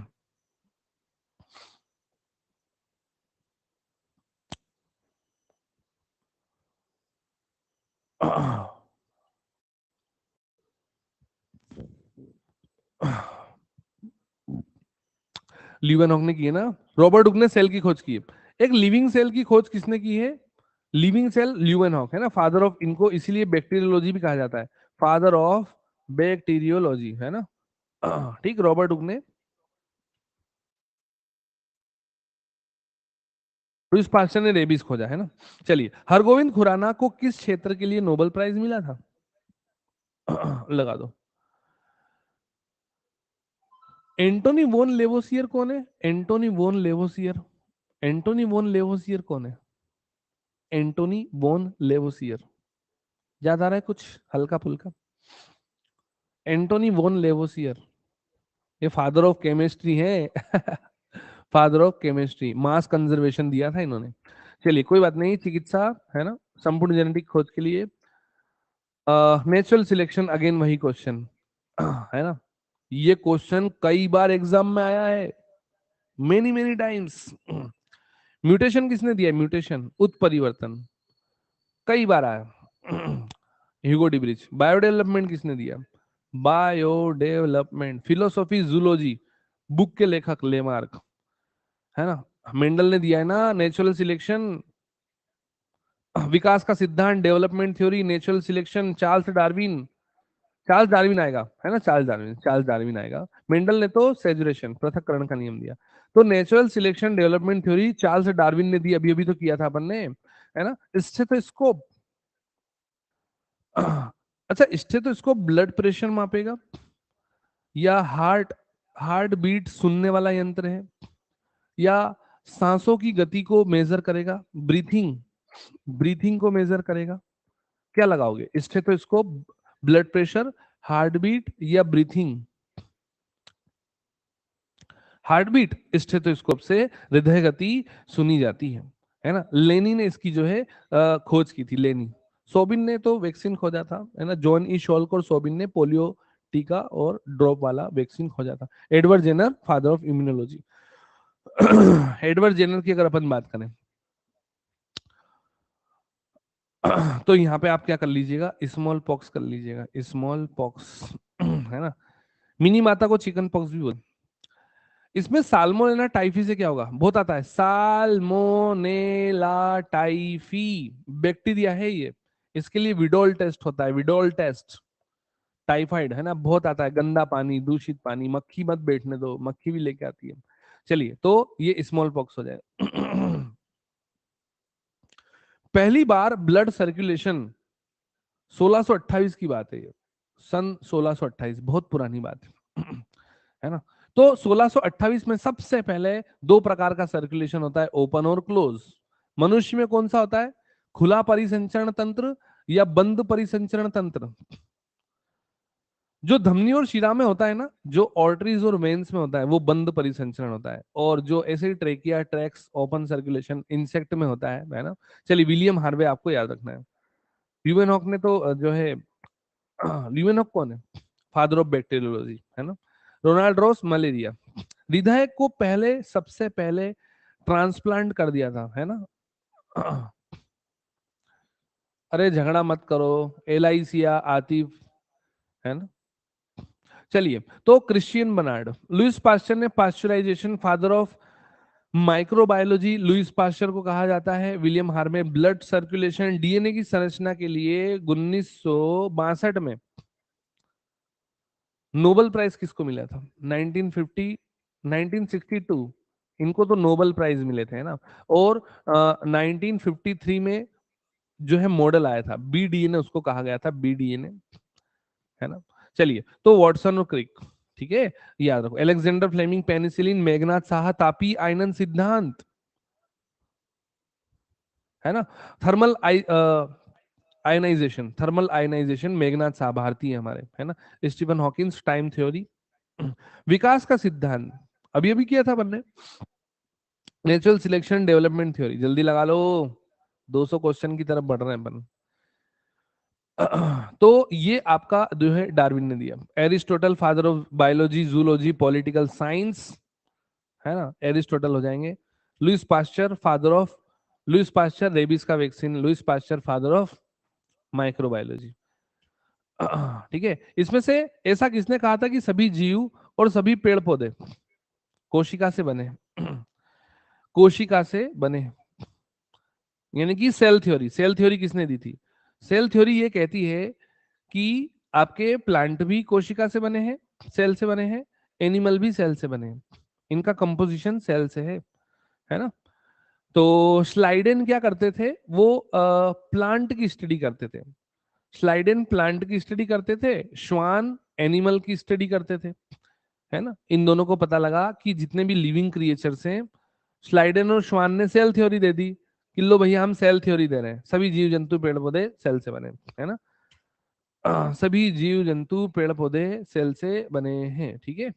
ल्यूवेन हॉक ने की है ना रॉबर्ट हुक ने सेल की खोज की है एक लिविंग सेल की खोज किसने की है लिविंग सेल ल्यूवेन हॉक है ना फादर ऑफ इनको इसीलिए बैक्टीरियोलॉजी भी कहा जाता है फादर ऑफ बैक्टीरियोलॉजी है ना ठीक रॉबर्ट हुक ने तो इस पास्टर ने रेबीज खोजा है ना चलिए हरगोविंद खुराना को किस क्षेत्र के लिए नोबेल प्राइज मिला था लगा दो एंटोनी वोन लेवोसियर कौन है Antony von Lavoisier Antony von Lavoisier कौन है एंटोनी वोन लेवोसियर याद आ रहा है कुछ हल्का फुल्का एंटोनी वोन लेवोसियर ये फादर ऑफ केमिस्ट्री है father of chemistry mass conservation दिया था इन्होंने चलिए कोई बात नहीं चिकित्सा है ना संपूर्ण जेनेटिक खोज के लिए नेचुरल सिलेक्शन अगेन वही क्वेश्चन है ना ये क्वेश्चन कई बार एग्जाम में आया है मेनी मेनी टाइम्स म्यूटेशन किसने दिया म्यूटेशन उत्परिवर्तन कई बार आया ह्यूगो डिब्रिज बायो डेवलपमेंट किसने दिया bio development philosophy zoology book के लेखक लेमार्क है ना मेंडल ने दिया है ना नेचुरल सिलेक्शन विकास का सिद्धांत development theory natural selection Charles Darwin Charles Darwin आएगा है ना चार्ल्स डार्विन चार्ल्स डार्विन आएगा मेंडल ने तो सेजुरेशन पृथककरण का नियम दिया तो natural selection development theory Charles Darwin ने दी अभी अभी तो किया था अपन ने है ना इससे तो स्कोप अच्छा इससे तो इसको ब्लड प्रेशर मापेगा या हार्ट हार्ट बीट सुनने वाला यंत्र है या सांसों की गति को मेजर करेगा ब्रीथिंग ब्रीथिंग को मेजर करेगा क्या लगाओगे stethoscope blood pressure heart beat या ब्रीथिंग हार्ट बीट स्टेथोस्कोप से हृदय गति सुनी जाती है है ना लेनी ने इसकी जो है खोज की थी लेनी सोबिन ने तो वैक्सीन खोजा था है ना जॉन ई शोल्क और सोबिन ने पोलियो टीका और ड्रॉप वाला वैक्सीन खोजा था Edward Jenner father of immunology Edward Jenner की अगर अपन बात करें तो यहाँ पे आप क्या कर लीजिएगा स्मॉल पॉक्स कर लीजिएगा स्मॉल पॉक्स है ना मिनी माता को चिकन पॉक्स भी बोल इसमें सालमोनेला टाइफी से क्या होगा बहुत आता है सालमोनेला टाइफी बैक्टीरिया है ये इसके लिए विडोल टेस्ट होता है विडोल टेस्ट टाइफाइड है ना बहुत आता है गंदा पानी दूषित पानी मक्खी मत बैठने दो मक्खी भी लेके आती है चलिए तो ये स्मॉल पॉक्स हो जाएगा पहली बार ब्लड सर्कुलेशन 1628 की बात है ये सन 1628 बहुत पुरानी बात है है ना तो 1628 में सबसे पहले दो प्रकार का सर्कुलेशन होता है ओपन और क्लोज मनुष्य में कौन सा होता है खुला परिसंचरण तंत्र या बंद परिसंचरण तंत्र जो धमनी और शिरा में होता है ना जो ऑर्टरीज और वेन्स में होता है वो बंद परिसंचरण होता है और जो ऐसे trachea tracts open circulation insect में होता है ना चलिए विलियम हार्वे आपको याद रखना है ल्यूवेनॉक ने तो जो है ल्यूवेनॉक हॉक कौन है फादर ऑफ बैक्टेरियोलॉजी है ना रोनाल्ड रोस मलेरिया हृदय को पहले सबसे पहले ट्रांसप्लांट कर दिया था है ना अरे झगड़ा मत करो एलाइसिया आतिफ है ना चलिए तो क्रिश्चियन बनार्ड लुइस पास्टर ने pasteurization father of microbiology Louis Pasteur को कहा जाता है William Harvey blood circulation DNA की संरचना के लिए उन्नीस में नोबल प्राइज किसको मिला था 1950 1962 इनको तो नोबल प्राइज मिले थे ना और uh, 1953 में जो है मॉडल आया था बी बीडीएनए उसको कहा गया था बी बीडीएनए है ना चलिए तो वॉटसन और क्रिक ठीक है याद रखो Alexander Fleming penicillin Meghnad Saha तापी आयन सिद्धांत है ना थर्मल आई ionization thermal ionization Meghnad Saha भारतीय हमारे है ना स्टीफन हॉकिंस टाइम थ्योरी विकास का सिद्धांत अभी अभी किया था बनने नेचुरल सिलेक्शन डेवलपमेंट थ्योरी जल्दी लगा लो 200 क्वेश्चन की तरफ बढ़ रहे हैं बन तो ये आपका जो है डार्विन ने दिया Aristotle father of biology zoology political science है ना एरिस्टोटल हो जाएंगे Louis Pasteur father of Louis Pasteur rabies का vaccine Louis Pasteur father of microbiology ठीक है इसमें से ऐसा किसने कहा था कि सभी जीव और सभी पेड़ पौधे कोशिका से बने कोशिका से बने यानी कि सेल थ्योरी सेल थ्योरी किसने दी थी सेल थ्योरी ये कहती है कि आपके प्लांट भी कोशिका से बने हैं सेल से बने हैं एनिमल भी सेल से बने हैं इनका कंपोजिशन सेल से है है ना तो स्लाइडन क्या करते थे वो आ, प्लांट की स्टडी करते थे स्लाइडन प्लांट की स्टडी करते थे श्वान एनिमल की स्टडी करते थे है ना इन दोनों को पता लगा कि जितने भी लिविंग क्रिएचर्स हैं स्लाइडन और श्वान ने सेल थ्योरी दे दी कि लो भैया हम सेल थ्योरी दे रहे हैं सभी जीव जंतु पेड़ पौधे सेल से बने है ना सभी जीव जंतु पेड़ पौधे सेल से बने हैं ठीक है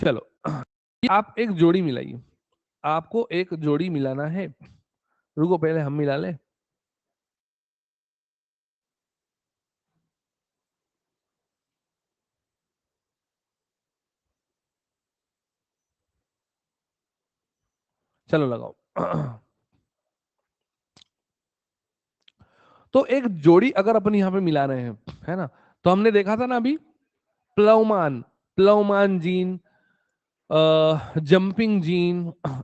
चलो आप एक जोड़ी मिलाइए आपको एक जोड़ी मिलाना है रुको पहले हम मिला ले चलो लगाओ तो एक जोड़ी अगर अपन यहां पे मिला रहे हैं है ना तो हमने देखा था ना अभी प्लवमान प्लवमान जीन जंपिंग जीन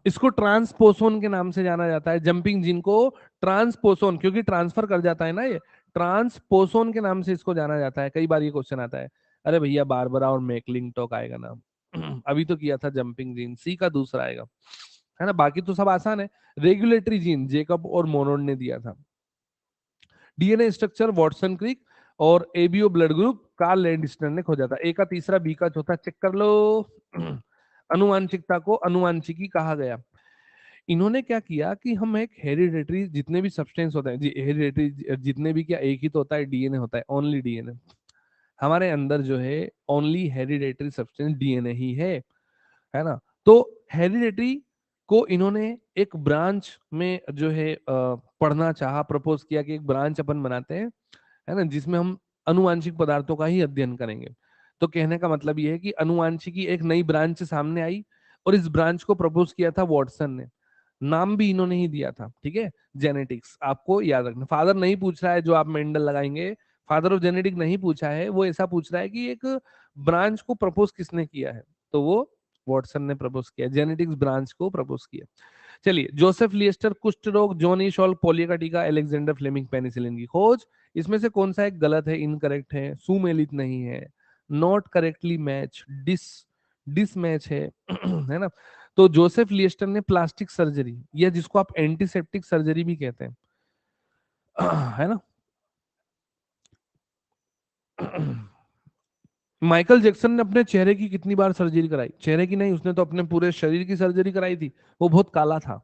इसको ट्रांसपोसोन के नाम से जाना जाता है जंपिंग जीन को ट्रांसपोसोन क्योंकि ट्रांसफर कर जाता है ना ये ट्रांसपोसोन के नाम से इसको जाना जाता है कई बार ये क्वेश्चन आता है अरे भैया बारबरा और मेकलिंग टॉक आएगा नाम अभी तो किया था जंपिंग जीन सी का दूसरा आएगा है ना बाकी तो सब आसान है रेगुलेटरी जीन जेकब और मोनोड ने दिया था डीएनए स्ट्रक्चर वॉटसन क्रिक और ABO blood group Karl Landsteiner ने खोजा था ए का तीसरा बी का चौथा चेक कर लो अनुवांशिकता को अनुवांशिकी कहा गया इन्होंने क्या किया कि हम एक हेरिडेटरी जितने भी सब्सटेंस होते हैं जी हेरिडेटरी जितने भी क्या एक ही तो होता है डीएनए होता है ओनली डीएनए हमारे अंदर जो है ओनली हेरिडेटरी सब्सटेंस डीएनए ही है है ना तो हेरिडेटरी को इन्होंने एक ब्रांच में जो है पढ़ना चाहा प्रपोज किया कि एक ब्रांच अपन बनाते हैं है ना जिसमें हम अनुवांशिक पदार्थों का ही अध्ययन करेंगे तो कहने का मतलब यह है कि अनुवांशिकी एक नई ब्रांच सामने आई और इस ब्रांच को प्रपोज किया था वॉटसन ने नाम भी इन्होंने ही दिया था ठीक है जेनेटिक्स आपको याद रखना फादर नहीं पूछ रहा है जो आप मेंडल लगाएंगे फादर ऑफ जेनेटिक नहीं पूछा है वो ऐसा पूछ रहा है कि एक ब्रांच को प्रपोज किसने किया है तो वो वॉटसन ने प्रपोज किया जेनेटिक्स ब्रांच को प्रपोज किया चलिए जोसेफ लियस्टर कुष्ठ रोग जोनी शॉल पोलियो का टीका एलेक्जेंडर फ्लेमिंग पेनिसिलिन की खोज इसमें से कौन सा एक गलत है इनकरेक्ट है सुमेलित नहीं है not correctly match dis dis match है है ना तो जोसेफ लियस्टर ने प्लास्टिक सर्जरी या जिसको आप एंटीसेप्टिक सर्जरी भी कहते हैं है ना माइकल जैक्सन ने अपने चेहरे की कितनी बार सर्जरी कराई चेहरे की नहीं उसने तो अपने पूरे शरीर की सर्जरी कराई थी वो बहुत काला था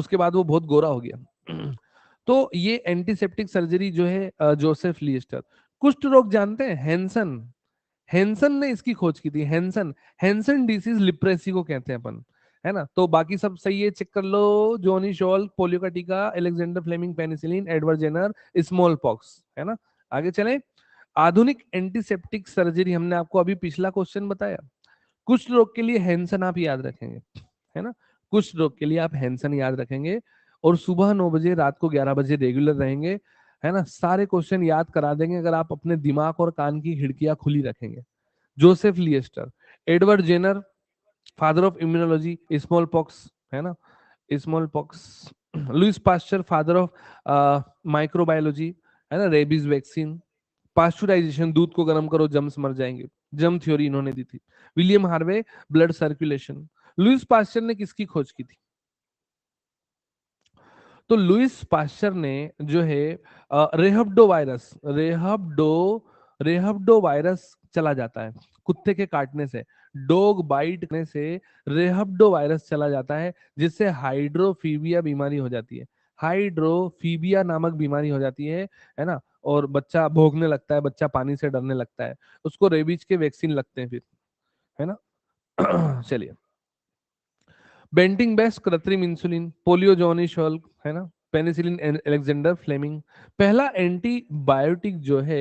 उसके बाद वो बहुत गोरा हो गया तो ये एंटीसेप्टिक सर्जरी जो है जोसेफ लियस्टर कुष्ट रोग जानते हैं हेंसन हेंसन ने इसकी खोज की थी हेंसन हेंसन डिसीज लिप्रेसी को कहते हैं अपन है ना तो बाकी सब सही है चेक कर लो जोनी शॉल पोलियो का टीका Alexander Fleming penicillin Edward Jenner small pox है ना आगे चलें आधुनिक एंटीसेप्टिक सर्जरी हमने आपको अभी पिछला क्वेश्चन बताया कुछ रोग के लिए हैंसन आप याद रखेंगे है ना कुछ रोग के लिए आप हैंसन याद रखेंगे और सुबह नौ बजे रात को ग्यारह बजे रेगुलर रहेंगे है ना सारे क्वेश्चन याद करा देंगे अगर आप अपने दिमाग और कान की खिड़कियां खुली रखेंगे Joseph Lister Edward Jenner father of immunology small pox है ना small pox Louis Pasteur father of microbiology है ना रेबीज वैक्सीन पास्चुराइजेशन दूध को गर्म करो जम्स मर जाएंगे जम थ्योरी इन्होंने दी थी William Harvey blood circulation Louis Pasteur ने किसकी खोज की थी तो लुइस पास्चर ने जो है रेहबडो वायरस रेहबडो रेहबडो वायरस चला जाता है कुत्ते के काटने से डॉग बाइट से रेहबडो वायरस चला जाता है जिससे हाइड्रोफीबिया बीमारी हो जाती है हाइड्रोफीबिया नामक बीमारी हो जाती है है ना और बच्चा भोगने लगता है बच्चा पानी से डरने लगता है उसको रेबीज के वैक्सीन लगते हैं फिर है ना चलिए बेंटिंग बेस्ट कृत्रिम इंसुलिन पोलियो जॉनिश है ना पेनिसिलिन एलेक्जेंडर फ्लेमिंग पहला एंटीबायोटिक जो है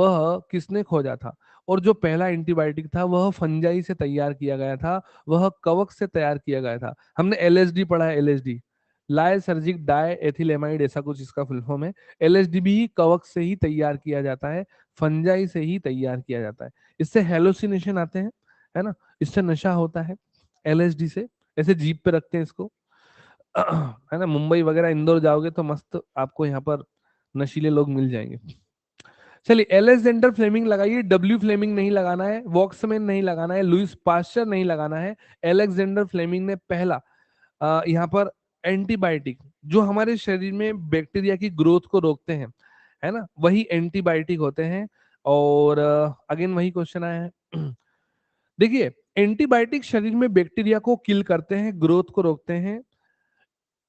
वह किसने खोजा था और जो पहला एंटीबायोटिक था वह फंजाई से तैयार किया गया था वह कवक से तैयार किया गया था हमने एलएसडी पढ़ा है एलएसडी लायसर्जिक डाई एथिलेमाइड ऐसा कुछ इसका फुल फॉर्म है एलएसडीबी कवक से ही तैयार किया जाता है फंजाई से ही तैयार किया जाता है इससे हेलोसिनेशन आते हैं है ना इससे नशा होता है एल से ऐसे जीप पे रखते हैं इसको है ना मुंबई वगैरह इंदौर जाओगे तो मस्त आपको यहाँ पर नशीले लोग मिल जाएंगे चलिए एलेक्जेंडर फ्लेमिंग लगाइए डब्ल्यू फ्लेमिंग नहीं लगाना है वॉक्समैन नहीं लगाना है लुइस पास्चर नहीं लगाना है एलेक्जेंडर फ्लेमिंग ने पहला यहाँ पर एंटीबायोटिक जो हमारे शरीर में बैक्टीरिया की ग्रोथ को रोकते हैं है ना वही एंटीबायोटिक होते हैं और अगेन वही क्वेश्चन आया है देखिए एंटीबायोटिक शरीर में बैक्टीरिया को किल करते हैं ग्रोथ को रोकते हैं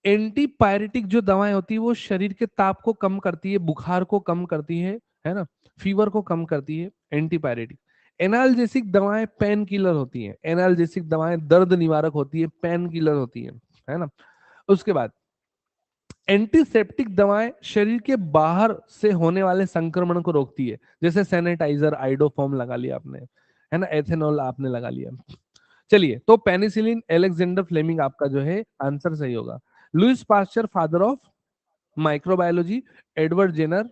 एंटीपायरेटिक जो दवाएं होती है वो शरीर के ताप को कम करती है बुखार को कम करती है है ना फीवर को कम करती है एंटीपायरेटिक एनाल्जेसिक दवाएं पेन किलर होती है एनाल्जेसिक दवाएं दर्द निवारक होती है पेन किलर होती है है ना उसके बाद एंटीसेप्टिक दवाएं शरीर के बाहर से होने वाले संक्रमण को रोकती है जैसे सैनिटाइजर आइडोफॉर्म लगा लिया आपने है ना एथेनॉल आपने लगा लिया चलिए तो पेनिसिलिन एलेक्जेंडर फ्लेमिंग आपका जो है आंसर सही होगा Louis Pasteur father of microbiology Edward Jenner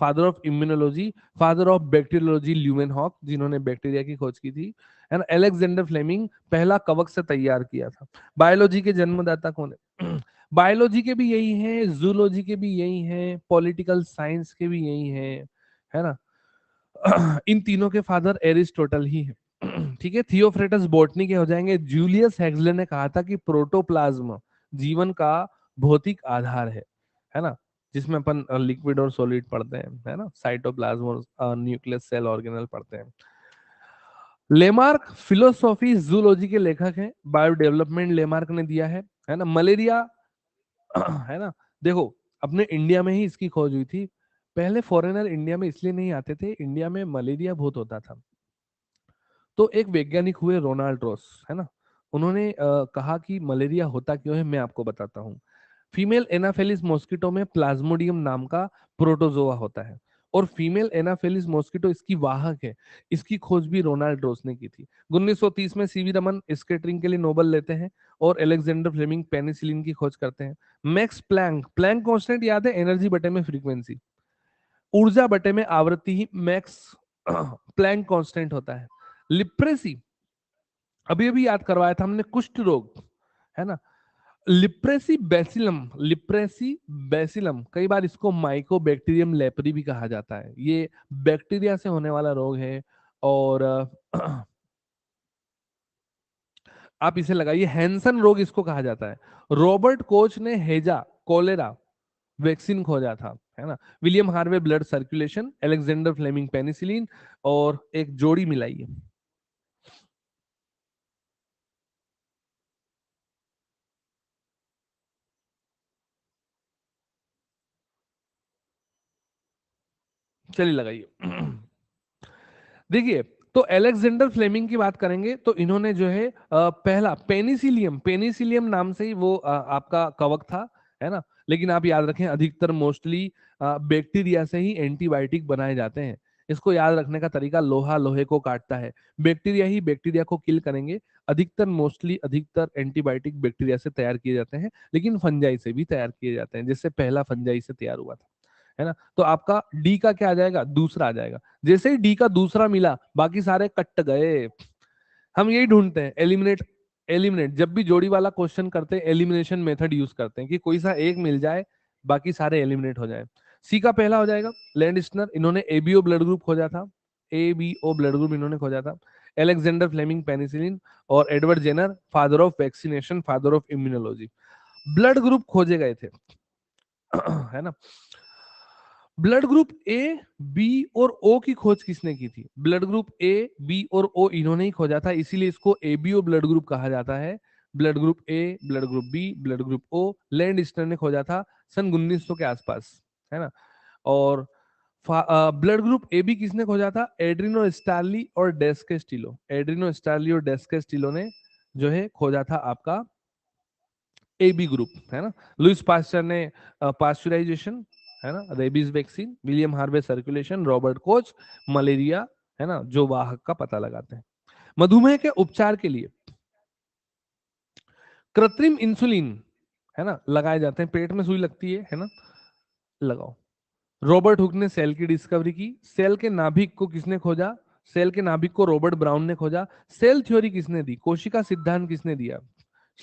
father of immunology father of bacteriology Leeuwenhoek जिन्होंने बैक्टीरिया की खोज की थी एंड एलेक्जेंडर फ्लेमिंग पहला कवक से तैयार किया था बायोलॉजी के जन्मदाता कौन है बायोलॉजी के भी यही है जूलॉजी के भी यही है पॉलिटिकल साइंस के भी यही है है ना इन तीनों के फादर एरिस्टोटल ही है ठीक है थियोफ्रेटस बोटनी के हो जाएंगे जूलियस हेक्सले ने कहा था कि प्रोटोप्लाज्म जीवन का भौतिक आधार है है ना जिसमें अपन लिक्विड और सॉलिड पढ़ते हैं है ना साइटोप्लाज्म और न्यूक्लियस सेल ऑर्गेनल पढ़ते हैं लेमार्क फिलोसॉफी जूलॉजी के लेखक हैं बायो डेवलपमेंट लेमार्क ने दिया है है ना मलेरिया है ना देखो अपने इंडिया में ही इसकी खोज हुई थी पहले फॉरेनर इंडिया में इसलिए नहीं आते थे इंडिया में मलेरिया बहुत होता था तो एक वैज्ञानिक हुए रोनाल्ड रॉस है ना उन्होंने आ, कहा कि मलेरिया होता क्यों है मैं आपको बताता हूँ फीमेल एनाफेलिस मॉस्किटो में प्लाज्मोडियम नाम का प्रोटोजोआ होता है और फीमेल एनाफेलिस मॉस्किटो इसकी वाहक है इसकी खोज भी रोनाल्ड रोस ने की थी 1930 में सीवी रमन स्केटरिंग के लिए नोबल लेते हैं और एलेक्जेंडर फ्लेमिंग पेनिसिलिन की खोज करते हैं मैक्स प्लैंक प्लैंक कॉन्स्टेंट याद है एनर्जी बटे में फ्रीक्वेंसी ऊर्जा बटे में आवृत्ति ही मैक्स प्लैंक कॉन्स्टेंट होता है लिप्रेसी अभी अभी याद करवाया था हमने कुष्ठ रोग है ना लिप्रेसी बेसिलम लिप्रेसी बेसिलम कई बार इसको बैक्टीरियम लेपरी भी कहा जाता है ये बैक्टीरिया से होने वाला रोग है और आप इसे लगाइए हैंसन रोग इसको कहा जाता है रॉबर्ट कोच ने हेजा कोलेरा वैक्सीन खोजा था है ना William Harvey blood circulation Alexander Fleming penicillin और एक जोड़ी मिलाई है चलिए लगाइए देखिए तो एलेक्सेंडर फ्लेमिंग की बात करेंगे तो इन्होंने जो है पहला पेनिसिलियम पेनिसिलियम नाम से ही वो आपका कवक था है ना लेकिन आप याद रखें अधिकतर मोस्टली बैक्टीरिया से ही एंटीबायोटिक बनाए जाते हैं इसको याद रखने का तरीका लोहा लोहे को काटता है बैक्टीरिया ही बैक्टीरिया को किल करेंगे अधिकतर मोस्टली अधिकतर एंटीबायोटिक बैक्टीरिया से तैयार किए जाते हैं लेकिन फंजाई से भी तैयार किए जाते हैं जिससे पहला फंजाई से तैयार हुआ था है ना तो आपका डी का क्या आ जाएगा दूसरा आ जाएगा जैसे ही डी का दूसरा मिला बाकी सारे कट गए हम यही ढूंढते हैं एलिमिनेट एलिमिनेट जब भी जोड़ी वाला क्वेश्चन करते हैं एलिमिनेशन मेथड यूज करते हैं कि कोई सा एक मिल जाए बाकी सारे एलिमिनेट हो जाए सी का पहला हो जाएगा लैंड इन्होंने एबीओ ब्लड ग्रुप खोजा था A B O blood group इन्होंने खोजा था एलेक्जेंडर फ्लेमिंग पेनिसिलिन और Edward Jenner father of vaccination father of immunology blood group खोजे गए थे है ना ब्लड ग्रुप ए बी और ओ की खोज किसने की थी ब्लड ग्रुप ए बी और ओ इन्होंने ही खोजा था इसीलिए इसको एबीओ ब्लड ग्रुप कहा जाता है blood group A blood group B blood group O Landsteiner ने खोजा था सन उन्नीस के आसपास है ना और ब्लड ग्रुप ए बी किसने खोजा था एड्रिनो स्टार्ली और डेस्के स्टीलो एड्रिनो स्टार्ली और डेस्के स्टीलो ने जो है खोजा था आपका ए बी ग्रुप है ना लुइस पास्टर ने पास्चुराइजेशन है ना rabies vaccine William Harvey circulation Robert Koch malaria है ना जो वाहक का पता लगाते हैं मधुमेह के उपचार के लिए कृत्रिम इंसुलिन है ना लगाए जाते हैं पेट में सुई लगती है है ना लगाओ रॉबर्ट हुक ने सेल की डिस्कवरी की सेल के नाभिक को किसने खोजा सेल के नाभिक को रॉबर्ट ब्राउन ने खोजा सेल थ्योरी किसने दी कोशिका सिद्धांत किसने दिया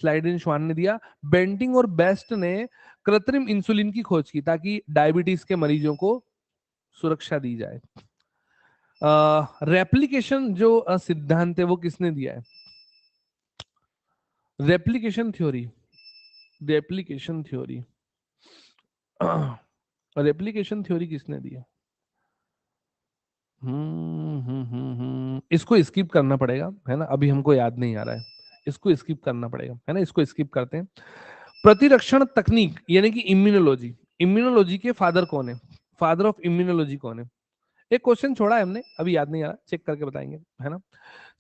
इन श्वान ने दिया बेंटिंग और बेस्ट ने कृत्रिम इंसुलिन की खोज की ताकि डायबिटीज के मरीजों को सुरक्षा दी जाए रेप्लीकेशन uh, जो uh, सिद्धांत है वो किसने दिया है replication theory replication theory replication theory किसने दिया हम्म, हम्म हम्म हम्म इसको स्किप करना पड़ेगा है ना अभी हमको याद नहीं आ रहा है इसको स्किप करना पड़ेगा है ना इसको स्किप करते हैं प्रतिरक्षण तकनीक यानी कि इम्यूनोलॉजी इम्यूनोलॉजी के फादर कौन है फादर ऑफ इम्यूनोलॉजी कौन है एक क्वेश्चन छोड़ा है हमने अभी याद नहीं आ रहा चेक करके बताएंगे है ना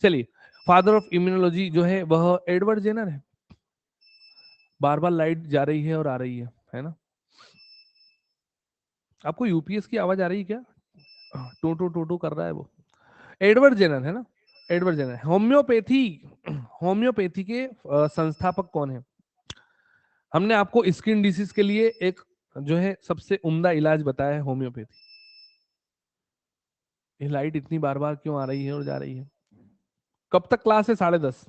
चलिए फादर ऑफ इम्यूनोलॉजी जो है वह एडवर्ड जेनर है बार बार लाइट जा रही है और आ रही है है ना आपको यूपीएस की आवाज आ रही है क्या टू टू टू टू कर रहा है वो एडवर्ड जेनर है ना एडवर्ड जेनर होम्योपैथी होम्योपैथी के संस्थापक कौन है हमने आपको स्किन डिसीज के लिए एक जो है सबसे उम्दा इलाज बताया है होम्योपैथी लाइट इतनी बार बार क्यों आ रही है और जा रही है कब तक क्लास है साढ़े दस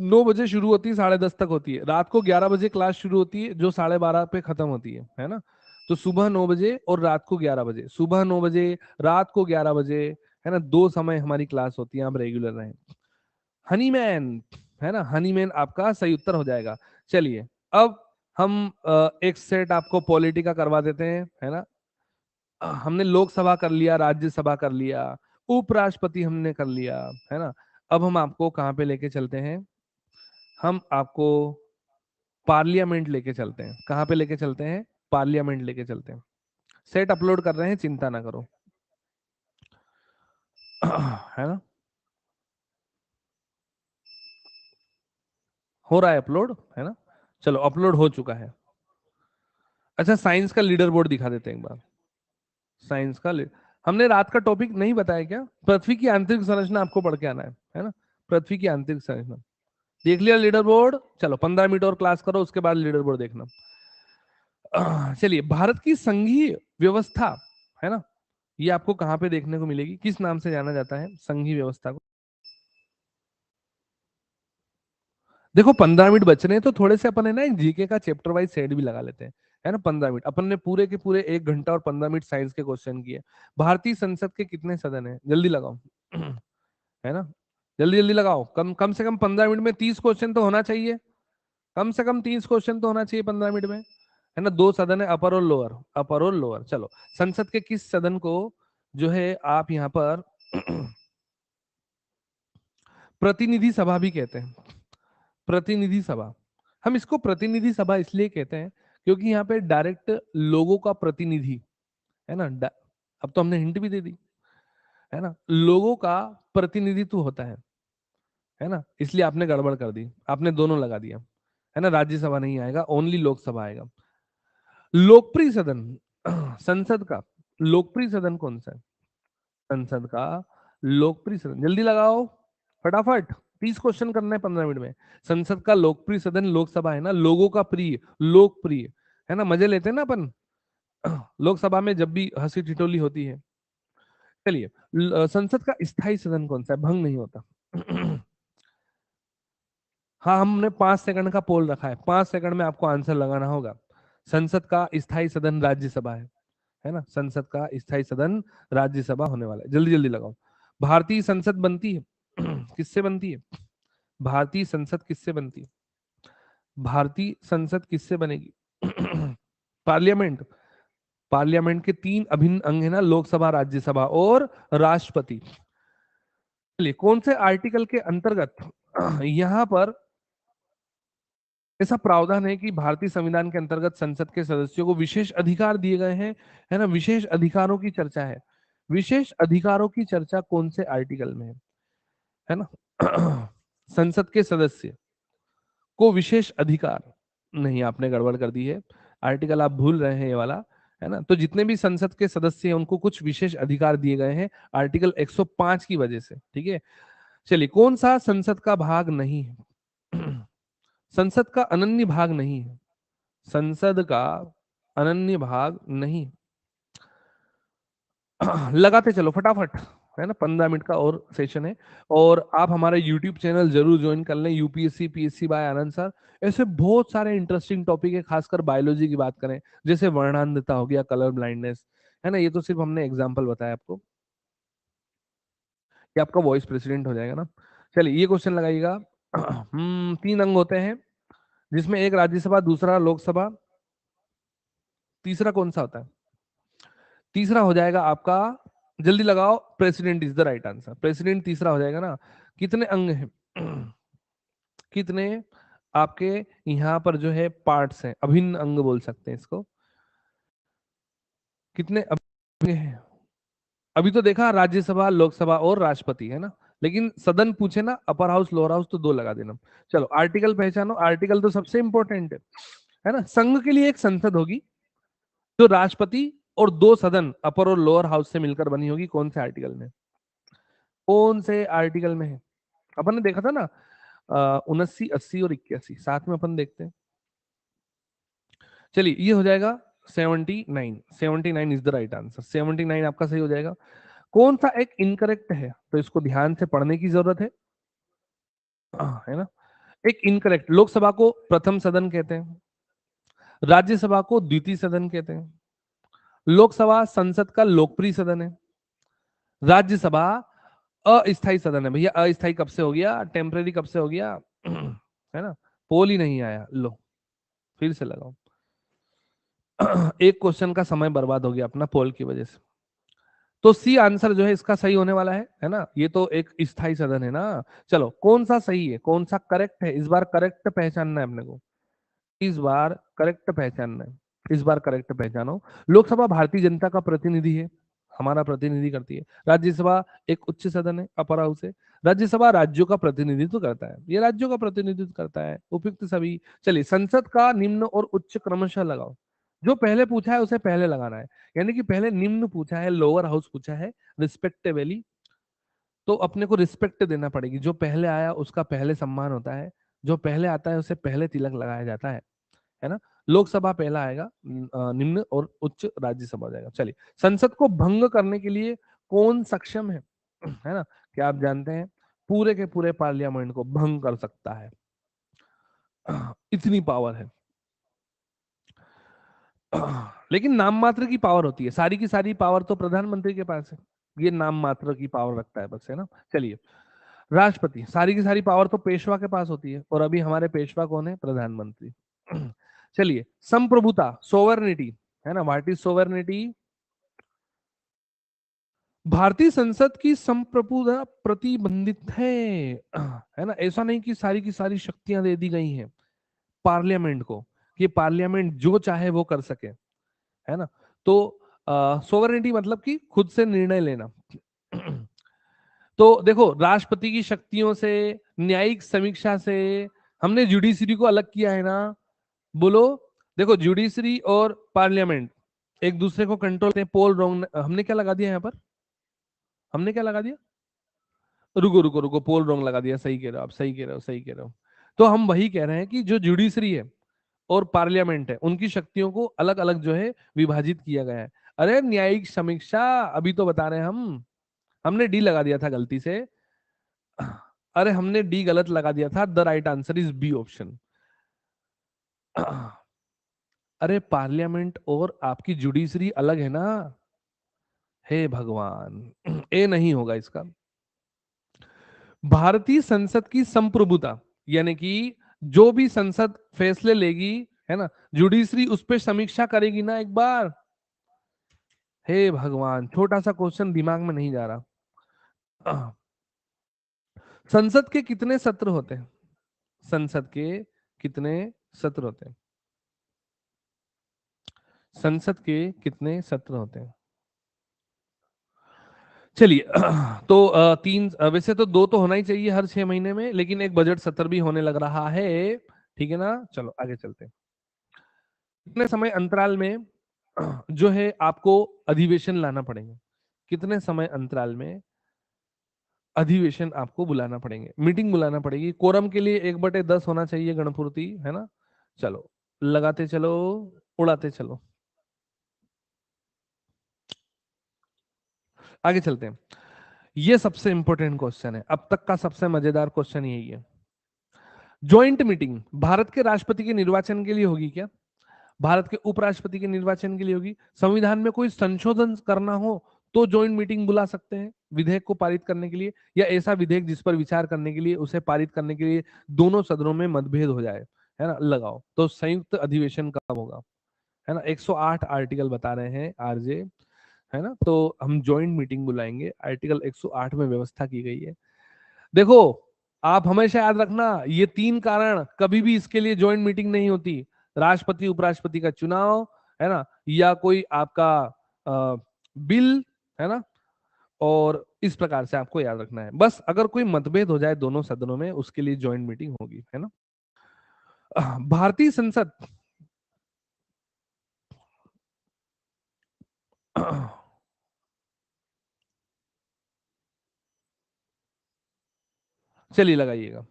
नौ बजे शुरू होती है साढ़े दस तक होती है रात को ग्यारह बजे क्लास शुरू होती है जो साढ़े बारह पे खत्म होती है है ना तो सुबह नौ बजे और रात को ग्यारह बजे सुबह नौ बजे रात को ग्यारह बजे है ना दो समय हमारी क्लास होती है आप रेगुलर रहे हनीमैन है ना हनीमैन आपका सही उत्तर हो जाएगा चलिए अब हम एक सेट आपको पॉलिटी का करवा देते हैं है ना हमने लोकसभा कर लिया राज्यसभा कर लिया उपराष्ट्रपति हमने कर लिया है ना अब हम आपको कहाँ पे लेके चलते हैं हम आपको पार्लियामेंट लेके चलते हैं कहाँ पे लेके चलते हैं पार्लियामेंट लेके चलते हैं सेट अपलोड कर रहे हैं चिंता ना करो है ना हो रहा है अपलोड है ना चलो अपलोड हो चुका है अच्छा साइंस का लीडर बोर्ड दिखा देते हैं एक बार साइंस का हमने रात का टॉपिक नहीं बताया क्या पृथ्वी की आंतरिक संरचना आपको पढ़ के आना है है ना पृथ्वी की आंतरिक संरचना देख लिया लीडर बोर्ड चलो पंद्रह मिनट और क्लास करो उसके बाद लीडर बोर्ड देखना चलिए भारत की संघीय व्यवस्था है ना ये आपको कहां पे देखने को मिलेगी किस नाम से जाना जाता है संघी व्यवस्था को देखो पंद्रह मिनट बच रहे हैं तो थोड़े से अपन है ना जीके का चैप्टर वाइज सेट भी लगा लेते हैं है ना पंद्रह मिनट अपन ने पूरे के पूरे एक घंटा और पंद्रह मिनट साइंस के क्वेश्चन किए भारतीय संसद के कितने सदन है जल्दी लगाओ है ना जल्दी जल्दी लगाओ कम कम से कम पंद्रह मिनट में तीस क्वेश्चन तो होना चाहिए कम से कम तीस क्वेश्चन तो होना चाहिए पंद्रह मिनट में है ना दो सदन है अपर और लोअर अपर और लोअर चलो संसद के किस सदन को जो है आप यहाँ पर प्रतिनिधि सभा भी कहते हैं प्रतिनिधि सभा हम इसको प्रतिनिधि सभा इसलिए कहते हैं क्योंकि यहाँ पे डायरेक्ट लोगों का प्रतिनिधि है ना अब तो हमने हिंट भी दे दी है ना लोगों का प्रतिनिधित्व होता है है ना इसलिए आपने गड़बड़ कर दी आपने दोनों लगा दिया है ना राज्यसभा नहीं आएगा ओनली लोकसभा आएगा लोकप्रिय सदन संसद का लोकप्रिय सदन कौन सा है संसद का लोकप्रिय सदन जल्दी लगाओ फटाफट तीस क्वेश्चन करना है पंद्रह मिनट में संसद का लोकप्रिय सदन लोकसभा है ना लोगों का प्रिय लोकप्रिय है ना मजे लेते हैं ना अपन लोकसभा में जब भी हंसी टिटोली होती है चलिए संसद का स्थायी सदन कौन सा है भंग नहीं होता हाँ हमने पांच सेकंड का पोल रखा है पांच सेकंड में आपको आंसर लगाना होगा संसद का स्थायी सदन राज्यसभा है है ना संसद का स्थायी सदन राज्यसभा होने वाला है जल्दी जल्दी लगाओ भारतीय संसद बनती है किससे बनती है भारतीय संसद किससे बनती है भारतीय संसद किससे बनेगी पार्लियामेंट पार्लियामेंट के तीन अभिन्न अंग है ना लोकसभा राज्यसभा और राष्ट्रपति चलिए कौन से आर्टिकल के अंतर्गत यहां पर ऐसा प्रावधान है कि भारतीय संविधान के अंतर्गत संसद के सदस्यों को विशेष अधिकार दिए गए हैं है ना विशेष अधिकारों की चर्चा है विशेष अधिकारों की चर्चा कौन से आर्टिकल में है है ना संसद के सदस्य को विशेष अधिकार नहीं आपने गड़बड़ कर दी है आर्टिकल आप भूल रहे हैं ये वाला है ना तो जितने भी संसद के सदस्य हैं उनको कुछ विशेष अधिकार दिए गए हैं आर्टिकल 105 की वजह से ठीक है चलिए कौन सा संसद का भाग नहीं है संसद का अनन्य भाग नहीं है संसद का अनन्य भाग नहीं है लगाते चलो फटाफट है ना पंद्रह मिनट का और सेशन है और आप हमारे यूट्यूब चैनल जरूर ज्वाइन कर लें UPSC PSC by Anand sir ऐसे बहुत सारे इंटरेस्टिंग टॉपिक है खासकर बायोलॉजी की बात करें जैसे वर्णांधता हो गया कलर ब्लाइंडनेस है ना ये तो सिर्फ हमने एग्जाम्पल बताया आपको ये आपका वॉइस प्रेसिडेंट हो जाएगा ना चलिए ये क्वेश्चन लगाइएगा हाँ। हम्म, तीन अंग होते हैं जिसमें एक राज्यसभा दूसरा लोकसभा तीसरा कौन सा होता है तीसरा हो जाएगा आपका जल्दी लगाओ president is the right answer president तीसरा हो जाएगा ना कितने अंग हैं कितने आपके यहाँ पर जो है पार्ट्स हैं अभिन्न अंग बोल सकते हैं इसको कितने अभी तो देखा राज्यसभा लोकसभा और राष्ट्रपति है ना लेकिन सदन पूछे ना अपर हाउस लोअर हाउस तो दो लगा देना चलो आर्टिकल पहचानो आर्टिकल तो सबसे इंपॉर्टेंट है है ना संघ के लिए एक संसद होगी जो राष्ट्रपति और दो सदन अपर और लोअर हाउस से मिलकर बनी होगी कौन से आर्टिकल में कौन से आर्टिकल में है अपन ने देखा था ना उन्नासी अस्सी और इक्यासी साथ में अपन देखते हैं चलिए ये हो जाएगा seventy nine seventy nine is the right answer seventy nine आपका सही हो जाएगा कौन सा एक इनकरेक्ट है तो इसको ध्यान से पढ़ने की जरूरत है आ, हाँ, है ना एक इनकरेक्ट लोकसभा को प्रथम सदन कहते हैं राज्यसभा को द्वितीय सदन कहते हैं लोकसभा संसद का लोकप्रिय सदन है राज्यसभा अस्थायी सदन है भैया अस्थाई कब से हो गया टेम्प्रेरी कब से हो गया है ना पोल ही नहीं आया लो फिर से लगाओ एक क्वेश्चन का समय बर्बाद हो गया अपना पोल की वजह से तो सी आंसर जो है इसका सही होने वाला है है ना ये तो एक स्थायी सदन है ना चलो कौन सा सही है कौन सा करेक्ट है इस बार करेक्ट पहचानना है अपने को इस बार करेक्ट पहचानना है इस बार करेक्ट पहचानो लोकसभा भारतीय जनता का प्रतिनिधि है हमारा प्रतिनिधि करती है राज्यसभा एक उच्च सदन है अपर हाउस है राज्यसभा राज्यों का प्रतिनिधित्व करता है ये राज्यों का प्रतिनिधित्व करता है उपयुक्त सभी चलिए संसद का निम्न और उच्च क्रमशः लगाओ जो पहले पूछा है उसे पहले लगाना है यानी कि पहले निम्न पूछा है लोअर हाउस पूछा है रिस्पेक्टेबली तो अपने को रिस्पेक्ट देना पड़ेगी जो पहले आया उसका पहले सम्मान होता है जो पहले आता है उसे पहले तिलक लगाया जाता है है ना लोकसभा पहला आएगा निम्न और उच्च राज्यसभा जाएगा चलिए संसद को भंग करने के लिए कौन सक्षम है है ना क्या आप जानते हैं पूरे के पूरे पार्लियामेंट को भंग कर सकता है इतनी पावर है लेकिन नाम मात्र की पावर होती है सारी की सारी पावर तो प्रधानमंत्री के पास है ये नाम मात्र की पावर रखता है बस है ना चलिए राष्ट्रपति सारी की सारी पावर तो पेशवा के पास होती है और अभी हमारे पेशवा कौन है प्रधानमंत्री चलिए संप्रभुता सोवर्निटी है ना वाट इज सोवर्निटी भारतीय संसद की संप्रभुता प्रतिबंधित है है ना ऐसा नहीं कि सारी की सारी शक्तियां दे दी गई हैं पार्लियामेंट को ये पार्लियामेंट जो चाहे वो कर सके है ना तो सोवरेनिटी मतलब कि खुद से निर्णय लेना तो देखो राष्ट्रपति की शक्तियों से न्यायिक समीक्षा से हमने जुडिशरी को अलग किया है ना बोलो देखो जुडिशरी और पार्लियामेंट एक दूसरे को कंट्रोल करते पोल रॉन्ग हमने क्या लगा दिया यहां पर हमने क्या लगा दिया रुको रुको रुको पोल रॉन्ग लगा दिया सही कह रहे हो आप सही कह रहे हो सही कह रहे हो तो हम वही कह रहे हैं कि जो जुडिशरी है और पार्लियामेंट है उनकी शक्तियों को अलग अलग जो है विभाजित किया गया है अरे न्यायिक समीक्षा अभी तो बता रहे हम हमने डी लगा दिया था गलती से अरे हमने डी गलत लगा दिया था the right answer is B option अरे पार्लियामेंट और आपकी जुडिशरी अलग है ना हे भगवान ए नहीं होगा इसका भारतीय संसद की संप्रभुता यानी कि जो भी संसद फैसले लेगी है ना जुडिशरी उस पर समीक्षा करेगी ना एक बार हे भगवान छोटा सा क्वेश्चन दिमाग में नहीं जा रहा संसद के कितने सत्र होते हैं संसद के कितने सत्र होते हैं संसद के कितने सत्र होते हैं चलिए तो तीन वैसे तो दो तो होना ही चाहिए हर छह महीने में लेकिन एक बजट सत्र भी होने लग रहा है ठीक है ना चलो आगे चलते कितने समय अंतराल में जो है आपको अधिवेशन लाना पड़ेगा कितने समय अंतराल में अधिवेशन आपको बुलाना पड़ेंगे मीटिंग बुलाना पड़ेगी कोरम के लिए एक बटे दस होना चाहिए गणपूर्ति है ना चलो लगाते चलो उड़ाते चलो आगे चलते हैं ये सबसे इंपॉर्टेंट क्वेश्चन है अब तक का सबसे मजेदार क्वेश्चन यही है ज्वाइंट मीटिंग भारत के राष्ट्रपति के निर्वाचन के लिए होगी क्या भारत के उपराष्ट्रपति के निर्वाचन के लिए होगी संविधान में कोई संशोधन करना हो तो ज्वाइंट मीटिंग बुला सकते हैं विधेयक को पारित करने के लिए या ऐसा विधेयक जिस पर विचार करने के लिए उसे पारित करने के लिए दोनों सदनों में मतभेद हो जाए है ना लगाओ तो संयुक्त अधिवेशन कब होगा है ना 108 आर्टिकल बता रहे हैं आरजे है ना तो हम ज्वाइंट मीटिंग बुलाएंगे आर्टिकल 108 में व्यवस्था की गई है देखो आप हमेशा याद रखना ये तीन कारण कभी भी इसके लिए ज्वाइंट मीटिंग नहीं होती राष्ट्रपति उपराष्ट्रपति का चुनाव है ना या कोई आपका आ, बिल है ना और इस प्रकार से आपको याद रखना है बस अगर कोई मतभेद हो जाए दोनों सदनों में उसके लिए ज्वाइंट मीटिंग होगी है ना भारतीय संसद चलिए लगाइएगा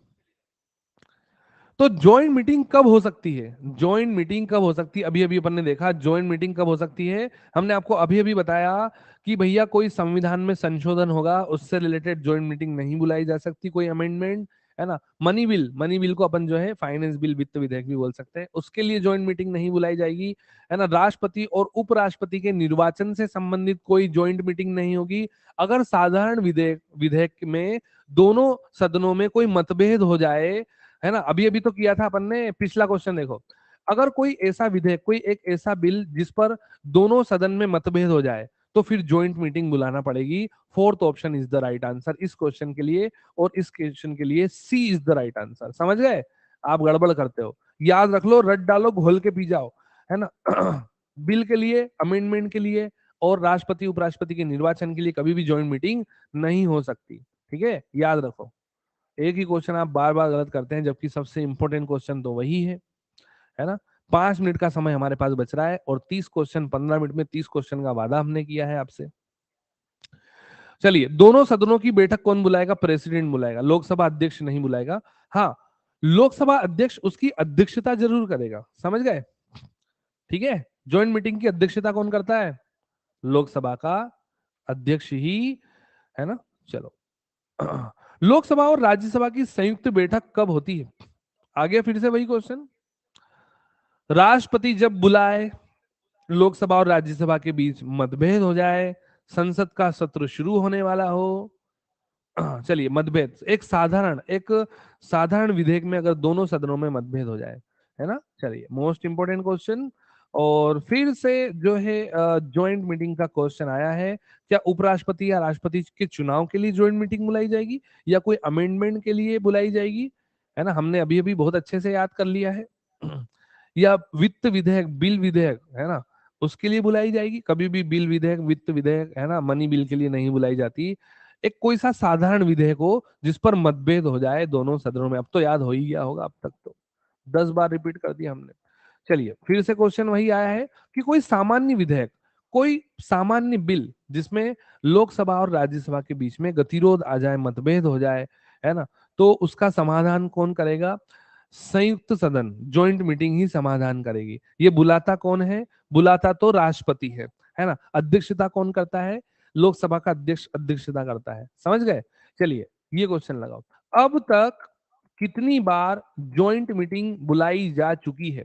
तो ज्वाइंट मीटिंग कब हो सकती है ज्वाइंट मीटिंग कब हो सकती है अभी अभी अपन ने देखा ज्वाइंट मीटिंग कब हो सकती है हमने आपको अभी अभी बताया कि भैया कोई संविधान में संशोधन होगा उससे रिलेटेड ज्वाइंट मीटिंग नहीं बुलाई जा सकती कोई अमेंडमेंट है ना मनी बिल मनी बिल को अपन जो है फाइनेंस बिल वित्त विधेयक भी बोल सकते हैं उसके लिए ज्वाइंट मीटिंग नहीं बुलाई जाएगी है ना राष्ट्रपति और उपराष्ट्रपति के निर्वाचन से संबंधित कोई ज्वाइंट मीटिंग नहीं होगी अगर साधारण विधेयक विधेयक में दोनों सदनों में कोई मतभेद हो जाए है ना अभी अभी तो किया था अपन ने पिछला क्वेश्चन देखो अगर कोई ऐसा विधेयक कोई एक ऐसा बिल जिस पर दोनों सदन में मतभेद हो जाए तो फिर ज्वाइंट मीटिंग बुलाना पड़ेगी fourth option is the right answer इस क्वेश्चन के लिए और इस क्वेश्चन के लिए C is the right answer समझ गए आप गड़बड़ करते हो याद रख लो रट डालो घोल के पी जाओ है ना बिल के लिए अमेंडमेंट के लिए और राष्ट्रपति उपराष्ट्रपति के निर्वाचन के लिए कभी भी ज्वाइंट मीटिंग नहीं हो सकती ठीक है याद रखो एक ही क्वेश्चन आप बार बार गलत करते हैं जबकि सबसे इंपॉर्टेंट क्वेश्चन तो वही है है ना पांच मिनट का समय हमारे पास बच रहा है और तीस क्वेश्चन पंद्रह मिनट में तीस क्वेश्चन का वादा हमने किया है आपसे चलिए दोनों सदनों की बैठक कौन बुलाएगा प्रेसिडेंट बुलाएगा लोकसभा अध्यक्ष नहीं बुलाएगा हाँ लोकसभा अध्यक्ष उसकी अध्यक्षता जरूर करेगा समझ गए ठीक है ज्वाइंट मीटिंग की अध्यक्षता कौन करता है लोकसभा का अध्यक्ष ही है ना चलो लोकसभा और राज्यसभा की संयुक्त बैठक कब होती है आगे फिर से वही क्वेश्चन राष्ट्रपति जब बुलाए लोकसभा और राज्यसभा के बीच मतभेद हो जाए संसद का सत्र शुरू होने वाला हो चलिए मतभेद एक साधारण एक साधारण विधेयक में अगर दोनों सदनों में मतभेद हो जाए है ना चलिए मोस्ट इंपोर्टेंट क्वेश्चन और फिर से जो है ज्वाइंट मीटिंग का क्वेश्चन आया है क्या उपराष्ट्रपति या राष्ट्रपति के चुनाव के लिए ज्वाइंट मीटिंग बुलाई जाएगी या कोई अमेंडमेंट के लिए बुलाई जाएगी है ना हमने अभी अभी बहुत अच्छे से याद कर लिया है या वित्त विधेयक बिल विधेयक है ना उसके लिए बुलाई जाएगी कभी भी बिल विधेयक वित्त विधेयक है ना मनी बिल के लिए नहीं बुलाई जाती एक कोई सा साधारण विधेयक हो जिस पर मतभेद हो जाए दोनों सदनों में अब तो याद हो ही गया होगा अब तक तो दस बार रिपीट कर दिया हमने चलिए फिर से क्वेश्चन वही आया है कि कोई सामान्य विधेयक कोई सामान्य बिल जिसमें लोकसभा और राज्यसभा के बीच में गतिरोध आ जाए मतभेद हो जाए है ना तो उसका समाधान कौन करेगा संयुक्त सदन ज्वाइंट मीटिंग ही समाधान करेगी ये बुलाता कौन है बुलाता तो राष्ट्रपति है है ना अध्यक्षता कौन करता है लोकसभा का अध्यक्ष अध्यक्षता करता है समझ गए चलिए ये क्वेश्चन लगाओ अब तक कितनी बार ज्वाइंट मीटिंग बुलाई जा चुकी है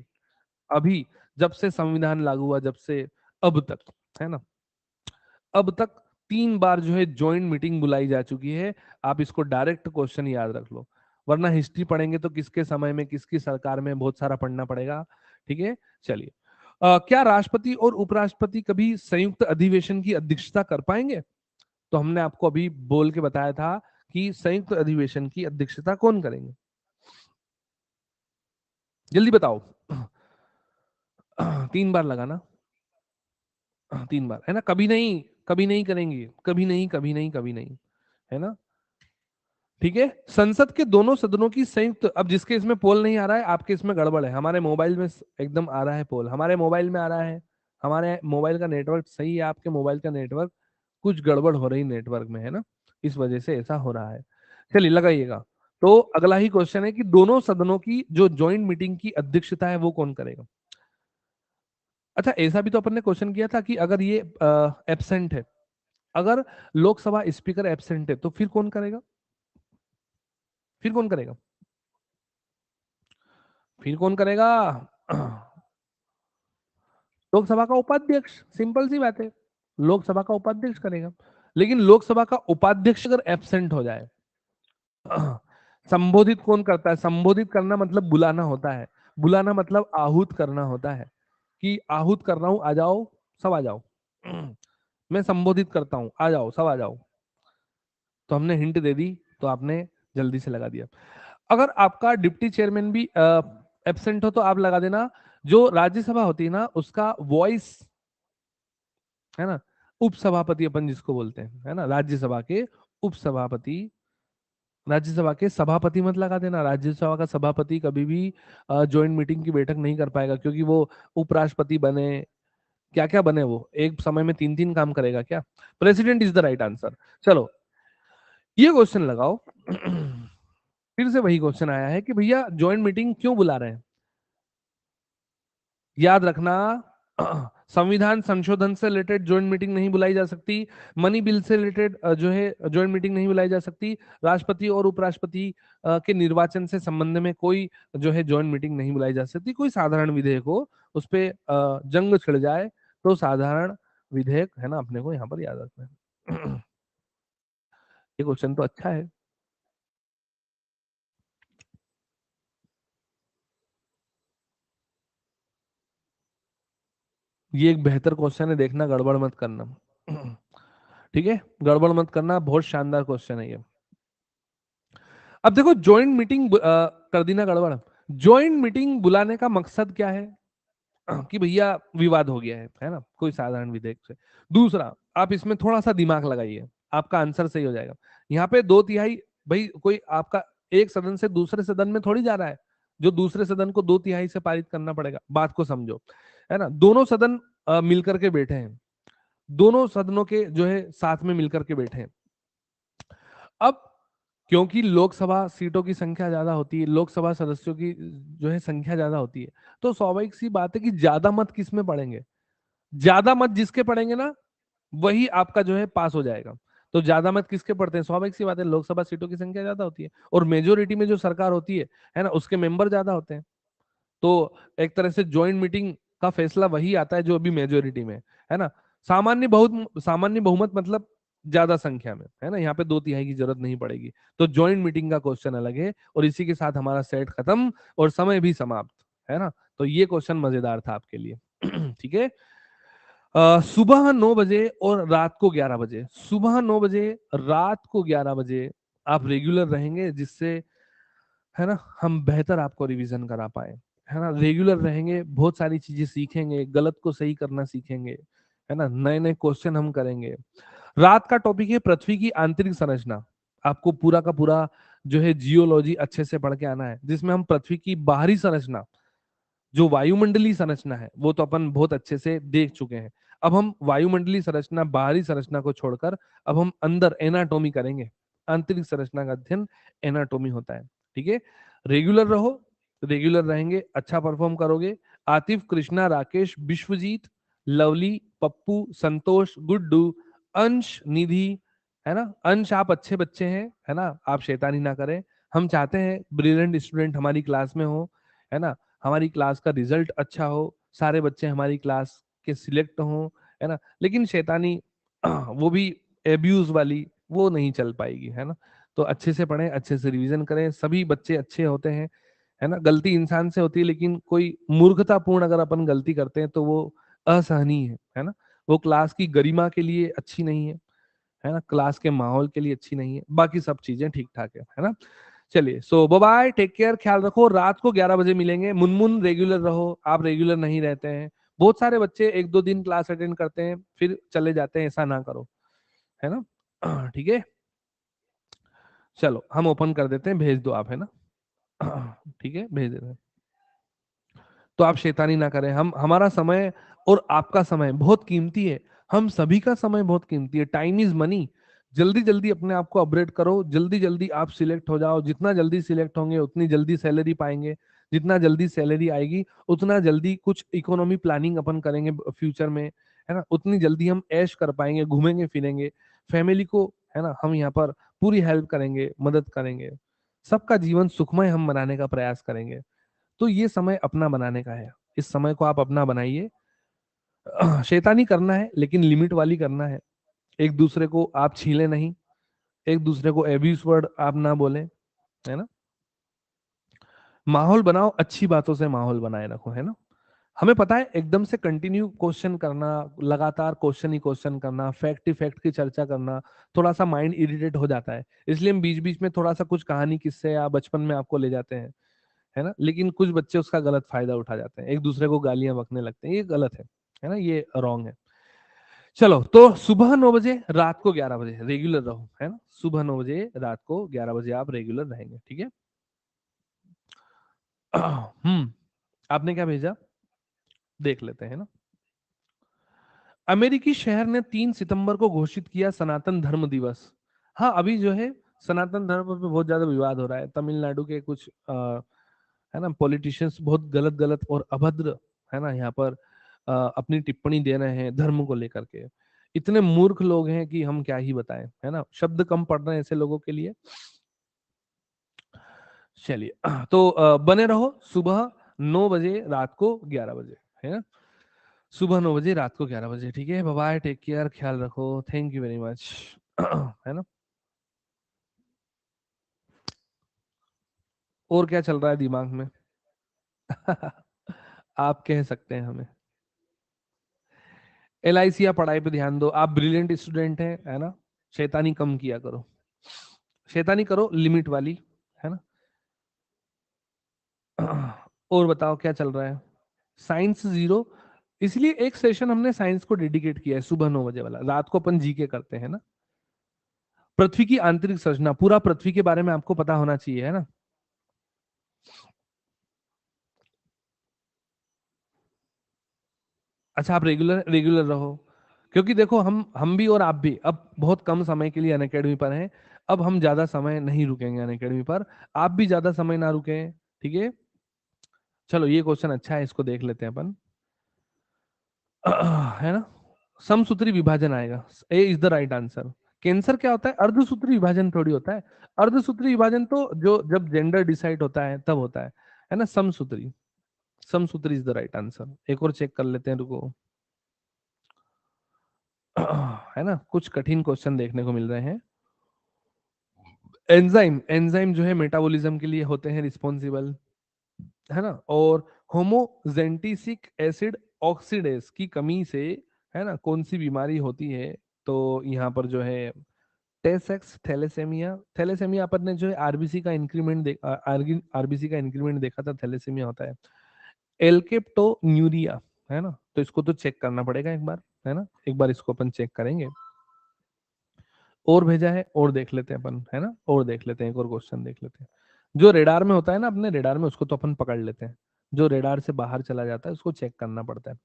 अभी जब से संविधान लागू हुआ जब से अब तक है ना अब तक तीन बार जो है ज्वाइंट मीटिंग बुलाई जा चुकी है आप इसको डायरेक्ट क्वेश्चन याद रख लो वरना हिस्ट्री पढ़ेंगे तो किसके समय में किसकी सरकार में बहुत सारा पढ़ना पड़ेगा ठीक है चलिए क्या राष्ट्रपति और उपराष्ट्रपति कभी संयुक्त अधिवेशन की अध्यक्षता कर पाएंगे तो हमने आपको अभी बोल के बताया था कि संयुक्त अधिवेशन की अध्यक्षता कौन करेंगे जल्दी बताओ तीन बार लगाना तीन बार है ना कभी नहीं कभी नहीं करेंगे कभी नहीं कभी नहीं कभी नहीं है ना ठीक है संसद के दोनों सदनों की संयुक्त तो अब जिसके इसमें पोल नहीं आ रहा है आपके इसमें गड़बड़ है हमारे मोबाइल में एकदम आ रहा है पोल हमारे मोबाइल में आ रहा है हमारे मोबाइल का नेटवर्क सही है आपके मोबाइल का नेटवर्क कुछ गड़बड़ हो रही नेटवर्क में है ना इस वजह से ऐसा हो रहा है चलिए लगाइएगा तो अगला ही क्वेश्चन है कि दोनों सदनों की जो ज्वाइंट मीटिंग की अध्यक्षता है वो कौन करेगा अच्छा ऐसा भी तो अपन ने क्वेश्चन किया था कि अगर ये एबसेंट है अगर लोकसभा स्पीकर एबसेंट है तो फिर कौन करेगा फिर कौन करेगा फिर कौन करेगा लोकसभा का उपाध्यक्ष सिंपल सी बात है लोकसभा का उपाध्यक्ष करेगा लेकिन लोकसभा का उपाध्यक्ष अगर एबसेंट हो जाए संबोधित कौन करता है संबोधित करना मतलब बुलाना होता है बुलाना मतलब आहूत करना होता है कि आहूत कर रहा हूं आ जाओ सब आ जाओ मैं संबोधित करता हूं आ जाओ सब आ जाओ तो हमने हिंट दे दी तो आपने जल्दी से लगा दिया अगर आपका डिप्टी चेयरमैन भी एबसेंट हो तो आप लगा देना जो राज्यसभा होती है ना उसका वॉइस है ना उपसभापति अपन जिसको बोलते हैं है ना राज्यसभा के उपसभापति राज्यसभा के सभापति मत लगा देना राज्यसभा का सभापति कभी भी ज्वाइंट मीटिंग की बैठक नहीं कर पाएगा क्योंकि वो उपराष्ट्रपति बने क्या क्या बने वो एक समय में तीन तीन काम करेगा क्या president is the right answer चलो ये क्वेश्चन लगाओ फिर से वही क्वेश्चन आया है कि भैया ज्वाइंट मीटिंग क्यों बुला रहे हैं याद रखना संविधान संशोधन से रिलेटेड ज्वाइंट मीटिंग नहीं बुलाई जा सकती मनी बिल से रिलेटेड जो है ज्वाइंट मीटिंग नहीं बुलाई जा सकती राष्ट्रपति और उपराष्ट्रपति के निर्वाचन से संबंध में कोई जो है ज्वाइंट मीटिंग नहीं बुलाई जा सकती कोई साधारण विधेयक हो उस पर जंग छिड़ जाए तो साधारण विधेयक है ना अपने को यहाँ पर याद रखना है ये क्वेश्चन तो अच्छा है ये एक बेहतर क्वेश्चन है देखना गड़बड़ मत करना ठीक है गड़बड़ मत करना बहुत शानदार क्वेश्चन है ये अब देखो ज्वाइंट मीटिंग कर दी ना गड़बड़ ज्वाइंट मीटिंग बुलाने का मकसद क्या है कि भैया विवाद हो गया है है ना कोई साधारण विधेयक से दूसरा आप इसमें थोड़ा सा दिमाग लगाइए आपका आंसर सही हो जाएगा यहाँ पे दो तिहाई भाई कोई आपका एक सदन से दूसरे सदन में थोड़ी जा रहा है जो दूसरे सदन को दो तिहाई से पारित करना पड़ेगा बात को समझो है ना दोनों सदन मिलकर के बैठे हैं दोनों सदनों के जो है साथ में मिलकर के बैठे हैं अब क्योंकि लोकसभा सीटों की संख्या ज्यादा होती है लोकसभा सदस्यों की जो है संख्या ज्यादा होती है तो स्वाभाविक सी बात है कि ज्यादा मत किस में पड़ेंगे ज्यादा मत जिसके पड़ेंगे ना वही आपका जो है पास हो जाएगा तो ज्यादा मत किसके पड़ते हैं स्वाभाविक सी बात है लोकसभा सीटों की संख्या ज्यादा होती है और मेजोरिटी में जो सरकार होती है है ना उसके मेंबर ज्यादा होते हैं तो एक तरह से ज्वाइंट मीटिंग का फैसला वही आता है जो अभी मेजोरिटी में है ना सामान्य बहुत सामान्य बहुमत मतलब ज्यादा संख्या में है ना यहाँ पे दो तिहाई की जरूरत नहीं पड़ेगी तो ज्वाइंट मीटिंग का क्वेश्चन अलग है और इसी के साथ हमारा सेट खत्म और समय भी समाप्त है ना तो ये क्वेश्चन मजेदार था आपके लिए ठीक है सुबह नौ बजे और रात को ग्यारह बजे सुबह नौ बजे रात को ग्यारह बजे आप रेगुलर रहेंगे जिससे है ना हम बेहतर आपको रिवीजन करा पाए है ना रेगुलर रहेंगे बहुत सारी चीजें सीखेंगे गलत को सही करना सीखेंगे है ना नए नए क्वेश्चन हम करेंगे रात का टॉपिक है पृथ्वी की आंतरिक संरचना आपको पूरा का पूरा जो है जियोलॉजी अच्छे से पढ़ के आना है जिसमें हम पृथ्वी की बाहरी संरचना जो वायुमंडलीय संरचना है वो तो अपन बहुत अच्छे से देख चुके हैं अब हम वायुमंडलीय संरचना बाहरी संरचना को छोड़कर अब हम अंदर एनाटोमी करेंगे आंतरिक संरचना का अध्ययन एनाटोमी होता है ठीक है रेगुलर रहो रेगुलर रहेंगे अच्छा परफॉर्म करोगे आतिफ कृष्णा राकेश विश्वजीत लवली पप्पू संतोष गुड्डू अंश निधि है ना अंश आप अच्छे बच्चे हैं है ना आप शैतानी ना करें हम चाहते हैं ब्रिलियंट स्टूडेंट हमारी क्लास में हो है ना हमारी क्लास का रिजल्ट अच्छा हो सारे बच्चे हमारी क्लास के सिलेक्ट हों है ना लेकिन शैतानी वो भी एब्यूज वाली वो नहीं चल पाएगी है ना तो अच्छे से पढ़ें अच्छे से रिवीजन करें सभी बच्चे अच्छे होते हैं है ना गलती इंसान से होती है लेकिन कोई मूर्खतापूर्ण अगर अपन गलती करते हैं तो वो असहनीय है है ना वो क्लास की गरिमा के लिए अच्छी नहीं है है ना क्लास के माहौल के लिए अच्छी नहीं है बाकी सब चीजें ठीक ठाक है है ना चलिए सो बाय टेक केयर ख्याल रखो रात को 11 बजे मिलेंगे मुनमुन रेगुलर रहो आप रेगुलर नहीं रहते हैं बहुत सारे बच्चे एक दो दिन क्लास अटेंड करते हैं फिर चले जाते हैं ऐसा ना करो है ना ठीक है चलो हम ओपन कर देते हैं भेज दो आप है ना ठीक है भेज देते हैं तो आप शैतानी ना करें हम हमारा समय और आपका समय बहुत कीमती है हम सभी का समय बहुत कीमती है टाइम इज मनी जल्दी जल्दी अपने आप को अपग्रेड करो जल्दी जल्दी आप सिलेक्ट हो जाओ जितना जल्दी सिलेक्ट होंगे उतनी जल्दी सैलरी पाएंगे जितना जल्दी सैलरी आएगी उतना जल्दी कुछ इकोनॉमी प्लानिंग अपन करेंगे फ्यूचर में है ना उतनी जल्दी हम ऐश कर पाएंगे घूमेंगे फिरेंगे फैमिली को है ना हम यहाँ पर पूरी हेल्प करेंगे मदद करेंगे सबका जीवन सुखमय हम बनाने का प्रयास करेंगे तो ये समय अपना बनाने का है इस समय को आप अपना बनाइए शैतानी करना है लेकिन लिमिट वाली करना है एक दूसरे को आप छीले नहीं एक दूसरे को एब्यूज वर्ड आप ना बोले है ना माहौल बनाओ अच्छी बातों से माहौल बनाए रखो है ना हमें पता है एकदम से कंटिन्यू क्वेश्चन करना लगातार क्वेश्चन ही क्वेश्चन करना फैक्ट इफेक्ट की चर्चा करना थोड़ा सा माइंड इरिटेट हो जाता है इसलिए हम बीच बीच में थोड़ा सा कुछ कहानी किस्से या बचपन में आपको ले जाते हैं है ना लेकिन कुछ बच्चे उसका गलत फायदा उठा जाते हैं एक दूसरे को गालियां बकने लगते हैं ये गलत है है ना ये रॉन्ग है चलो तो सुबह नौ बजे रात को ग्यारह बजे रेगुलर रहो है ना सुबह नौ बजे रात को ग्यारह बजे आप रेगुलर रहेंगे ठीक है हम्म आपने क्या भेजा देख लेते हैं ना अमेरिकी शहर ने तीन सितंबर को घोषित किया सनातन धर्म दिवस हाँ अभी जो है सनातन धर्म पे बहुत ज्यादा विवाद हो रहा है तमिलनाडु के कुछ आ, है ना पॉलिटिशियंस बहुत गलत गलत और अभद्र है ना यहाँ पर आ, अपनी टिप्पणी दे रहे हैं धर्म को लेकर के इतने मूर्ख लोग हैं कि हम क्या ही बताएं है ना शब्द कम पड़ रहे हैं ऐसे लोगों के लिए चलिए तो बने रहो सुबह नौ बजे रात को ग्यारह बजे है ना सुबह नौ बजे रात को ग्यारह बजे ठीक है बाय टेक केयर ख्याल रखो थैंक यू वेरी मच है ना और क्या चल रहा है दिमाग में आप कह सकते हैं हमें एल आई सी या पढ़ाई पे ध्यान दो आप ब्रिलियंट स्टूडेंट हैं है ना शैतानी कम किया करो शैतानी करो लिमिट वाली है ना और बताओ क्या चल रहा है साइंस जीरो इसलिए एक सेशन हमने साइंस को डेडिकेट किया है सुबह नौ बजे वाला रात को अपन जी के करते हैं ना पृथ्वी की आंतरिक संरचना पूरा पृथ्वी के बारे में आपको पता होना चाहिए है ना अच्छा आप रेगुलर रेगुलर रहो क्योंकि देखो हम हम भी और आप भी अब बहुत कम समय के लिए अन अकेडमी पर हैं अब हम ज्यादा समय नहीं रुकेंगे अन अकेडमी पर आप भी ज्यादा समय ना रुकें ठीक है चलो ये क्वेश्चन अच्छा है इसको देख लेते हैं अपन है ना समसूत्री विभाजन आएगा A is the right answer cancer क्या होता है अर्धसूत्री विभाजन थोड़ी होता है अर्धसूत्री विभाजन तो जो जब जेंडर डिसाइड होता है तब होता है है ना समसूत्री समसूत्री इज द राइट आंसर एक और चेक कर लेते हैं रुको है ना कुछ कठिन क्वेश्चन देखने को मिल रहे हैं एंजाइम एंजाइम जो है मेटाबॉलिज्म के लिए होते हैं रिस्पॉन्सिबल है ना और होमोजेंटिसिक एसिड ऑक्सीडेस की कमी से है ना कौन सी बीमारी होती है तो यहाँ पर जो है टेसेक्स थैलेसेमिया थैलेसेमिया अपन ने जो है आरबीसी का इंक्रीमेंट आरबीसी का इंक्रीमेंट देखा था थैलेसेमिया होता है एल्केप्टोन्यूरिया है ना तो इसको तो चेक करना पड़ेगा एक बार है ना एक बार इसको अपन चेक करेंगे और भेजा है और देख लेते हैं अपन है ना और देख लेते हैं एक और क्वेश्चन देख लेते हैं जो रेडार में होता है ना अपने रेडार में उसको तो अपन पकड़ लेते हैं जो रेडार से बाहर चला जाता है उसको चेक करना पड़ता है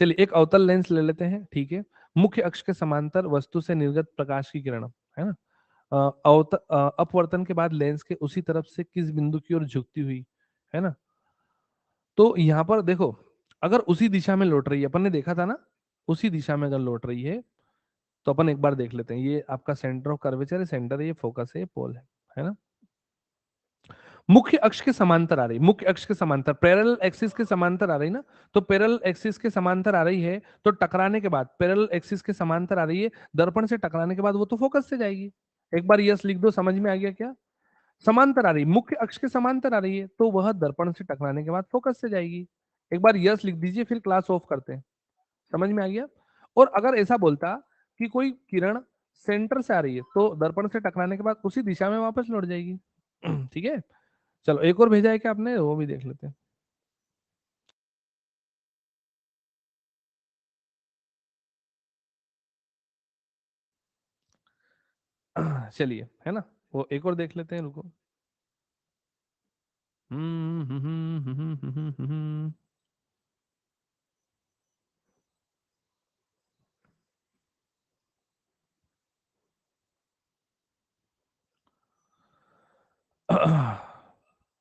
चलिए एक अवतल लेंस ले लेते हैं ठीक है मुख्य अक्ष के समांतर वस्तु से निर्गत प्रकाश की किरण है ना अवत अपवर्तन के बाद लेंस के उसी तरफ से किस बिंदु की ओर झुकती हुई है ना तो यहाँ पर देखो अगर उसी दिशा में लौट रही है अपन ने देखा था ना उसी दिशा में अगर लौट रही है तो अपन एक बार देख लेते हैं ये आपका सेंटर ऑफ कर्वेचर है सेंटर है ये फोकस है ये पोल है है ना मुख्य अक्ष के समांतर आ रही मुख्य अक्ष के समांतर पैरल एक्सिस के समांतर आ रही ना तो पैरल एक्सिस के समांतर आ रही है तो टकराने के बाद पैरल एक्सिस के समांतर आ रही है दर्पण से टकराने के बाद वो तो फोकस से जाएगी एक बार यस लिख दो समझ में आ गया क्या समांतर आ रही मुख्य अक्ष के समांतर आ रही है तो वह दर्पण से टकराने के बाद फोकस से जाएगी एक बार यस लिख दीजिए फिर क्लास ऑफ करते हैं समझ में आ गया और अगर ऐसा बोलता कि कोई किरण सेंटर से आ रही है तो दर्पण से टकराने के बाद उसी दिशा में वापस लौट जाएगी ठीक है चलो एक और भेजा है क्या आपने वो भी देख लेते हैं चलिए है ना वो एक और देख लेते हैं रुको हम्म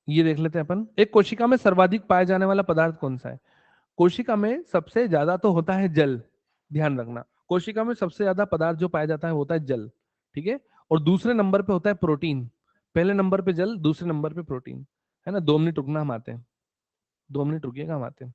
ये देख लेते हैं अपन एक कोशिका में सर्वाधिक पाया जाने वाला पदार्थ कौन सा है कोशिका में सबसे ज्यादा तो होता है जल ध्यान रखना कोशिका में सबसे ज्यादा पदार्थ जो पाया जाता है होता है जल ठीक है और दूसरे नंबर पे होता है प्रोटीन पहले नंबर पे जल दूसरे नंबर पे प्रोटीन है ना दो मिनट रुकना हम आते हैं दो मिनट रुकिएगा हम आते हैं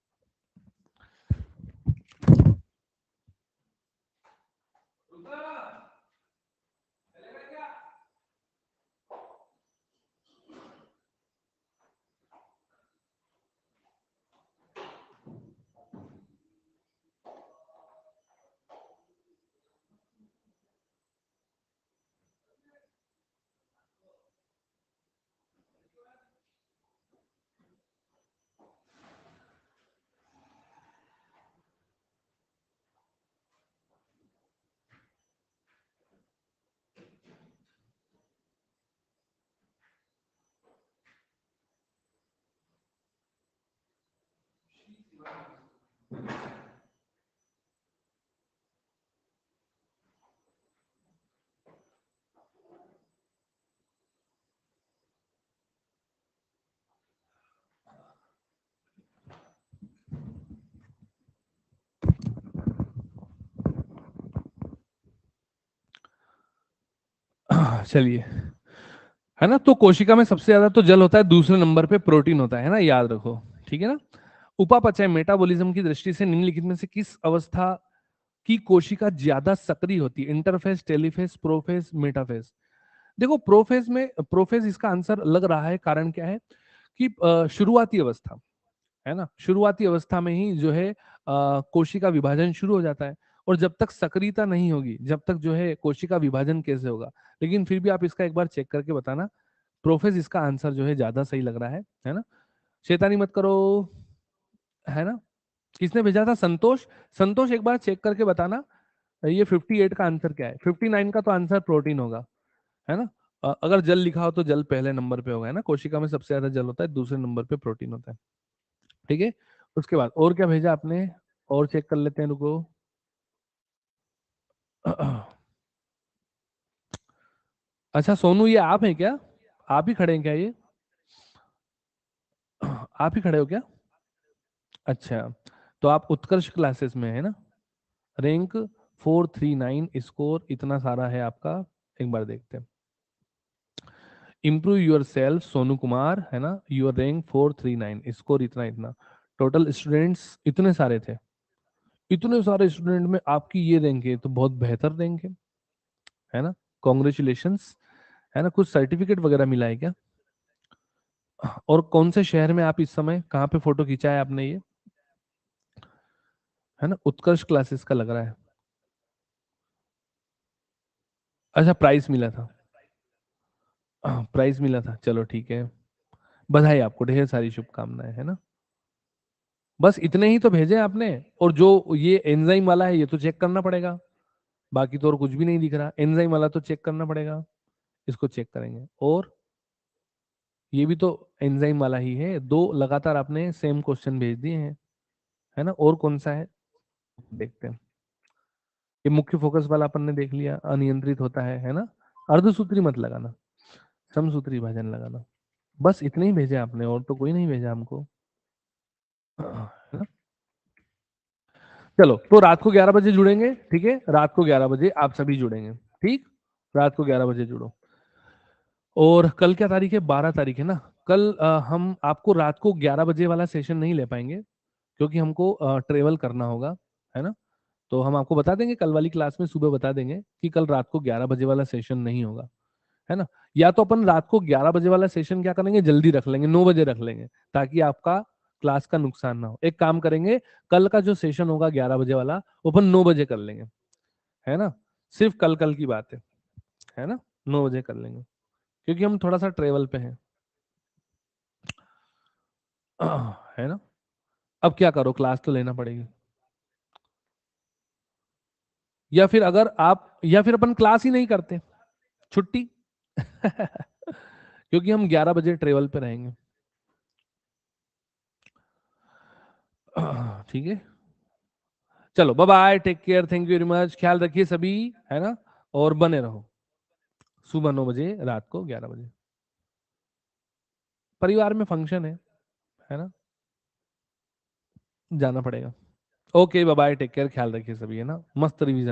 चलिए है ना तो कोशिका में सबसे ज्यादा तो जल होता है दूसरे नंबर पे प्रोटीन होता है ना याद रखो ठीक है ना उपापचय मेटाबॉलिज्म की दृष्टि से निम्नलिखित में से किस अवस्था की कोशिका ज्यादा सक्रिय होती है इंटरफेस टेलीफेस प्रोफेस मेटाफेस देखो प्रोफेस में प्रोफेस इसका आंसर लग रहा है कारण क्या है कि शुरुआती अवस्था है ना शुरुआती अवस्था में ही जो है कोशिका विभाजन शुरू हो जाता है और जब तक सक्रियता नहीं होगी जब तक जो है कोशिका विभाजन कैसे होगा लेकिन फिर भी आप इसका एक बार चेक करके बताना प्रोफेस इसका आंसर जो है ज्यादा सही लग रहा है है ना चेतानी मत करो है ना किसने भेजा था संतोष संतोष एक बार चेक करके बताना ये 58 का आंसर क्या है 59 का तो आंसर प्रोटीन होगा है ना अगर जल लिखा हो तो जल पहले नंबर पे होगा है ना कोशिका में सबसे ज्यादा जल होता है दूसरे नंबर पे प्रोटीन होता है ठीक है उसके बाद और क्या भेजा आपने और चेक कर लेते हैं रुको अच्छा सोनू ये आप हैं क्या आप ही खड़े हैं क्या ये आप ही खड़े हो क्या अच्छा तो आप उत्कर्ष क्लासेस में है ना rank four three nine score इतना सारा है आपका एक बार देखते हैं improve yourself Sonu Kumar है ना your rank four three nine score इतना इतना टोटल स्टूडेंट्स इतने सारे थे इतने सारे स्टूडेंट में आपकी ये रैंक है तो बहुत बेहतर रैंक है है ना कॉन्ग्रेचुलेशन है ना कुछ सर्टिफिकेट वगैरह मिला है क्या और कौन से शहर में आप इस समय कहाँ पे फोटो खींचा है आपने ये है ना उत्कर्ष क्लासेस का लग रहा है अच्छा प्राइस मिला था प्राइस हाँ, मिला था चलो ठीक है बधाई आपको ढेर सारी शुभकामनाएं है ना बस इतने ही तो भेजे आपने और जो ये एंजाइम वाला है ये तो चेक करना पड़ेगा बाकी तो और कुछ भी नहीं दिख रहा एंजाइम वाला तो चेक करना पड़ेगा इसको चेक करेंगे और ये भी तो एंजाइम वाला ही है दो लगातार आपने सेम क्वेश्चन भेज दिए हैं है ना और कौन सा है देखते हैं ये मुख्य फोकस वाला अपन ने देख लिया अनियंत्रित होता है है ना अर्धसूत्री मत लगाना समसूत्री भजन लगाना बस इतने ही भेजे आपने और तो कोई नहीं भेजा हमको चलो तो रात को 11 बजे जुड़ेंगे ठीक है रात को 11 बजे आप सभी जुड़ेंगे ठीक रात को 11 बजे जुड़ो और कल क्या तारीख है 12 तारीख है ना कल आ, हम आपको रात को 11 बजे वाला सेशन नहीं ले पाएंगे क्योंकि हमको आ, ट्रेवल करना होगा है ना तो हम आपको बता देंगे कल वाली क्लास में सुबह बता देंगे कि कल रात को 11 बजे वाला सेशन नहीं होगा है ना या तो अपन रात को 11 बजे वाला सेशन क्या करेंगे जल्दी रख लेंगे 9 बजे रख लेंगे ताकि आपका क्लास का नुकसान ना हो एक काम करेंगे कल का जो सेशन होगा ग्यारह बजे वाला ओपन नौ बजे कर लेंगे है ना सिर्फ कल कल की बात है है ना नौ बजे कर लेंगे क्योंकि हम थोड़ा सा ट्रेवल पे हैं है ना अब क्या करो क्लास तो लेना पड़ेगी या फिर अगर आप या फिर अपन क्लास ही नहीं करते छुट्टी क्योंकि हम 11 बजे ट्रेवल पे रहेंगे ठीक है चलो bye take care thank you very much ख्याल रखिए सभी है ना और बने रहो सुबह नौ बजे रात को ग्यारह बजे परिवार में फंक्शन है है ना जाना पड़ेगा ओके बाय टेक केयर ख्याल रखिए सभी है ना मस्त रिविजन